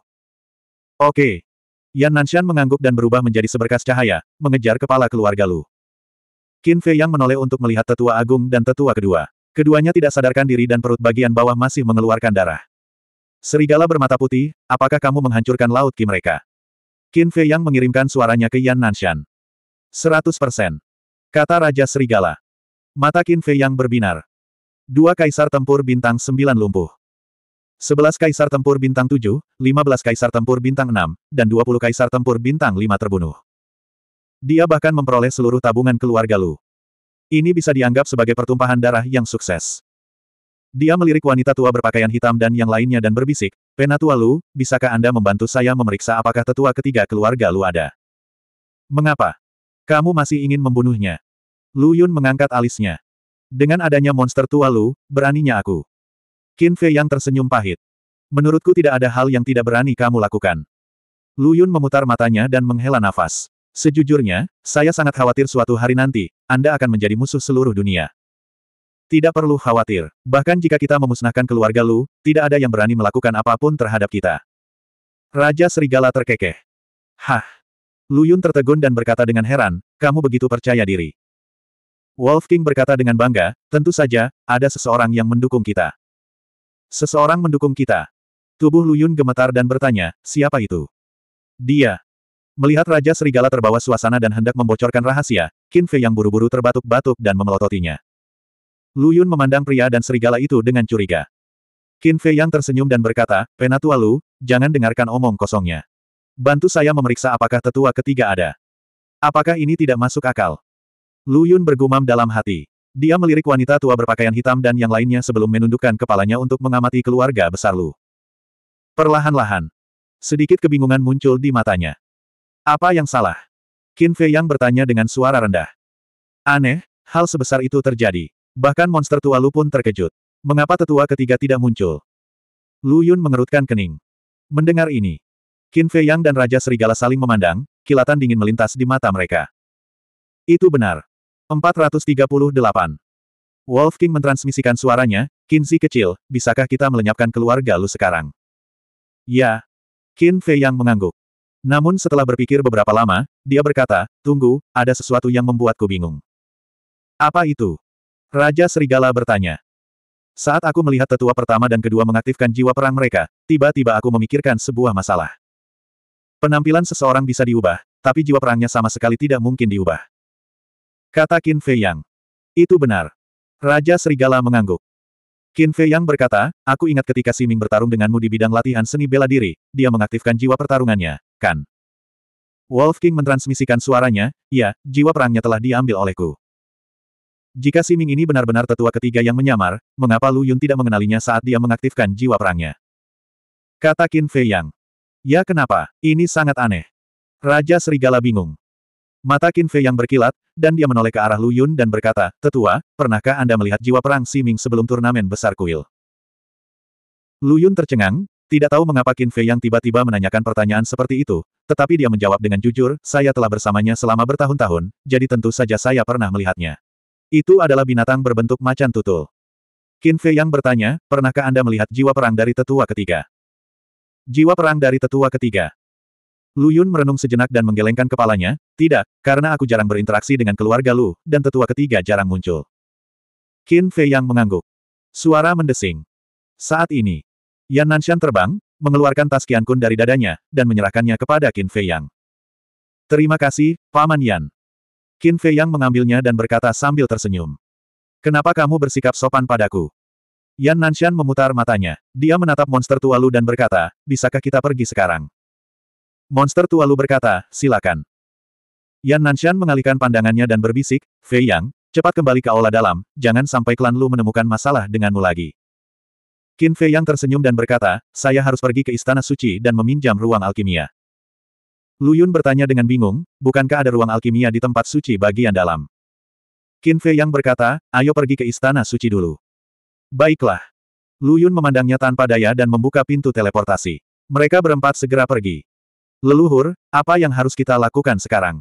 Oke. Yan Nanshan mengangguk dan berubah menjadi seberkas cahaya, mengejar kepala keluarga Lu. Qin Fei Yang menoleh untuk melihat tetua agung dan tetua kedua. Keduanya tidak sadarkan diri dan perut bagian bawah masih mengeluarkan darah. Serigala bermata putih, apakah kamu menghancurkan laut Ki mereka? Qin Fei Yang mengirimkan suaranya ke Yan Nanshan. 100%. Kata Raja Serigala. Mata Qin Fei yang berbinar. Dua kaisar tempur bintang sembilan lumpuh. Sebelas kaisar tempur bintang tujuh, lima belas kaisar tempur bintang enam, dan dua puluh kaisar tempur bintang lima terbunuh. Dia bahkan memperoleh seluruh tabungan keluarga Lu. Ini bisa dianggap sebagai pertumpahan darah yang sukses. Dia melirik wanita tua berpakaian hitam dan yang lainnya dan berbisik, Penatua Lu, bisakah Anda membantu saya memeriksa apakah tetua ketiga keluarga Lu ada? Mengapa? Kamu masih ingin membunuhnya? Lu Yun mengangkat alisnya. Dengan adanya monster tua Lu, beraninya aku. Qin Fei yang tersenyum pahit. Menurutku tidak ada hal yang tidak berani kamu lakukan. Lu Yun memutar matanya dan menghela nafas. Sejujurnya, saya sangat khawatir suatu hari nanti, Anda akan menjadi musuh seluruh dunia. Tidak perlu khawatir, bahkan jika kita memusnahkan keluarga Lu, tidak ada yang berani melakukan apapun terhadap kita. Raja Serigala terkekeh. Hah! Lu Yun tertegun dan berkata dengan heran, kamu begitu percaya diri. Wolf King berkata dengan bangga, tentu saja, ada seseorang yang mendukung kita. Seseorang mendukung kita. Tubuh Luyun gemetar dan bertanya, siapa itu? Dia. Melihat Raja Serigala terbawa suasana dan hendak membocorkan rahasia, Qin Fei yang buru-buru terbatuk-batuk dan memelototinya. Luyun memandang pria dan serigala itu dengan curiga. Qin Fei yang tersenyum dan berkata, Penatua Lu, jangan dengarkan omong kosongnya. Bantu saya memeriksa apakah tetua ketiga ada. Apakah ini tidak masuk akal? Lu Yun bergumam dalam hati. Dia melirik wanita tua berpakaian hitam dan yang lainnya sebelum menundukkan kepalanya untuk mengamati keluarga besar Lu. Perlahan-lahan. Sedikit kebingungan muncul di matanya. Apa yang salah? Qin Fei Yang bertanya dengan suara rendah. Aneh, hal sebesar itu terjadi. Bahkan monster tua Lu pun terkejut. Mengapa tetua ketiga tidak muncul? Lu Yun mengerutkan kening. Mendengar ini, Qin Fei Yang dan Raja Serigala saling memandang, kilatan dingin melintas di mata mereka. Itu benar. 438. King mentransmisikan suaranya, Kinzi kecil, bisakah kita melenyapkan keluarga lu sekarang? Ya. Qin Fei yang mengangguk. Namun setelah berpikir beberapa lama, dia berkata, tunggu, ada sesuatu yang membuatku bingung. Apa itu? Raja Serigala bertanya. Saat aku melihat tetua pertama dan kedua mengaktifkan jiwa perang mereka, tiba-tiba aku memikirkan sebuah masalah. Penampilan seseorang bisa diubah, tapi jiwa perangnya sama sekali tidak mungkin diubah. Kata Qin Fei Yang. Itu benar. Raja Serigala mengangguk. Qin Fei Yang berkata, aku ingat ketika Siming bertarung denganmu di bidang latihan seni bela diri, dia mengaktifkan jiwa pertarungannya, kan? Wolf King mentransmisikan suaranya, ya, jiwa perangnya telah diambil olehku. Jika Siming ini benar-benar tetua ketiga yang menyamar, mengapa Lu Yun tidak mengenalinya saat dia mengaktifkan jiwa perangnya? Kata Qin Fei Yang. Ya kenapa, ini sangat aneh. Raja Serigala bingung. Mata Qin Fei yang berkilat, dan dia menoleh ke arah Lu Yun dan berkata, Tetua, pernahkah Anda melihat jiwa perang Si Ming sebelum turnamen besar kuil? Lu Yun tercengang, tidak tahu mengapa Qin Fei yang tiba-tiba menanyakan pertanyaan seperti itu, tetapi dia menjawab dengan jujur, saya telah bersamanya selama bertahun-tahun, jadi tentu saja saya pernah melihatnya. Itu adalah binatang berbentuk macan tutul. Qin Fei yang bertanya, pernahkah Anda melihat jiwa perang dari tetua ketiga? Jiwa perang dari tetua ketiga. Lu Yun merenung sejenak dan menggelengkan kepalanya, tidak, karena aku jarang berinteraksi dengan keluarga Lu, dan tetua ketiga jarang muncul. Qin Fei yang mengangguk. Suara mendesing. Saat ini, Yan Nanshan terbang, mengeluarkan tas Qian Kun dari dadanya, dan menyerahkannya kepada Qin Fei Yang. Terima kasih, Paman Yan. Qin Fei Yang mengambilnya dan berkata sambil tersenyum. Kenapa kamu bersikap sopan padaku? Yan Nanshan memutar matanya. Dia menatap monster tua Lu dan berkata, bisakah kita pergi sekarang? Monster tua Lu berkata, silakan. Yan Nanshan mengalihkan pandangannya dan berbisik, Fei Yang, cepat kembali ke aula dalam, jangan sampai klan Lu menemukan masalah denganmu lagi. Qin Fei Yang tersenyum dan berkata, saya harus pergi ke Istana Suci dan meminjam ruang alkimia. Lu Yun bertanya dengan bingung, bukankah ada ruang alkimia di tempat suci bagian dalam? Qin Fei Yang berkata, ayo pergi ke Istana Suci dulu. Baiklah. Lu Yun memandangnya tanpa daya dan membuka pintu teleportasi. Mereka berempat segera pergi. Leluhur, apa yang harus kita lakukan sekarang?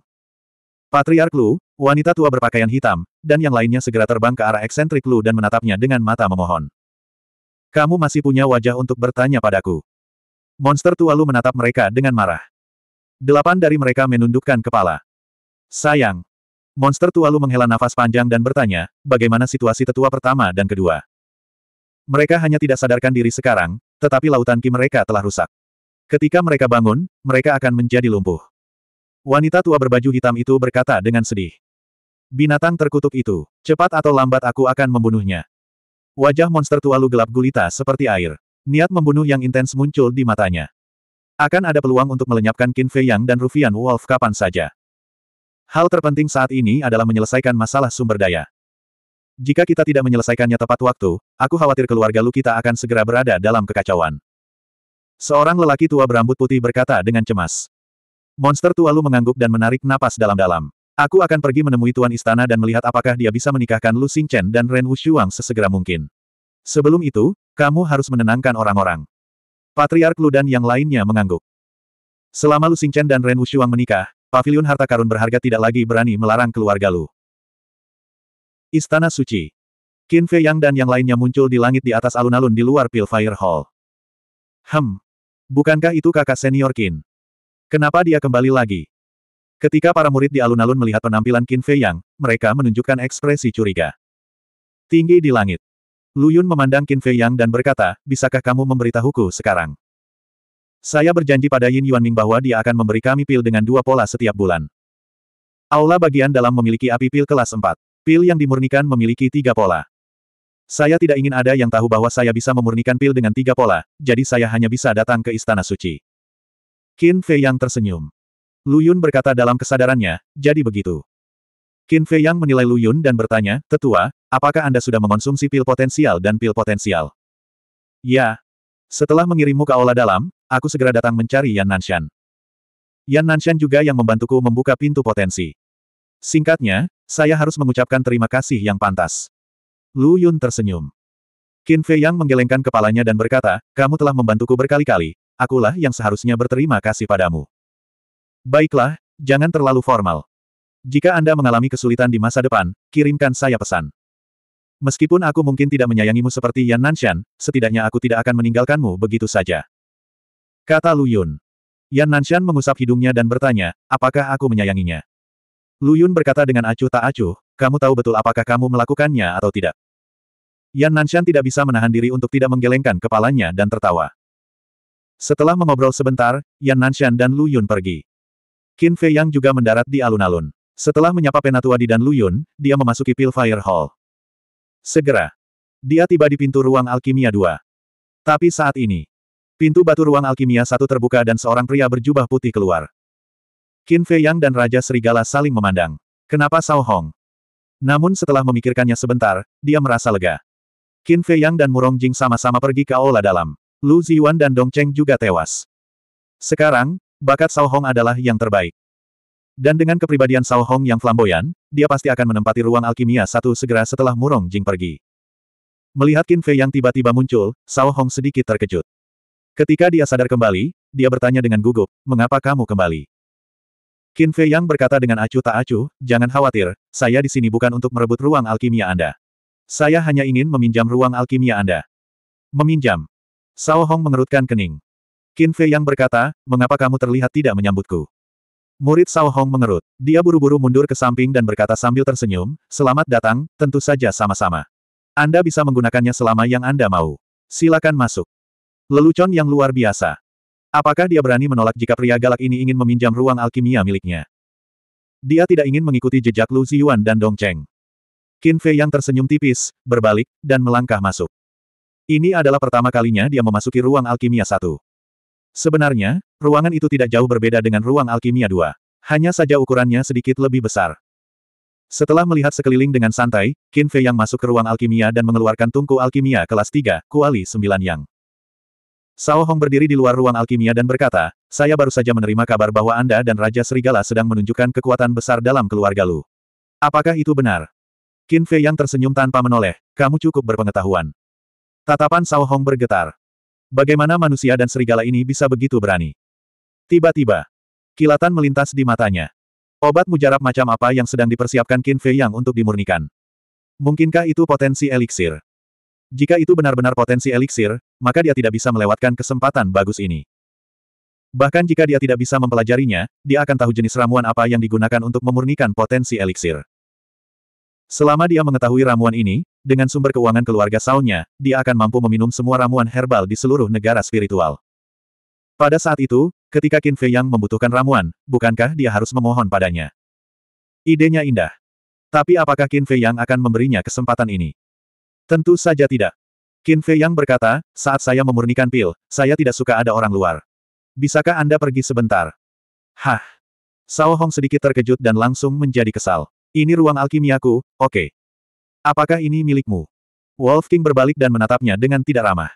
Patriark Lu, wanita tua berpakaian hitam, dan yang lainnya segera terbang ke arah eksentrik Lu dan menatapnya dengan mata memohon. Kamu masih punya wajah untuk bertanya padaku. Monster tua Lu menatap mereka dengan marah. Delapan dari mereka menundukkan kepala. Sayang. Monster tua Lu menghela nafas panjang dan bertanya, bagaimana situasi tetua pertama dan kedua? Mereka hanya tidak sadarkan diri sekarang, tetapi lautan ki mereka telah rusak. Ketika mereka bangun, mereka akan menjadi lumpuh. Wanita tua berbaju hitam itu berkata dengan sedih. Binatang terkutuk itu, cepat atau lambat aku akan membunuhnya. Wajah monster tua lu gelap gulita seperti air. Niat membunuh yang intens muncul di matanya. Akan ada peluang untuk melenyapkan Qin Fei Yang dan Rufian Wolf kapan saja. Hal terpenting saat ini adalah menyelesaikan masalah sumber daya. Jika kita tidak menyelesaikannya tepat waktu, aku khawatir keluarga Lu kita akan segera berada dalam kekacauan. Seorang lelaki tua berambut putih berkata dengan cemas. Monster tua Lu mengangguk dan menarik napas dalam-dalam. Aku akan pergi menemui Tuan Istana dan melihat apakah dia bisa menikahkan Lu Xingchen dan Ren Wushuang sesegera mungkin. Sebelum itu, kamu harus menenangkan orang-orang. Patriark Lu dan yang lainnya mengangguk. Selama Lu Xingchen dan Ren Wushuang menikah, pavilion harta karun berharga tidak lagi berani melarang keluarga Lu. Istana Suci Qin Fei Yang dan yang lainnya muncul di langit di atas alun-alun di luar Pilfire Hall. Hem, Bukankah itu kakak senior Qin? Kenapa dia kembali lagi? Ketika para murid di alun-alun melihat penampilan Qin Fei Yang, mereka menunjukkan ekspresi curiga. Tinggi di langit. Lu Yun memandang Qin Fei Yang dan berkata, bisakah kamu memberitahuku sekarang? Saya berjanji pada Yin Yuan Ming bahwa dia akan memberi kami pil dengan dua pola setiap bulan. Aula bagian dalam memiliki api pil kelas 4. Pil yang dimurnikan memiliki tiga pola. Saya tidak ingin ada yang tahu bahwa saya bisa memurnikan pil dengan tiga pola, jadi saya hanya bisa datang ke Istana Suci. Qin Fei Yang tersenyum. Lu Yun berkata dalam kesadarannya, jadi begitu. Qin Fei Yang menilai Lu Yun dan bertanya, Tetua, apakah Anda sudah mengonsumsi pil potensial dan pil potensial? Ya. Setelah mengirimmu ke aula dalam, aku segera datang mencari Yan Nanshan. Yan Nanshan juga yang membantuku membuka pintu potensi. Singkatnya, saya harus mengucapkan terima kasih yang pantas. Lu Yun tersenyum. Qin Fei Yang menggelengkan kepalanya dan berkata, kamu telah membantuku berkali-kali, akulah yang seharusnya berterima kasih padamu. Baiklah, jangan terlalu formal. Jika Anda mengalami kesulitan di masa depan, kirimkan saya pesan. Meskipun aku mungkin tidak menyayangimu seperti Yan Nanshan, setidaknya aku tidak akan meninggalkanmu begitu saja. Kata Lu Yun. Yan Nanshan mengusap hidungnya dan bertanya, apakah aku menyayanginya? Luyun berkata dengan acuh tak acuh, kamu tahu betul apakah kamu melakukannya atau tidak. Yan Nanshan tidak bisa menahan diri untuk tidak menggelengkan kepalanya dan tertawa. Setelah mengobrol sebentar, Yan Nanshan dan Luyun pergi. Qin Fei Yang juga mendarat di alun-alun. Setelah menyapa Penatua Di dan Luyun, dia memasuki Pilfire Hall. Segera. Dia tiba di pintu ruang alkimia 2. Tapi saat ini, pintu batu ruang alkimia 1 terbuka dan seorang pria berjubah putih keluar. Qin Fei Yang dan Raja Serigala saling memandang. Kenapa Sao Hong? Namun setelah memikirkannya sebentar, dia merasa lega. Qin Fei Yang dan Murong Jing sama-sama pergi ke aula dalam. Lu Ziyuan dan Dong Cheng juga tewas. Sekarang, bakat Sao Hong adalah yang terbaik. Dan dengan kepribadian Sao Hong yang flamboyan, dia pasti akan menempati ruang alkimia satu segera setelah Murong Jing pergi. Melihat Qin Fei yang tiba-tiba muncul, Sao Hong sedikit terkejut. Ketika dia sadar kembali, dia bertanya dengan gugup, mengapa kamu kembali? Qin Fei Yang berkata dengan acuh tak acuh, jangan khawatir, saya di sini bukan untuk merebut ruang alkimia Anda. Saya hanya ingin meminjam ruang alkimia Anda. Meminjam. Sao Hong mengerutkan kening. Qin Fei Yang berkata, mengapa kamu terlihat tidak menyambutku? Murid Sao Hong mengerut. Dia buru-buru mundur ke samping dan berkata sambil tersenyum, selamat datang, tentu saja sama-sama. Anda bisa menggunakannya selama yang Anda mau. Silakan masuk. Lelucon yang luar biasa. Apakah dia berani menolak jika pria galak ini ingin meminjam ruang alkimia miliknya? Dia tidak ingin mengikuti jejak Lu Ziyuan dan Dong Cheng. Qin Fei yang tersenyum tipis, berbalik, dan melangkah masuk. Ini adalah pertama kalinya dia memasuki ruang alkimia satu. Sebenarnya, ruangan itu tidak jauh berbeda dengan ruang alkimia dua. Hanya saja ukurannya sedikit lebih besar. Setelah melihat sekeliling dengan santai, Qin Fei yang masuk ke ruang alkimia dan mengeluarkan tungku alkimia kelas 3, kuali 9 yang. Sao Hong berdiri di luar ruang alkimia dan berkata, saya baru saja menerima kabar bahwa Anda dan Raja Serigala sedang menunjukkan kekuatan besar dalam keluarga Lu. Apakah itu benar? Qin Fei yang tersenyum tanpa menoleh, kamu cukup berpengetahuan. Tatapan Sao Hong bergetar. Bagaimana manusia dan serigala ini bisa begitu berani? Tiba-tiba, kilatan melintas di matanya. Obat mujarab macam apa yang sedang dipersiapkan Qin Fei Yang untuk dimurnikan? Mungkinkah itu potensi eliksir? Jika itu benar-benar potensi eliksir, maka dia tidak bisa melewatkan kesempatan bagus ini. Bahkan jika dia tidak bisa mempelajarinya, dia akan tahu jenis ramuan apa yang digunakan untuk memurnikan potensi eliksir. Selama dia mengetahui ramuan ini, dengan sumber keuangan keluarga Saunya, dia akan mampu meminum semua ramuan herbal di seluruh negara spiritual. Pada saat itu, ketika Qin Fei Yang membutuhkan ramuan, bukankah dia harus memohon padanya? Idenya indah. Tapi apakah Qin Fei Yang akan memberinya kesempatan ini? Tentu saja tidak. Qin Fei Yang berkata, saat saya memurnikan pil, saya tidak suka ada orang luar. Bisakah Anda pergi sebentar? Hah. Sao Hong sedikit terkejut dan langsung menjadi kesal. Ini ruang alkimiaku, oke. Okay. Apakah ini milikmu? Wolf King berbalik dan menatapnya dengan tidak ramah.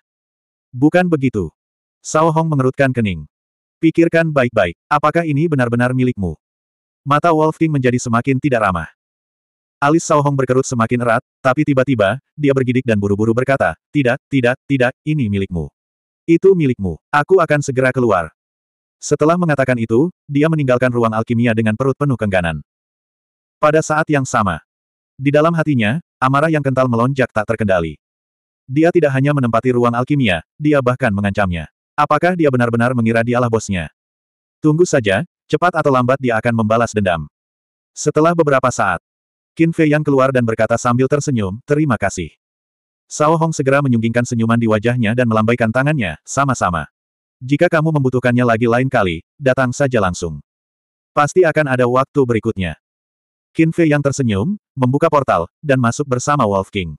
Bukan begitu. Sao Hong mengerutkan kening. Pikirkan baik-baik, apakah ini benar-benar milikmu? Mata Wolf King menjadi semakin tidak ramah. Alis Sao-Hong berkerut semakin erat, tapi tiba-tiba, dia bergidik dan buru-buru berkata, tidak, tidak, tidak, ini milikmu. Itu milikmu, aku akan segera keluar. Setelah mengatakan itu, dia meninggalkan ruang alkimia dengan perut penuh kengganan. Pada saat yang sama, di dalam hatinya, amarah yang kental melonjak tak terkendali. Dia tidak hanya menempati ruang alkimia, dia bahkan mengancamnya. Apakah dia benar-benar mengira dialah bosnya? Tunggu saja, cepat atau lambat dia akan membalas dendam. Setelah beberapa saat, Qin Fei Yang keluar dan berkata sambil tersenyum, terima kasih. Sao Hong segera menyunggingkan senyuman di wajahnya dan melambaikan tangannya, sama-sama. Jika kamu membutuhkannya lagi lain kali, datang saja langsung. Pasti akan ada waktu berikutnya. Qin Fei Yang tersenyum, membuka portal, dan masuk bersama Wolf King.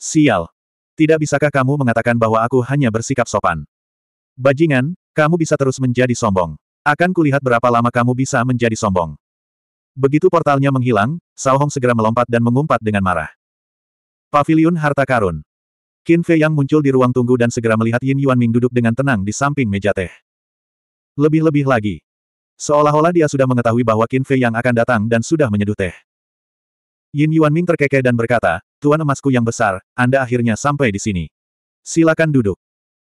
Sial. Tidak bisakah kamu mengatakan bahwa aku hanya bersikap sopan? Bajingan, kamu bisa terus menjadi sombong. Akan kulihat berapa lama kamu bisa menjadi sombong. Begitu portalnya menghilang, Sao Hong segera melompat dan mengumpat dengan marah. Pavilion Harta Karun. Qin Fei yang muncul di ruang tunggu dan segera melihat Yin Yuan Ming duduk dengan tenang di samping meja teh. Lebih-lebih lagi. Seolah-olah dia sudah mengetahui bahwa Qin Fei yang akan datang dan sudah menyeduh teh. Yin Yuan Ming terkekeh dan berkata, Tuan emasku yang besar, Anda akhirnya sampai di sini. Silakan duduk.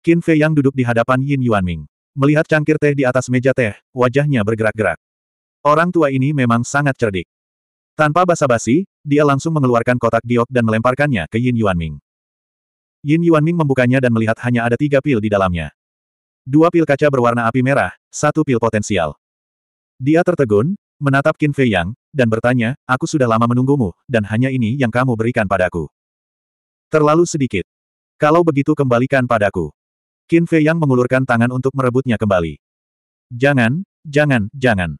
Qin Fei yang duduk di hadapan Yin Yuan Ming. Melihat cangkir teh di atas meja teh, wajahnya bergerak-gerak. Orang tua ini memang sangat cerdik. Tanpa basa-basi, dia langsung mengeluarkan kotak giok dan melemparkannya ke Yin Yuanming. Yin Yuanming membukanya dan melihat hanya ada tiga pil di dalamnya. Dua pil kaca berwarna api merah, satu pil potensial. Dia tertegun, menatap Qin Fei Yang, dan bertanya, aku sudah lama menunggumu, dan hanya ini yang kamu berikan padaku. Terlalu sedikit. Kalau begitu kembalikan padaku. Qin Fei Yang mengulurkan tangan untuk merebutnya kembali. Jangan, jangan, jangan.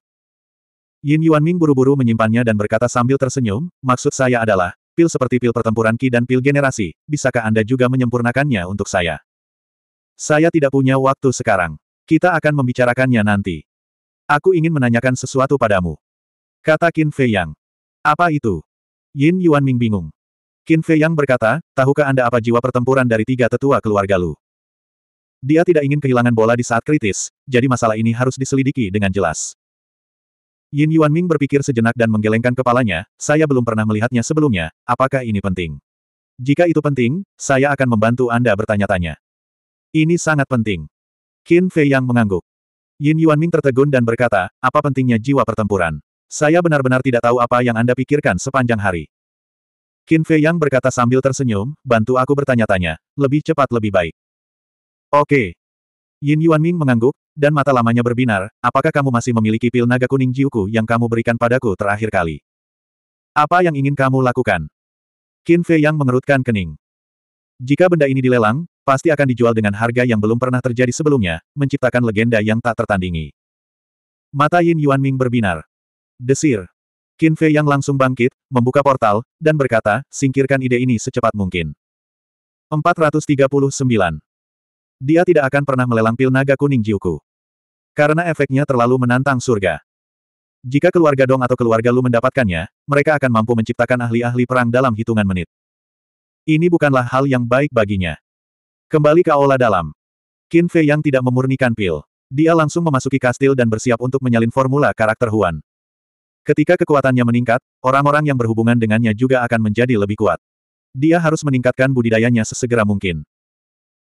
Yin Yuanming buru-buru menyimpannya dan berkata sambil tersenyum, maksud saya adalah, pil seperti pil pertempuran Ki dan pil generasi, bisakah Anda juga menyempurnakannya untuk saya? Saya tidak punya waktu sekarang. Kita akan membicarakannya nanti. Aku ingin menanyakan sesuatu padamu. Kata Qin Fei Yang. Apa itu? Yin Yuanming bingung. Qin Fei Yang berkata, tahukah Anda apa jiwa pertempuran dari tiga tetua keluarga Lu? Dia tidak ingin kehilangan bola di saat kritis, jadi masalah ini harus diselidiki dengan jelas. Yin Yuan Ming berpikir sejenak dan menggelengkan kepalanya, saya belum pernah melihatnya sebelumnya, apakah ini penting? Jika itu penting, saya akan membantu Anda bertanya-tanya. Ini sangat penting. Qin Fei yang mengangguk. Yin Yuan Ming tertegun dan berkata, apa pentingnya jiwa pertempuran? Saya benar-benar tidak tahu apa yang Anda pikirkan sepanjang hari. Qin Fei yang berkata sambil tersenyum, bantu aku bertanya-tanya, lebih cepat lebih baik. Oke, Yin Yuan Ming mengangguk, dan mata lamanya berbinar, apakah kamu masih memiliki pil naga kuning Jiuku yang kamu berikan padaku terakhir kali? Apa yang ingin kamu lakukan? Qin Fei yang mengerutkan kening. Jika benda ini dilelang, pasti akan dijual dengan harga yang belum pernah terjadi sebelumnya, menciptakan legenda yang tak tertandingi. Mata Yin Yuan Ming berbinar. Desir. Qin Fei yang langsung bangkit, membuka portal, dan berkata, singkirkan ide ini secepat mungkin. 439 dia tidak akan pernah melelang pil naga kuning Jiuku. Karena efeknya terlalu menantang surga. Jika keluarga Dong atau keluarga Lu mendapatkannya, mereka akan mampu menciptakan ahli-ahli perang dalam hitungan menit. Ini bukanlah hal yang baik baginya. Kembali ke aula dalam. Qin Fei yang tidak memurnikan pil. Dia langsung memasuki kastil dan bersiap untuk menyalin formula karakter Huan. Ketika kekuatannya meningkat, orang-orang yang berhubungan dengannya juga akan menjadi lebih kuat. Dia harus meningkatkan budidayanya sesegera mungkin.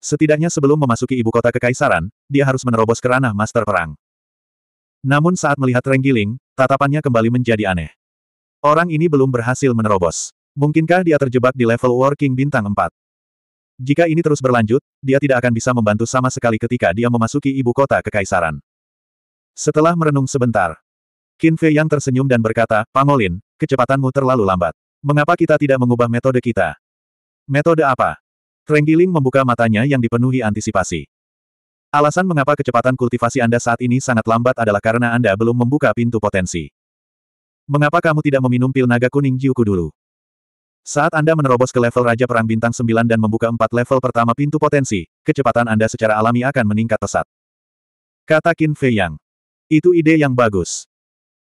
Setidaknya sebelum memasuki ibu kota kekaisaran, dia harus menerobos ke ranah master perang. Namun saat melihat Renggiling, tatapannya kembali menjadi aneh. Orang ini belum berhasil menerobos. Mungkinkah dia terjebak di level working bintang 4? Jika ini terus berlanjut, dia tidak akan bisa membantu sama sekali ketika dia memasuki ibu kota kekaisaran. Setelah merenung sebentar, Qin Fei yang tersenyum dan berkata, Pangolin, kecepatanmu terlalu lambat. Mengapa kita tidak mengubah metode kita? Metode apa? Renggiling membuka matanya yang dipenuhi antisipasi. Alasan mengapa kecepatan kultivasi Anda saat ini sangat lambat adalah karena Anda belum membuka pintu potensi. Mengapa kamu tidak meminum pil naga kuning Jiuku dulu? Saat Anda menerobos ke level Raja Perang Bintang 9 dan membuka empat level pertama pintu potensi, kecepatan Anda secara alami akan meningkat pesat. Kata Qin Fei Yang. Itu ide yang bagus.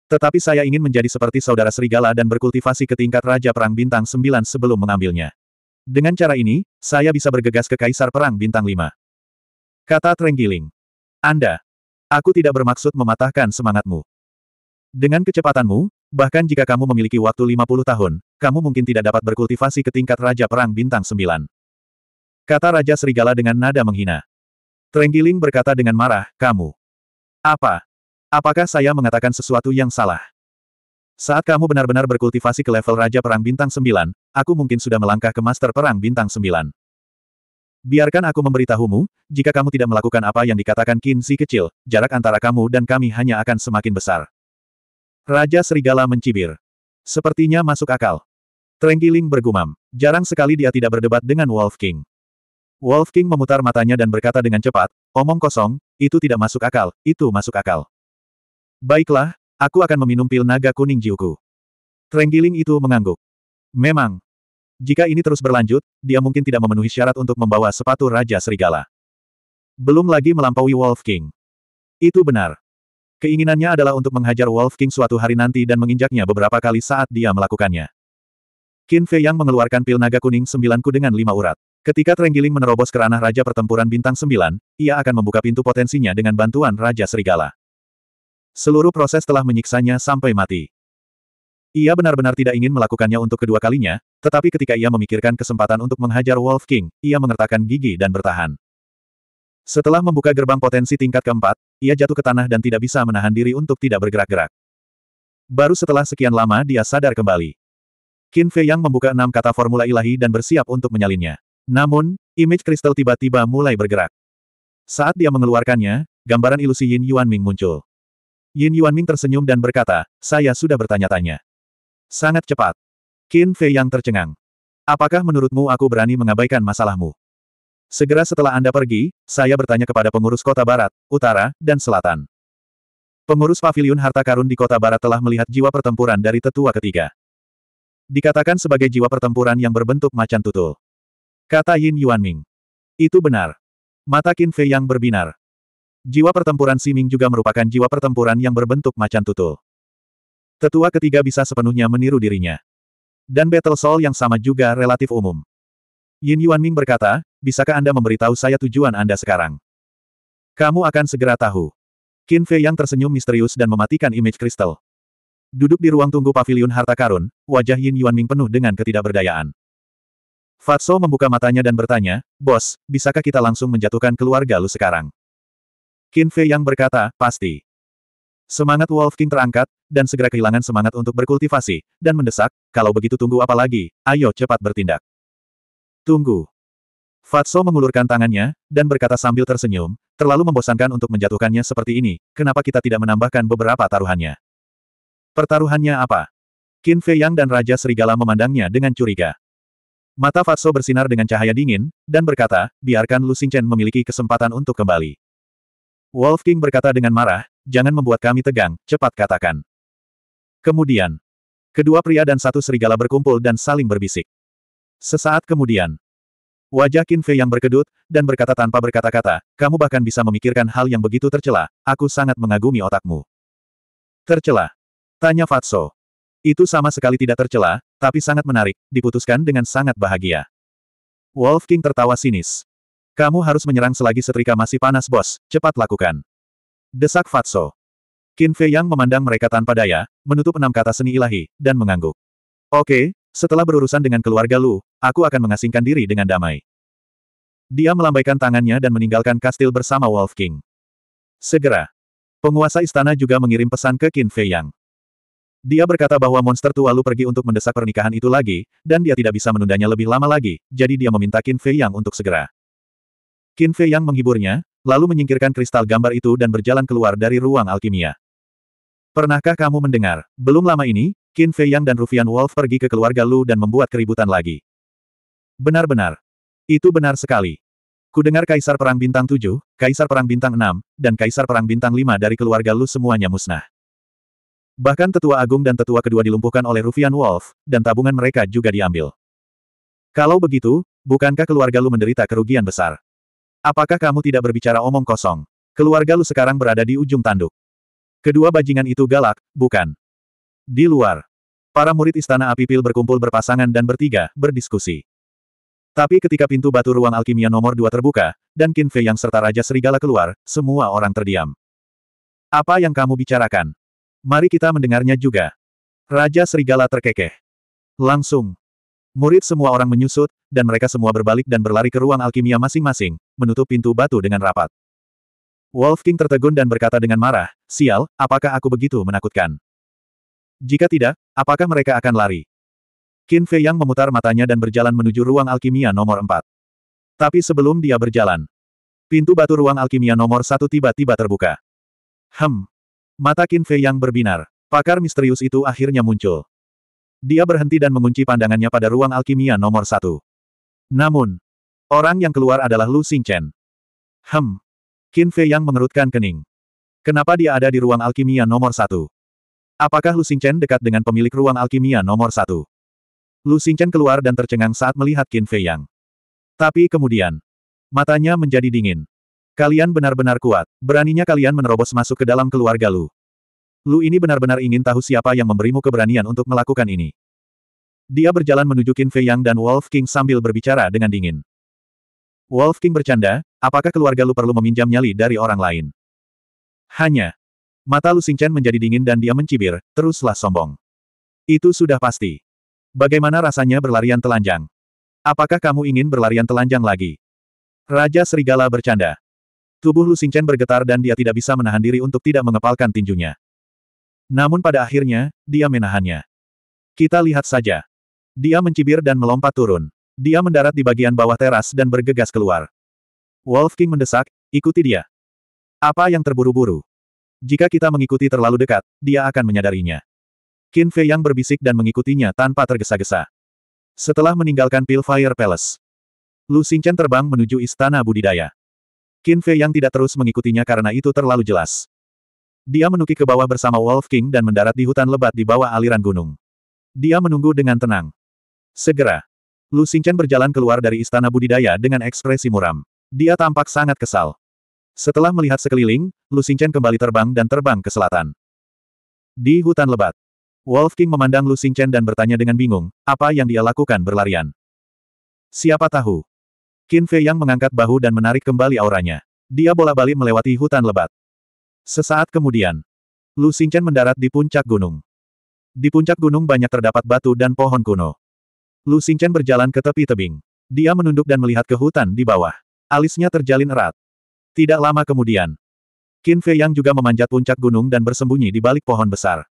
Tetapi saya ingin menjadi seperti saudara serigala dan berkultivasi ke tingkat Raja Perang Bintang 9 sebelum mengambilnya. Dengan cara ini, saya bisa bergegas ke Kaisar Perang Bintang 5. Kata Trenggiling. Anda. Aku tidak bermaksud mematahkan semangatmu. Dengan kecepatanmu, bahkan jika kamu memiliki waktu 50 tahun, kamu mungkin tidak dapat berkultivasi ke tingkat Raja Perang Bintang 9. Kata Raja Serigala dengan nada menghina. Trenggiling berkata dengan marah, kamu. Apa? Apakah saya mengatakan sesuatu yang salah? Saat kamu benar-benar berkultivasi ke level Raja Perang Bintang 9, aku mungkin sudah melangkah ke Master Perang Bintang 9. Biarkan aku memberitahumu, jika kamu tidak melakukan apa yang dikatakan Qin Si kecil, jarak antara kamu dan kami hanya akan semakin besar. Raja Serigala mencibir. Sepertinya masuk akal. Trenggiling bergumam. Jarang sekali dia tidak berdebat dengan Wolf King. Wolf King memutar matanya dan berkata dengan cepat, omong kosong, itu tidak masuk akal, itu masuk akal. Baiklah, Aku akan meminum pil naga kuning jiuku. Trenggiling itu mengangguk. Memang. Jika ini terus berlanjut, dia mungkin tidak memenuhi syarat untuk membawa sepatu Raja Serigala. Belum lagi melampaui Wolf King. Itu benar. Keinginannya adalah untuk menghajar Wolf King suatu hari nanti dan menginjaknya beberapa kali saat dia melakukannya. Qin Fei Yang mengeluarkan pil naga kuning sembilanku dengan lima urat. Ketika Trenggiling menerobos ke ranah Raja Pertempuran Bintang Sembilan, ia akan membuka pintu potensinya dengan bantuan Raja Serigala. Seluruh proses telah menyiksanya sampai mati. Ia benar-benar tidak ingin melakukannya untuk kedua kalinya, tetapi ketika ia memikirkan kesempatan untuk menghajar Wolf King, ia mengertakkan gigi dan bertahan. Setelah membuka gerbang potensi tingkat keempat, ia jatuh ke tanah dan tidak bisa menahan diri untuk tidak bergerak-gerak. Baru setelah sekian lama dia sadar kembali. Qin Fei Yang membuka enam kata formula ilahi dan bersiap untuk menyalinnya. Namun, image kristal tiba-tiba mulai bergerak. Saat dia mengeluarkannya, gambaran ilusi Yin Yuan Ming muncul. Yin Yuanming tersenyum dan berkata, saya sudah bertanya-tanya. Sangat cepat. Qin Fei yang tercengang. Apakah menurutmu aku berani mengabaikan masalahmu? Segera setelah Anda pergi, saya bertanya kepada pengurus kota barat, utara, dan selatan. Pengurus paviliun harta karun di kota barat telah melihat jiwa pertempuran dari tetua ketiga. Dikatakan sebagai jiwa pertempuran yang berbentuk macan tutul. Kata Yin Yuanming. Itu benar. Mata Qin Fei yang berbinar. Jiwa pertempuran Siming juga merupakan jiwa pertempuran yang berbentuk macan tutul. Tetua ketiga bisa sepenuhnya meniru dirinya. Dan Battle Soul yang sama juga relatif umum. Yin Yuan Ming berkata, bisakah Anda memberitahu saya tujuan Anda sekarang? Kamu akan segera tahu. Qin Fei yang tersenyum misterius dan mematikan image kristal. Duduk di ruang tunggu pavilion harta karun, wajah Yin Yuan Ming penuh dengan ketidakberdayaan. Fatso membuka matanya dan bertanya, Bos, bisakah kita langsung menjatuhkan keluarga lu sekarang? Qin Fei yang berkata, pasti. Semangat Wolf King terangkat, dan segera kehilangan semangat untuk berkultivasi, dan mendesak, kalau begitu tunggu apa lagi, ayo cepat bertindak. Tunggu. Fatso mengulurkan tangannya, dan berkata sambil tersenyum, terlalu membosankan untuk menjatuhkannya seperti ini, kenapa kita tidak menambahkan beberapa taruhannya? Pertaruhannya apa? Qin Fei Yang dan Raja Serigala memandangnya dengan curiga. Mata Fatso bersinar dengan cahaya dingin, dan berkata, biarkan Lu Xingchen memiliki kesempatan untuk kembali. Wolf King berkata dengan marah, jangan membuat kami tegang, cepat katakan. Kemudian, kedua pria dan satu serigala berkumpul dan saling berbisik. Sesaat kemudian, wajah Qin Fei yang berkedut, dan berkata tanpa berkata-kata, kamu bahkan bisa memikirkan hal yang begitu tercela, aku sangat mengagumi otakmu. Tercela? Tanya Fatso. Itu sama sekali tidak tercela, tapi sangat menarik, diputuskan dengan sangat bahagia. Wolf King tertawa sinis. Kamu harus menyerang selagi setrika masih panas bos, cepat lakukan. Desak Fatso. Qin Fei yang memandang mereka tanpa daya, menutup enam kata seni ilahi, dan mengangguk. Oke, setelah berurusan dengan keluarga Lu, aku akan mengasingkan diri dengan damai. Dia melambaikan tangannya dan meninggalkan kastil bersama Wolf King. Segera. Penguasa istana juga mengirim pesan ke Qin Fei Yang. Dia berkata bahwa monster tua Lu pergi untuk mendesak pernikahan itu lagi, dan dia tidak bisa menundanya lebih lama lagi, jadi dia meminta Qin Fei Yang untuk segera. Qin Fei yang menghiburnya, lalu menyingkirkan kristal gambar itu dan berjalan keluar dari ruang alkimia. Pernahkah kamu mendengar? Belum lama ini, Qin Fei Yang dan Rufian Wolf pergi ke keluarga Lu dan membuat keributan lagi. Benar-benar. Itu benar sekali. Kudengar Kaisar Perang Bintang 7, Kaisar Perang Bintang 6, dan Kaisar Perang Bintang 5 dari keluarga Lu semuanya musnah. Bahkan tetua agung dan tetua kedua dilumpuhkan oleh Rufian Wolf, dan tabungan mereka juga diambil. Kalau begitu, bukankah keluarga Lu menderita kerugian besar? Apakah kamu tidak berbicara omong kosong? Keluarga lu sekarang berada di ujung tanduk. Kedua bajingan itu galak, bukan? Di luar. Para murid Istana Api Pil berkumpul berpasangan dan bertiga, berdiskusi. Tapi ketika pintu batu ruang alkimia nomor dua terbuka, dan Qin Fei yang serta Raja Serigala keluar, semua orang terdiam. Apa yang kamu bicarakan? Mari kita mendengarnya juga. Raja Serigala terkekeh. Langsung, Murid semua orang menyusut, dan mereka semua berbalik dan berlari ke ruang alkimia masing-masing, menutup pintu batu dengan rapat. Wolf King tertegun dan berkata dengan marah, Sial, apakah aku begitu menakutkan? Jika tidak, apakah mereka akan lari? Qin Fei Yang memutar matanya dan berjalan menuju ruang alkimia nomor 4. Tapi sebelum dia berjalan, pintu batu ruang alkimia nomor satu tiba-tiba terbuka. Hem. Mata Qin Fei Yang berbinar. Pakar misterius itu akhirnya muncul. Dia berhenti dan mengunci pandangannya pada ruang alkimia nomor satu. Namun, orang yang keluar adalah Lu Xingchen. Hem. Qin Fei yang mengerutkan kening. Kenapa dia ada di ruang alkimia nomor satu? Apakah Lu Xingchen dekat dengan pemilik ruang alkimia nomor satu? Lu Xingchen keluar dan tercengang saat melihat Qin Fei yang. Tapi kemudian, matanya menjadi dingin. Kalian benar-benar kuat. Beraninya kalian menerobos masuk ke dalam keluarga Lu. Lu ini benar-benar ingin tahu siapa yang memberimu keberanian untuk melakukan ini. Dia berjalan menuju Qin Fei Yang dan Wolf King sambil berbicara dengan dingin. Wolf King bercanda, apakah keluarga lu perlu meminjam nyali dari orang lain? Hanya. Mata Lu Xingchen menjadi dingin dan dia mencibir, teruslah sombong. Itu sudah pasti. Bagaimana rasanya berlarian telanjang? Apakah kamu ingin berlarian telanjang lagi? Raja Serigala bercanda. Tubuh Lu Xingchen bergetar dan dia tidak bisa menahan diri untuk tidak mengepalkan tinjunya. Namun pada akhirnya, dia menahannya. Kita lihat saja. Dia mencibir dan melompat turun. Dia mendarat di bagian bawah teras dan bergegas keluar. Wolf King mendesak, ikuti dia. Apa yang terburu-buru? Jika kita mengikuti terlalu dekat, dia akan menyadarinya. Qin Fei yang berbisik dan mengikutinya tanpa tergesa-gesa. Setelah meninggalkan Pilfire Palace, Lu Xingchen terbang menuju Istana Budidaya. Qin Fei yang tidak terus mengikutinya karena itu terlalu jelas. Dia menukik ke bawah bersama Wolf King dan mendarat di hutan lebat di bawah aliran gunung. Dia menunggu dengan tenang. Segera. Lu Xingchen berjalan keluar dari istana budidaya dengan ekspresi muram. Dia tampak sangat kesal. Setelah melihat sekeliling, Lu Xingchen kembali terbang dan terbang ke selatan. Di hutan lebat. Wolf King memandang Lu Xingchen dan bertanya dengan bingung, apa yang dia lakukan berlarian. Siapa tahu? Qin Fei yang mengangkat bahu dan menarik kembali auranya. Dia bola balik melewati hutan lebat. Sesaat kemudian, Lu Xingchen mendarat di puncak gunung. Di puncak gunung banyak terdapat batu dan pohon kuno. Lu Xingchen berjalan ke tepi tebing. Dia menunduk dan melihat ke hutan di bawah. Alisnya terjalin erat. Tidak lama kemudian, Qin Fei Yang juga memanjat puncak gunung dan bersembunyi di balik pohon besar.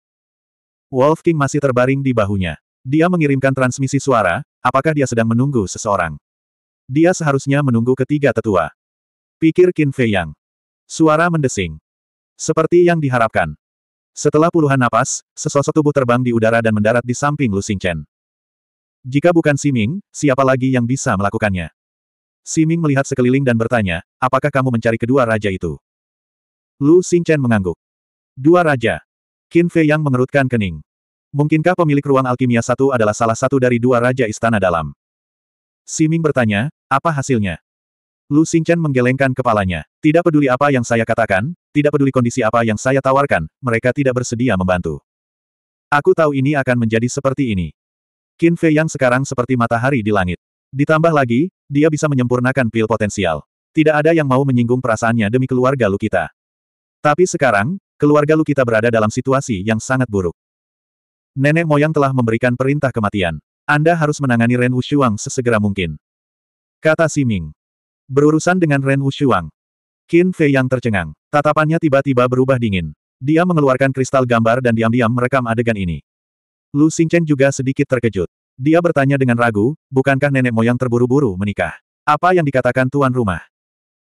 Wolf King masih terbaring di bahunya. Dia mengirimkan transmisi suara, apakah dia sedang menunggu seseorang? Dia seharusnya menunggu ketiga tetua. Pikir Qin Fei Yang. Suara mendesing. Seperti yang diharapkan. Setelah puluhan napas, sesosok tubuh terbang di udara dan mendarat di samping Lu Xingchen. Jika bukan Siming, siapa lagi yang bisa melakukannya? Siming melihat sekeliling dan bertanya, apakah kamu mencari kedua raja itu? Lu Xingchen mengangguk. Dua raja. Qin Fei yang mengerutkan kening. Mungkinkah pemilik ruang alkimia satu adalah salah satu dari dua raja istana dalam? Siming bertanya, apa hasilnya? Lu Xingchen menggelengkan kepalanya. Tidak peduli apa yang saya katakan, tidak peduli kondisi apa yang saya tawarkan, mereka tidak bersedia membantu. Aku tahu ini akan menjadi seperti ini. Qin Fei yang sekarang seperti matahari di langit. Ditambah lagi, dia bisa menyempurnakan pil potensial. Tidak ada yang mau menyinggung perasaannya demi keluarga Lu kita. Tapi sekarang, keluarga Lu kita berada dalam situasi yang sangat buruk. Nenek moyang telah memberikan perintah kematian. Anda harus menangani Ren Wushuang sesegera mungkin. Kata Siming. Berurusan dengan Ren Wushuang, Qin Fei yang tercengang. Tatapannya tiba-tiba berubah dingin. Dia mengeluarkan kristal gambar dan diam-diam merekam adegan ini. Lu Xingchen juga sedikit terkejut. Dia bertanya dengan ragu, bukankah nenek moyang terburu-buru menikah? Apa yang dikatakan tuan rumah?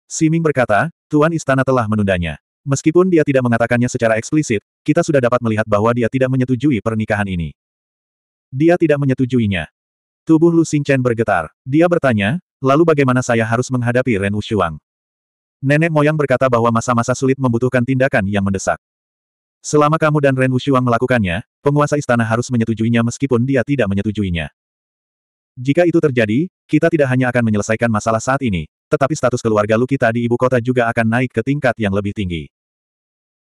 Siming berkata, tuan istana telah menundanya. Meskipun dia tidak mengatakannya secara eksplisit, kita sudah dapat melihat bahwa dia tidak menyetujui pernikahan ini. Dia tidak menyetujuinya. Tubuh Lu Xingchen bergetar. Dia bertanya, lalu bagaimana saya harus menghadapi Ren Wushuang? Nenek moyang berkata bahwa masa-masa sulit membutuhkan tindakan yang mendesak. Selama kamu dan Ren Wushuang melakukannya, penguasa istana harus menyetujuinya meskipun dia tidak menyetujuinya. Jika itu terjadi, kita tidak hanya akan menyelesaikan masalah saat ini, tetapi status keluarga Lu kita di ibu kota juga akan naik ke tingkat yang lebih tinggi.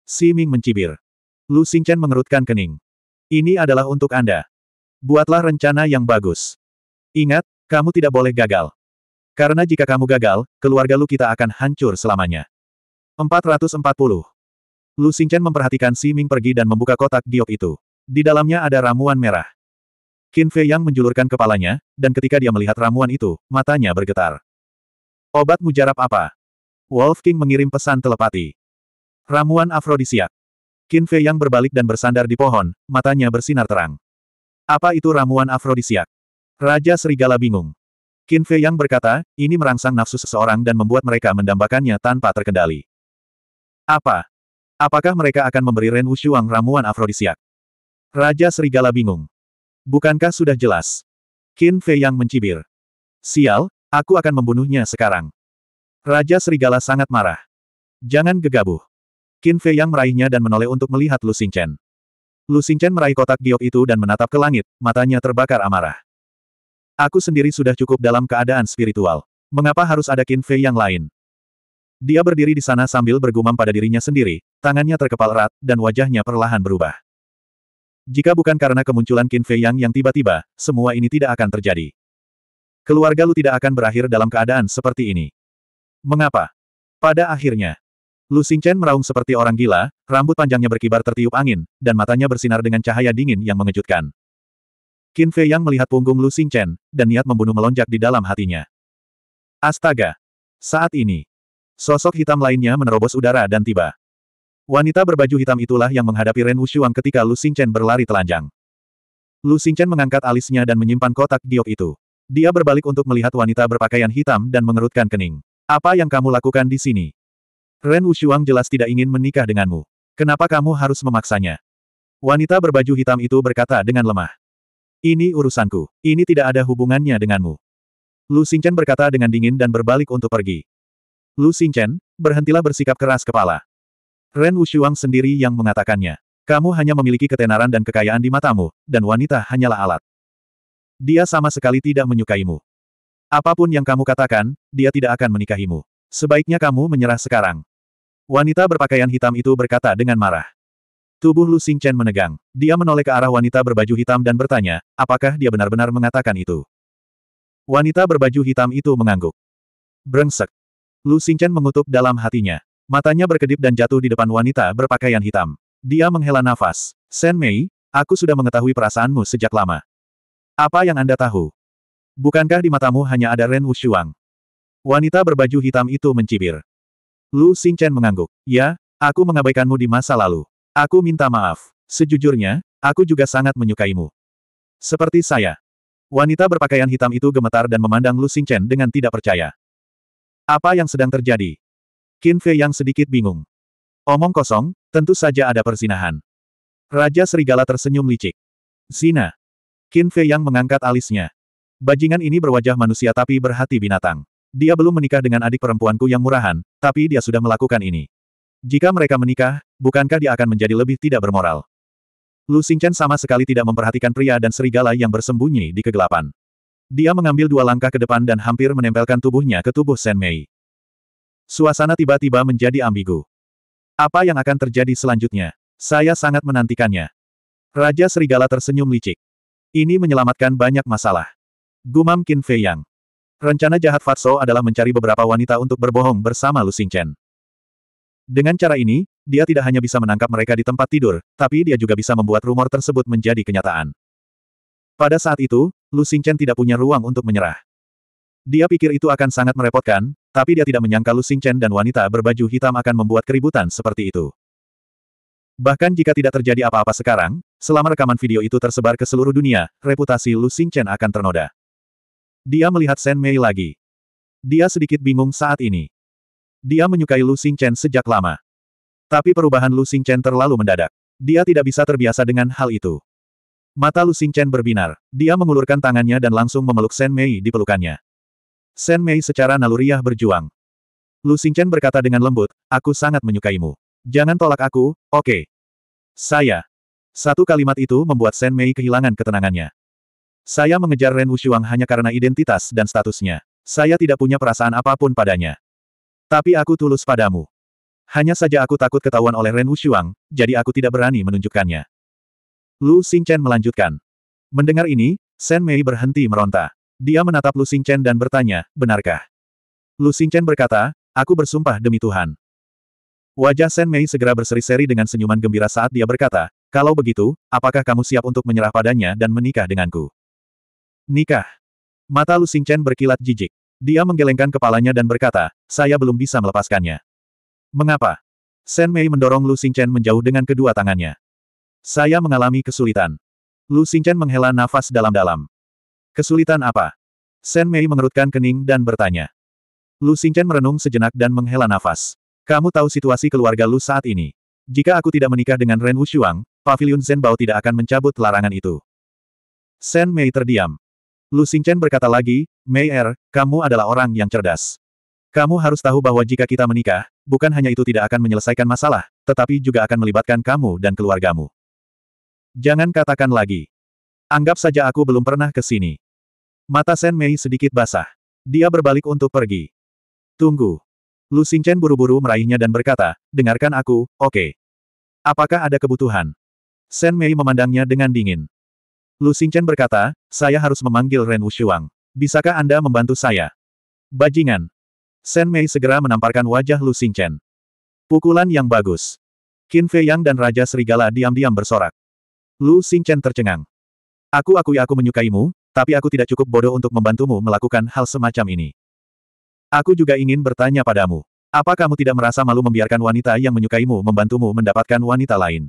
Si Ming mencibir. Lu Xingchen mengerutkan kening. Ini adalah untuk Anda. Buatlah rencana yang bagus. Ingat, kamu tidak boleh gagal. Karena jika kamu gagal, keluarga Lu kita akan hancur selamanya. 440. Lu Xingchen memperhatikan Si Ming pergi dan membuka kotak giok itu. Di dalamnya ada ramuan merah. Qin Fei Yang menjulurkan kepalanya, dan ketika dia melihat ramuan itu, matanya bergetar. Obat mujarab apa? Wolf King mengirim pesan telepati. Ramuan afrodisiak. Qin Fei Yang berbalik dan bersandar di pohon, matanya bersinar terang. Apa itu ramuan afrodisiak? Raja Serigala bingung. Qin Fei Yang berkata, ini merangsang nafsu seseorang dan membuat mereka mendambakannya tanpa terkendali. Apa? Apakah mereka akan memberi Ren Wushuang ramuan afrodisiak? Raja Serigala bingung. Bukankah sudah jelas? Qin Fei Yang mencibir. Sial, aku akan membunuhnya sekarang. Raja Serigala sangat marah. Jangan gegabah. Qin Fei Yang meraihnya dan menoleh untuk melihat Lu Xingchen. Lu Xingchen meraih kotak giok itu dan menatap ke langit, matanya terbakar amarah. Aku sendiri sudah cukup dalam keadaan spiritual. Mengapa harus ada Qin Fei yang lain? Dia berdiri di sana sambil bergumam pada dirinya sendiri, tangannya terkepal erat, dan wajahnya perlahan berubah. Jika bukan karena kemunculan Qin Fei Yang yang tiba-tiba, semua ini tidak akan terjadi. Keluarga Lu tidak akan berakhir dalam keadaan seperti ini. Mengapa? Pada akhirnya, Lu Xingchen meraung seperti orang gila, rambut panjangnya berkibar tertiup angin, dan matanya bersinar dengan cahaya dingin yang mengejutkan. Qin Fei Yang melihat punggung Lu Xingchen, dan niat membunuh melonjak di dalam hatinya. Astaga! Saat ini, sosok hitam lainnya menerobos udara dan tiba. Wanita berbaju hitam itulah yang menghadapi Ren Wushuang ketika Lu Chen berlari telanjang. Lu Chen mengangkat alisnya dan menyimpan kotak giok itu. Dia berbalik untuk melihat wanita berpakaian hitam dan mengerutkan kening. Apa yang kamu lakukan di sini? Ren Wushuang jelas tidak ingin menikah denganmu. Kenapa kamu harus memaksanya? Wanita berbaju hitam itu berkata dengan lemah. Ini urusanku. Ini tidak ada hubungannya denganmu. Lu Xingchen berkata dengan dingin dan berbalik untuk pergi. Lu Xingchen, berhentilah bersikap keras kepala. Ren Wushuang sendiri yang mengatakannya. Kamu hanya memiliki ketenaran dan kekayaan di matamu, dan wanita hanyalah alat. Dia sama sekali tidak menyukaimu. Apapun yang kamu katakan, dia tidak akan menikahimu. Sebaiknya kamu menyerah sekarang. Wanita berpakaian hitam itu berkata dengan marah. Tubuh Lu Xingchen menegang. Dia menoleh ke arah wanita berbaju hitam dan bertanya, apakah dia benar-benar mengatakan itu? Wanita berbaju hitam itu mengangguk. Brengsek. Lu Xingchen mengutuk dalam hatinya. Matanya berkedip dan jatuh di depan wanita berpakaian hitam. Dia menghela nafas. Shen Mei, aku sudah mengetahui perasaanmu sejak lama. Apa yang Anda tahu? Bukankah di matamu hanya ada Ren Wushuang? Wanita berbaju hitam itu mencibir. Lu Xingchen mengangguk. Ya, aku mengabaikanmu di masa lalu. Aku minta maaf. Sejujurnya, aku juga sangat menyukaimu. Seperti saya. Wanita berpakaian hitam itu gemetar dan memandang Lu Xingchen dengan tidak percaya. Apa yang sedang terjadi? Qin Fei yang sedikit bingung. Omong kosong, tentu saja ada persinahan. Raja Serigala tersenyum licik. Zina. Qin Fei yang mengangkat alisnya. Bajingan ini berwajah manusia tapi berhati binatang. Dia belum menikah dengan adik perempuanku yang murahan, tapi dia sudah melakukan ini. Jika mereka menikah, bukankah dia akan menjadi lebih tidak bermoral? Lu Xingchen sama sekali tidak memperhatikan pria dan serigala yang bersembunyi di kegelapan. Dia mengambil dua langkah ke depan dan hampir menempelkan tubuhnya ke tubuh Shen Mei. Suasana tiba-tiba menjadi ambigu. Apa yang akan terjadi selanjutnya? Saya sangat menantikannya. Raja Serigala tersenyum licik. Ini menyelamatkan banyak masalah. Gumam Qin Fei Yang. Rencana jahat Fatso adalah mencari beberapa wanita untuk berbohong bersama Lu Xingchen. Dengan cara ini, dia tidak hanya bisa menangkap mereka di tempat tidur, tapi dia juga bisa membuat rumor tersebut menjadi kenyataan. Pada saat itu, Lu Xingchen tidak punya ruang untuk menyerah. Dia pikir itu akan sangat merepotkan, tapi dia tidak menyangka Lu Xingchen dan wanita berbaju hitam akan membuat keributan seperti itu. Bahkan jika tidak terjadi apa-apa sekarang, selama rekaman video itu tersebar ke seluruh dunia, reputasi Lu Xingchen akan ternoda. Dia melihat Shen Mei lagi. Dia sedikit bingung saat ini. Dia menyukai Lu Xingchen sejak lama. Tapi perubahan Lu Xingchen terlalu mendadak. Dia tidak bisa terbiasa dengan hal itu. Mata Lu Xingchen berbinar. Dia mengulurkan tangannya dan langsung memeluk Shen Mei di pelukannya. Shen Mei secara naluriah berjuang. Lu Xingchen berkata dengan lembut, aku sangat menyukaimu. Jangan tolak aku, oke. Okay. Saya. Satu kalimat itu membuat Shen Mei kehilangan ketenangannya. Saya mengejar Ren Wushuang hanya karena identitas dan statusnya. Saya tidak punya perasaan apapun padanya. Tapi aku tulus padamu. Hanya saja aku takut ketahuan oleh Ren Wushuang, jadi aku tidak berani menunjukkannya. Lu Xingchen melanjutkan. Mendengar ini, Shen Mei berhenti meronta. Dia menatap Lu Xingchen dan bertanya, benarkah? Lu Xingchen berkata, aku bersumpah demi Tuhan. Wajah Shen Mei segera berseri-seri dengan senyuman gembira saat dia berkata, kalau begitu, apakah kamu siap untuk menyerah padanya dan menikah denganku? Nikah. Mata Lu Xingchen berkilat jijik. Dia menggelengkan kepalanya dan berkata, saya belum bisa melepaskannya. Mengapa? Shen Mei mendorong Lu Xingchen menjauh dengan kedua tangannya. Saya mengalami kesulitan. Lu Xingchen menghela nafas dalam-dalam. Kesulitan apa? Shen Mei mengerutkan kening dan bertanya. Lu Xingchen merenung sejenak dan menghela nafas. Kamu tahu situasi keluarga Lu saat ini. Jika aku tidak menikah dengan Ren Wushuang, Pavilion Zenbao tidak akan mencabut larangan itu. Shen Mei terdiam. Lu Xingchen berkata lagi, Mei Er, kamu adalah orang yang cerdas. Kamu harus tahu bahwa jika kita menikah, bukan hanya itu tidak akan menyelesaikan masalah, tetapi juga akan melibatkan kamu dan keluargamu. Jangan katakan lagi. Anggap saja aku belum pernah ke sini. Mata Sen Mei sedikit basah. Dia berbalik untuk pergi. Tunggu. Lu Xingchen buru-buru meraihnya dan berkata, dengarkan aku, oke. Okay. Apakah ada kebutuhan? Sen Mei memandangnya dengan dingin. Lu Xingchen berkata, saya harus memanggil Ren Wushuang. Bisakah Anda membantu saya? Bajingan. Shen Mei segera menamparkan wajah Lu Xingchen. Pukulan yang bagus. Qin Fei Yang dan Raja Serigala diam-diam bersorak. Lu Xingchen tercengang. Aku akui aku menyukaimu, tapi aku tidak cukup bodoh untuk membantumu melakukan hal semacam ini. Aku juga ingin bertanya padamu. Apa kamu tidak merasa malu membiarkan wanita yang menyukaimu membantumu mendapatkan wanita lain?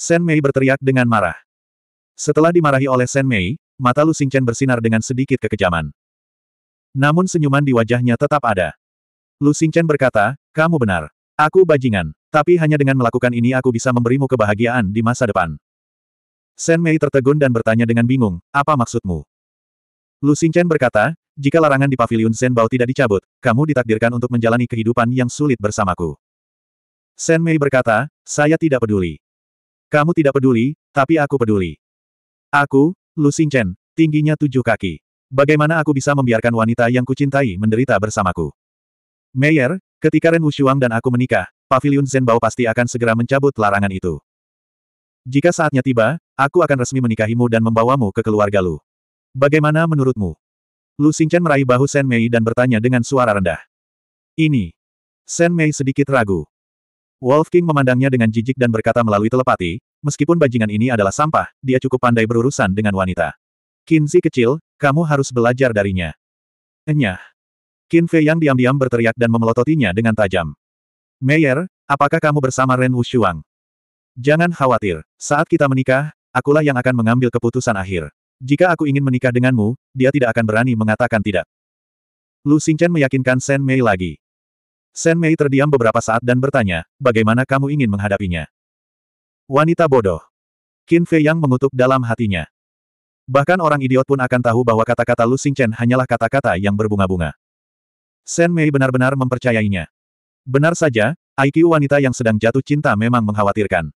Shen Mei berteriak dengan marah. Setelah dimarahi oleh Shen Mei, mata Lu Xingchen bersinar dengan sedikit kekejaman. Namun senyuman di wajahnya tetap ada. Lu Xingchen berkata, kamu benar. Aku bajingan, tapi hanya dengan melakukan ini aku bisa memberimu kebahagiaan di masa depan. Shen Mei tertegun dan bertanya dengan bingung, apa maksudmu? Lu Xingchen berkata, jika larangan di pavilion Shen Bao tidak dicabut, kamu ditakdirkan untuk menjalani kehidupan yang sulit bersamaku. Shen Mei berkata, saya tidak peduli. Kamu tidak peduli, tapi aku peduli. Aku, Lu Xingchen, tingginya tujuh kaki. Bagaimana aku bisa membiarkan wanita yang kucintai menderita bersamaku? Meyer, ketika Ren Wushuang dan aku menikah, Pavilion Zenbao pasti akan segera mencabut larangan itu. Jika saatnya tiba, aku akan resmi menikahimu dan membawamu ke keluarga Lu. Bagaimana menurutmu? Lu Xingchen meraih bahu Shen Mei dan bertanya dengan suara rendah. Ini. Shen Mei sedikit ragu. Wolf King memandangnya dengan jijik dan berkata melalui telepati, Meskipun bajingan ini adalah sampah, dia cukup pandai berurusan dengan wanita. Kinzi kecil, kamu harus belajar darinya. Enyah. Qin Fei yang diam-diam berteriak dan memelototinya dengan tajam. Meyer, apakah kamu bersama Ren Wushuang? Jangan khawatir, saat kita menikah, akulah yang akan mengambil keputusan akhir. Jika aku ingin menikah denganmu, dia tidak akan berani mengatakan tidak. Lu Xingchen meyakinkan Shen Mei lagi. Shen Mei terdiam beberapa saat dan bertanya, bagaimana kamu ingin menghadapinya? Wanita bodoh. Qin Fei yang mengutuk dalam hatinya. Bahkan orang idiot pun akan tahu bahwa kata-kata Lu Xingchen hanyalah kata-kata yang berbunga-bunga. Shen Mei benar-benar mempercayainya. Benar saja, IQ wanita yang sedang jatuh cinta memang mengkhawatirkan.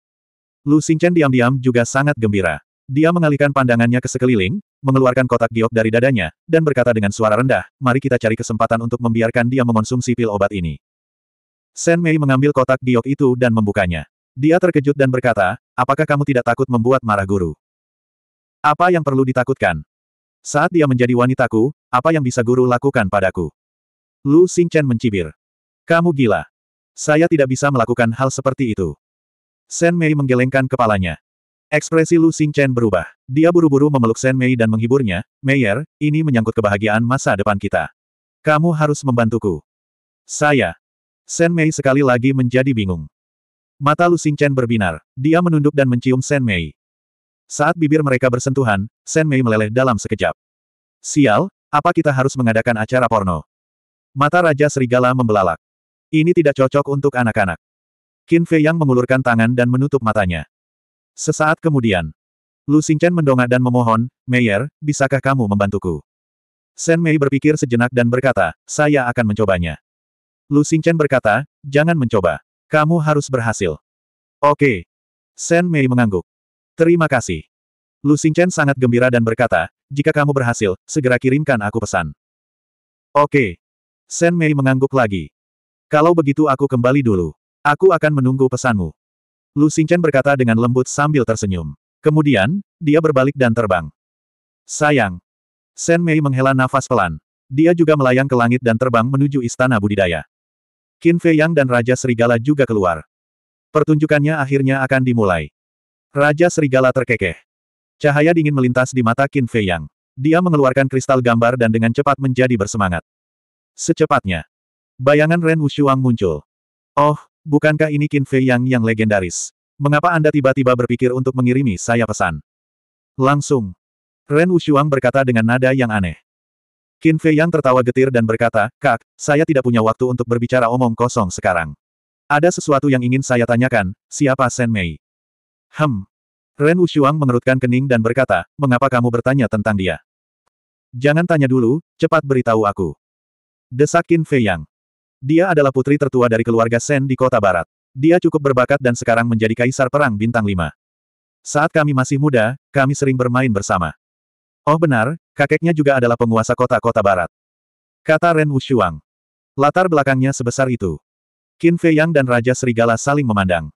Lu Xingchen diam-diam juga sangat gembira. Dia mengalihkan pandangannya ke sekeliling, mengeluarkan kotak giok dari dadanya, dan berkata dengan suara rendah, mari kita cari kesempatan untuk membiarkan dia mengonsumsi pil obat ini. Shen Mei mengambil kotak giok itu dan membukanya. Dia terkejut dan berkata, apakah kamu tidak takut membuat marah guru? Apa yang perlu ditakutkan? Saat dia menjadi wanitaku, apa yang bisa guru lakukan padaku? Lu Xingchen mencibir. Kamu gila. Saya tidak bisa melakukan hal seperti itu. Shen Mei menggelengkan kepalanya. Ekspresi Lu Xingchen berubah. Dia buru-buru memeluk Shen Mei dan menghiburnya, Meyer, ini menyangkut kebahagiaan masa depan kita. Kamu harus membantuku. Saya. Shen Mei sekali lagi menjadi bingung. Mata Lu Xingchen berbinar. Dia menunduk dan mencium Shen Mei. Saat bibir mereka bersentuhan, Shen Mei meleleh dalam sekejap. Sial, apa kita harus mengadakan acara porno? Mata Raja Serigala membelalak. Ini tidak cocok untuk anak-anak. Qin Fei Yang mengulurkan tangan dan menutup matanya. Sesaat kemudian, Lu Xingchen mendongak dan memohon, Meyer, bisakah kamu membantuku? Shen Mei berpikir sejenak dan berkata, saya akan mencobanya. Lu Xingchen berkata, jangan mencoba. Kamu harus berhasil. Oke. Sen Mei mengangguk. Terima kasih. Lu Xingchen sangat gembira dan berkata, jika kamu berhasil, segera kirimkan aku pesan. Oke. Sen Mei mengangguk lagi. Kalau begitu aku kembali dulu. Aku akan menunggu pesanmu. Lu Xingchen berkata dengan lembut sambil tersenyum. Kemudian, dia berbalik dan terbang. Sayang. Sen Mei menghela nafas pelan. Dia juga melayang ke langit dan terbang menuju istana budidaya. Qin Fei Yang dan Raja Serigala juga keluar. Pertunjukannya akhirnya akan dimulai. Raja Serigala terkekeh. Cahaya dingin melintas di mata Qin Fei Yang. Dia mengeluarkan kristal gambar dan dengan cepat menjadi bersemangat. Secepatnya. Bayangan Ren Wushuang muncul. Oh, bukankah ini Qin Fei Yang yang legendaris? Mengapa Anda tiba-tiba berpikir untuk mengirimi saya pesan? Langsung. Ren Wushuang berkata dengan nada yang aneh. Qin Fei Yang tertawa getir dan berkata, Kak, saya tidak punya waktu untuk berbicara omong kosong sekarang. Ada sesuatu yang ingin saya tanyakan, siapa Shen Mei? Hem. Ren Wushuang mengerutkan kening dan berkata, mengapa kamu bertanya tentang dia? Jangan tanya dulu, cepat beritahu aku. Desak Qin Fei Yang. Dia adalah putri tertua dari keluarga Shen di kota barat. Dia cukup berbakat dan sekarang menjadi kaisar perang bintang Lima. Saat kami masih muda, kami sering bermain bersama. Oh benar, kakeknya juga adalah penguasa kota-kota barat. Kata Ren Wushuang. Latar belakangnya sebesar itu. Qin Fei Yang dan Raja Serigala saling memandang.